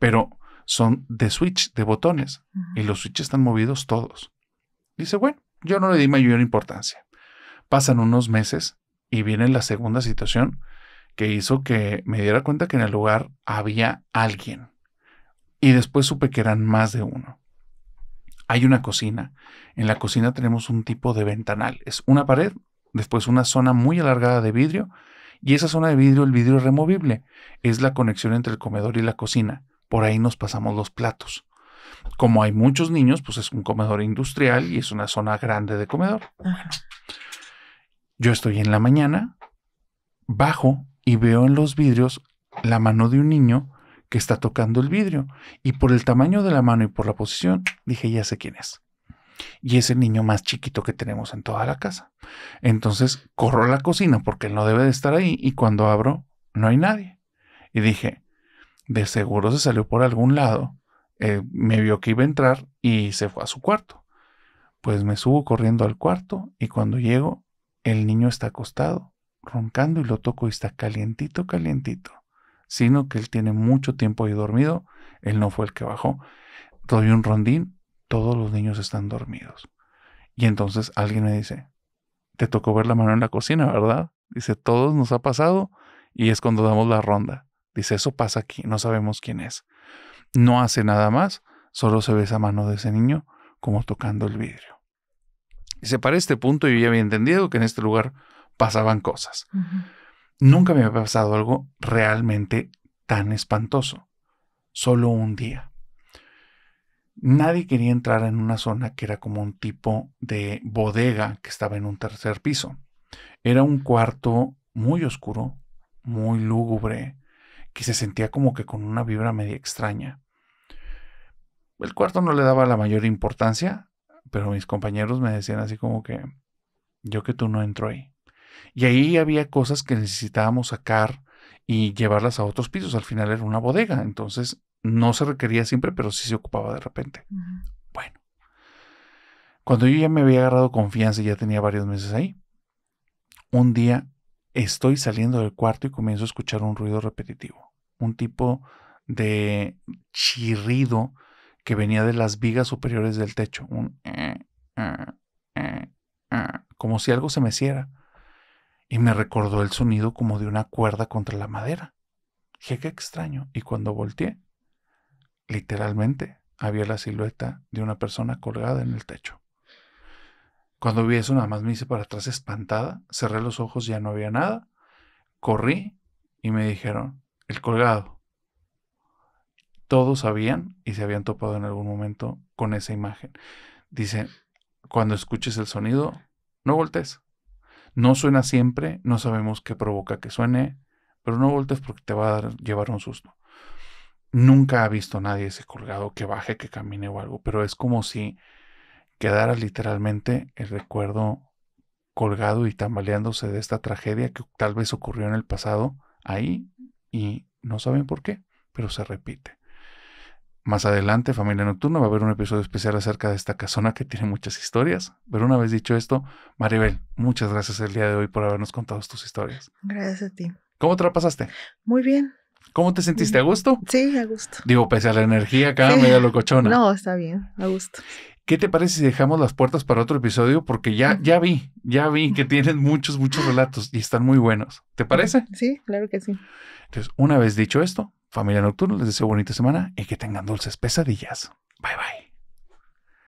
pero son de switch, de botones, y los switches están movidos todos. Dice, bueno, yo no le di mayor importancia. Pasan unos meses y viene la segunda situación que hizo que me diera cuenta que en el lugar había alguien. Y después supe que eran más de uno. Hay una cocina. En la cocina tenemos un tipo de ventanal. Es una pared, después una zona muy alargada de vidrio y esa zona de vidrio, el vidrio es removible, es la conexión entre el comedor y la cocina por ahí nos pasamos los platos. Como hay muchos niños, pues es un comedor industrial y es una zona grande de comedor. yo estoy en la mañana, bajo y veo en los vidrios la mano de un niño que está tocando el vidrio. Y por el tamaño de la mano y por la posición, dije, ya sé quién es. Y es el niño más chiquito que tenemos en toda la casa. Entonces corro a la cocina porque él no debe de estar ahí y cuando abro, no hay nadie. Y dije, de seguro se salió por algún lado, eh, me vio que iba a entrar y se fue a su cuarto. Pues me subo corriendo al cuarto y cuando llego, el niño está acostado, roncando y lo toco y está calientito, calientito. Sino que él tiene mucho tiempo ahí dormido, él no fue el que bajó. Doy un rondín, todos los niños están dormidos. Y entonces alguien me dice, te tocó ver la mano en la cocina, ¿verdad? Dice, todos nos ha pasado y es cuando damos la ronda. Dice, eso pasa aquí, no sabemos quién es. No hace nada más, solo se ve esa mano de ese niño como tocando el vidrio. se para este punto yo ya había entendido que en este lugar pasaban cosas. Nunca me había pasado algo realmente tan espantoso. Solo un día. Nadie quería entrar en una zona que era como un tipo de bodega que estaba en un tercer piso. Era un cuarto muy oscuro, muy lúgubre, que se sentía como que con una vibra media extraña. El cuarto no le daba la mayor importancia, pero mis compañeros me decían así como que yo que tú no entro ahí. Y ahí había cosas que necesitábamos sacar y llevarlas a otros pisos. Al final era una bodega, entonces no se requería siempre, pero sí se ocupaba de repente. Bueno, cuando yo ya me había agarrado confianza y ya tenía varios meses ahí, un día Estoy saliendo del cuarto y comienzo a escuchar un ruido repetitivo, un tipo de chirrido que venía de las vigas superiores del techo, un eh, eh, eh, como si algo se meciera. Y me recordó el sonido como de una cuerda contra la madera. Dije, qué extraño. Y cuando volteé, literalmente había la silueta de una persona colgada en el techo. Cuando vi eso, nada más me hice para atrás espantada, cerré los ojos, ya no había nada. Corrí y me dijeron, el colgado. Todos sabían y se habían topado en algún momento con esa imagen. Dice cuando escuches el sonido, no voltees. No suena siempre, no sabemos qué provoca que suene, pero no voltees porque te va a llevar un susto. Nunca ha visto nadie ese colgado que baje, que camine o algo, pero es como si quedara literalmente el recuerdo colgado y tambaleándose de esta tragedia que tal vez ocurrió en el pasado ahí y no saben por qué, pero se repite. Más adelante, Familia Nocturna, va a haber un episodio especial acerca de esta casona que tiene muchas historias. Pero una vez dicho esto, Maribel, muchas gracias el día de hoy por habernos contado tus historias. Gracias a ti. ¿Cómo te la pasaste? Muy bien. ¿Cómo te sentiste? ¿A gusto? Sí, a gusto. Digo, pese a la energía acá, medio locochona. No, está bien, a gusto. ¿Qué te parece si dejamos las puertas para otro episodio? Porque ya, ya vi, ya vi que tienen muchos, muchos relatos y están muy buenos. ¿Te parece? Sí, claro que sí. Entonces, una vez dicho esto, familia nocturna, les deseo bonita semana y que tengan dulces pesadillas. Bye bye.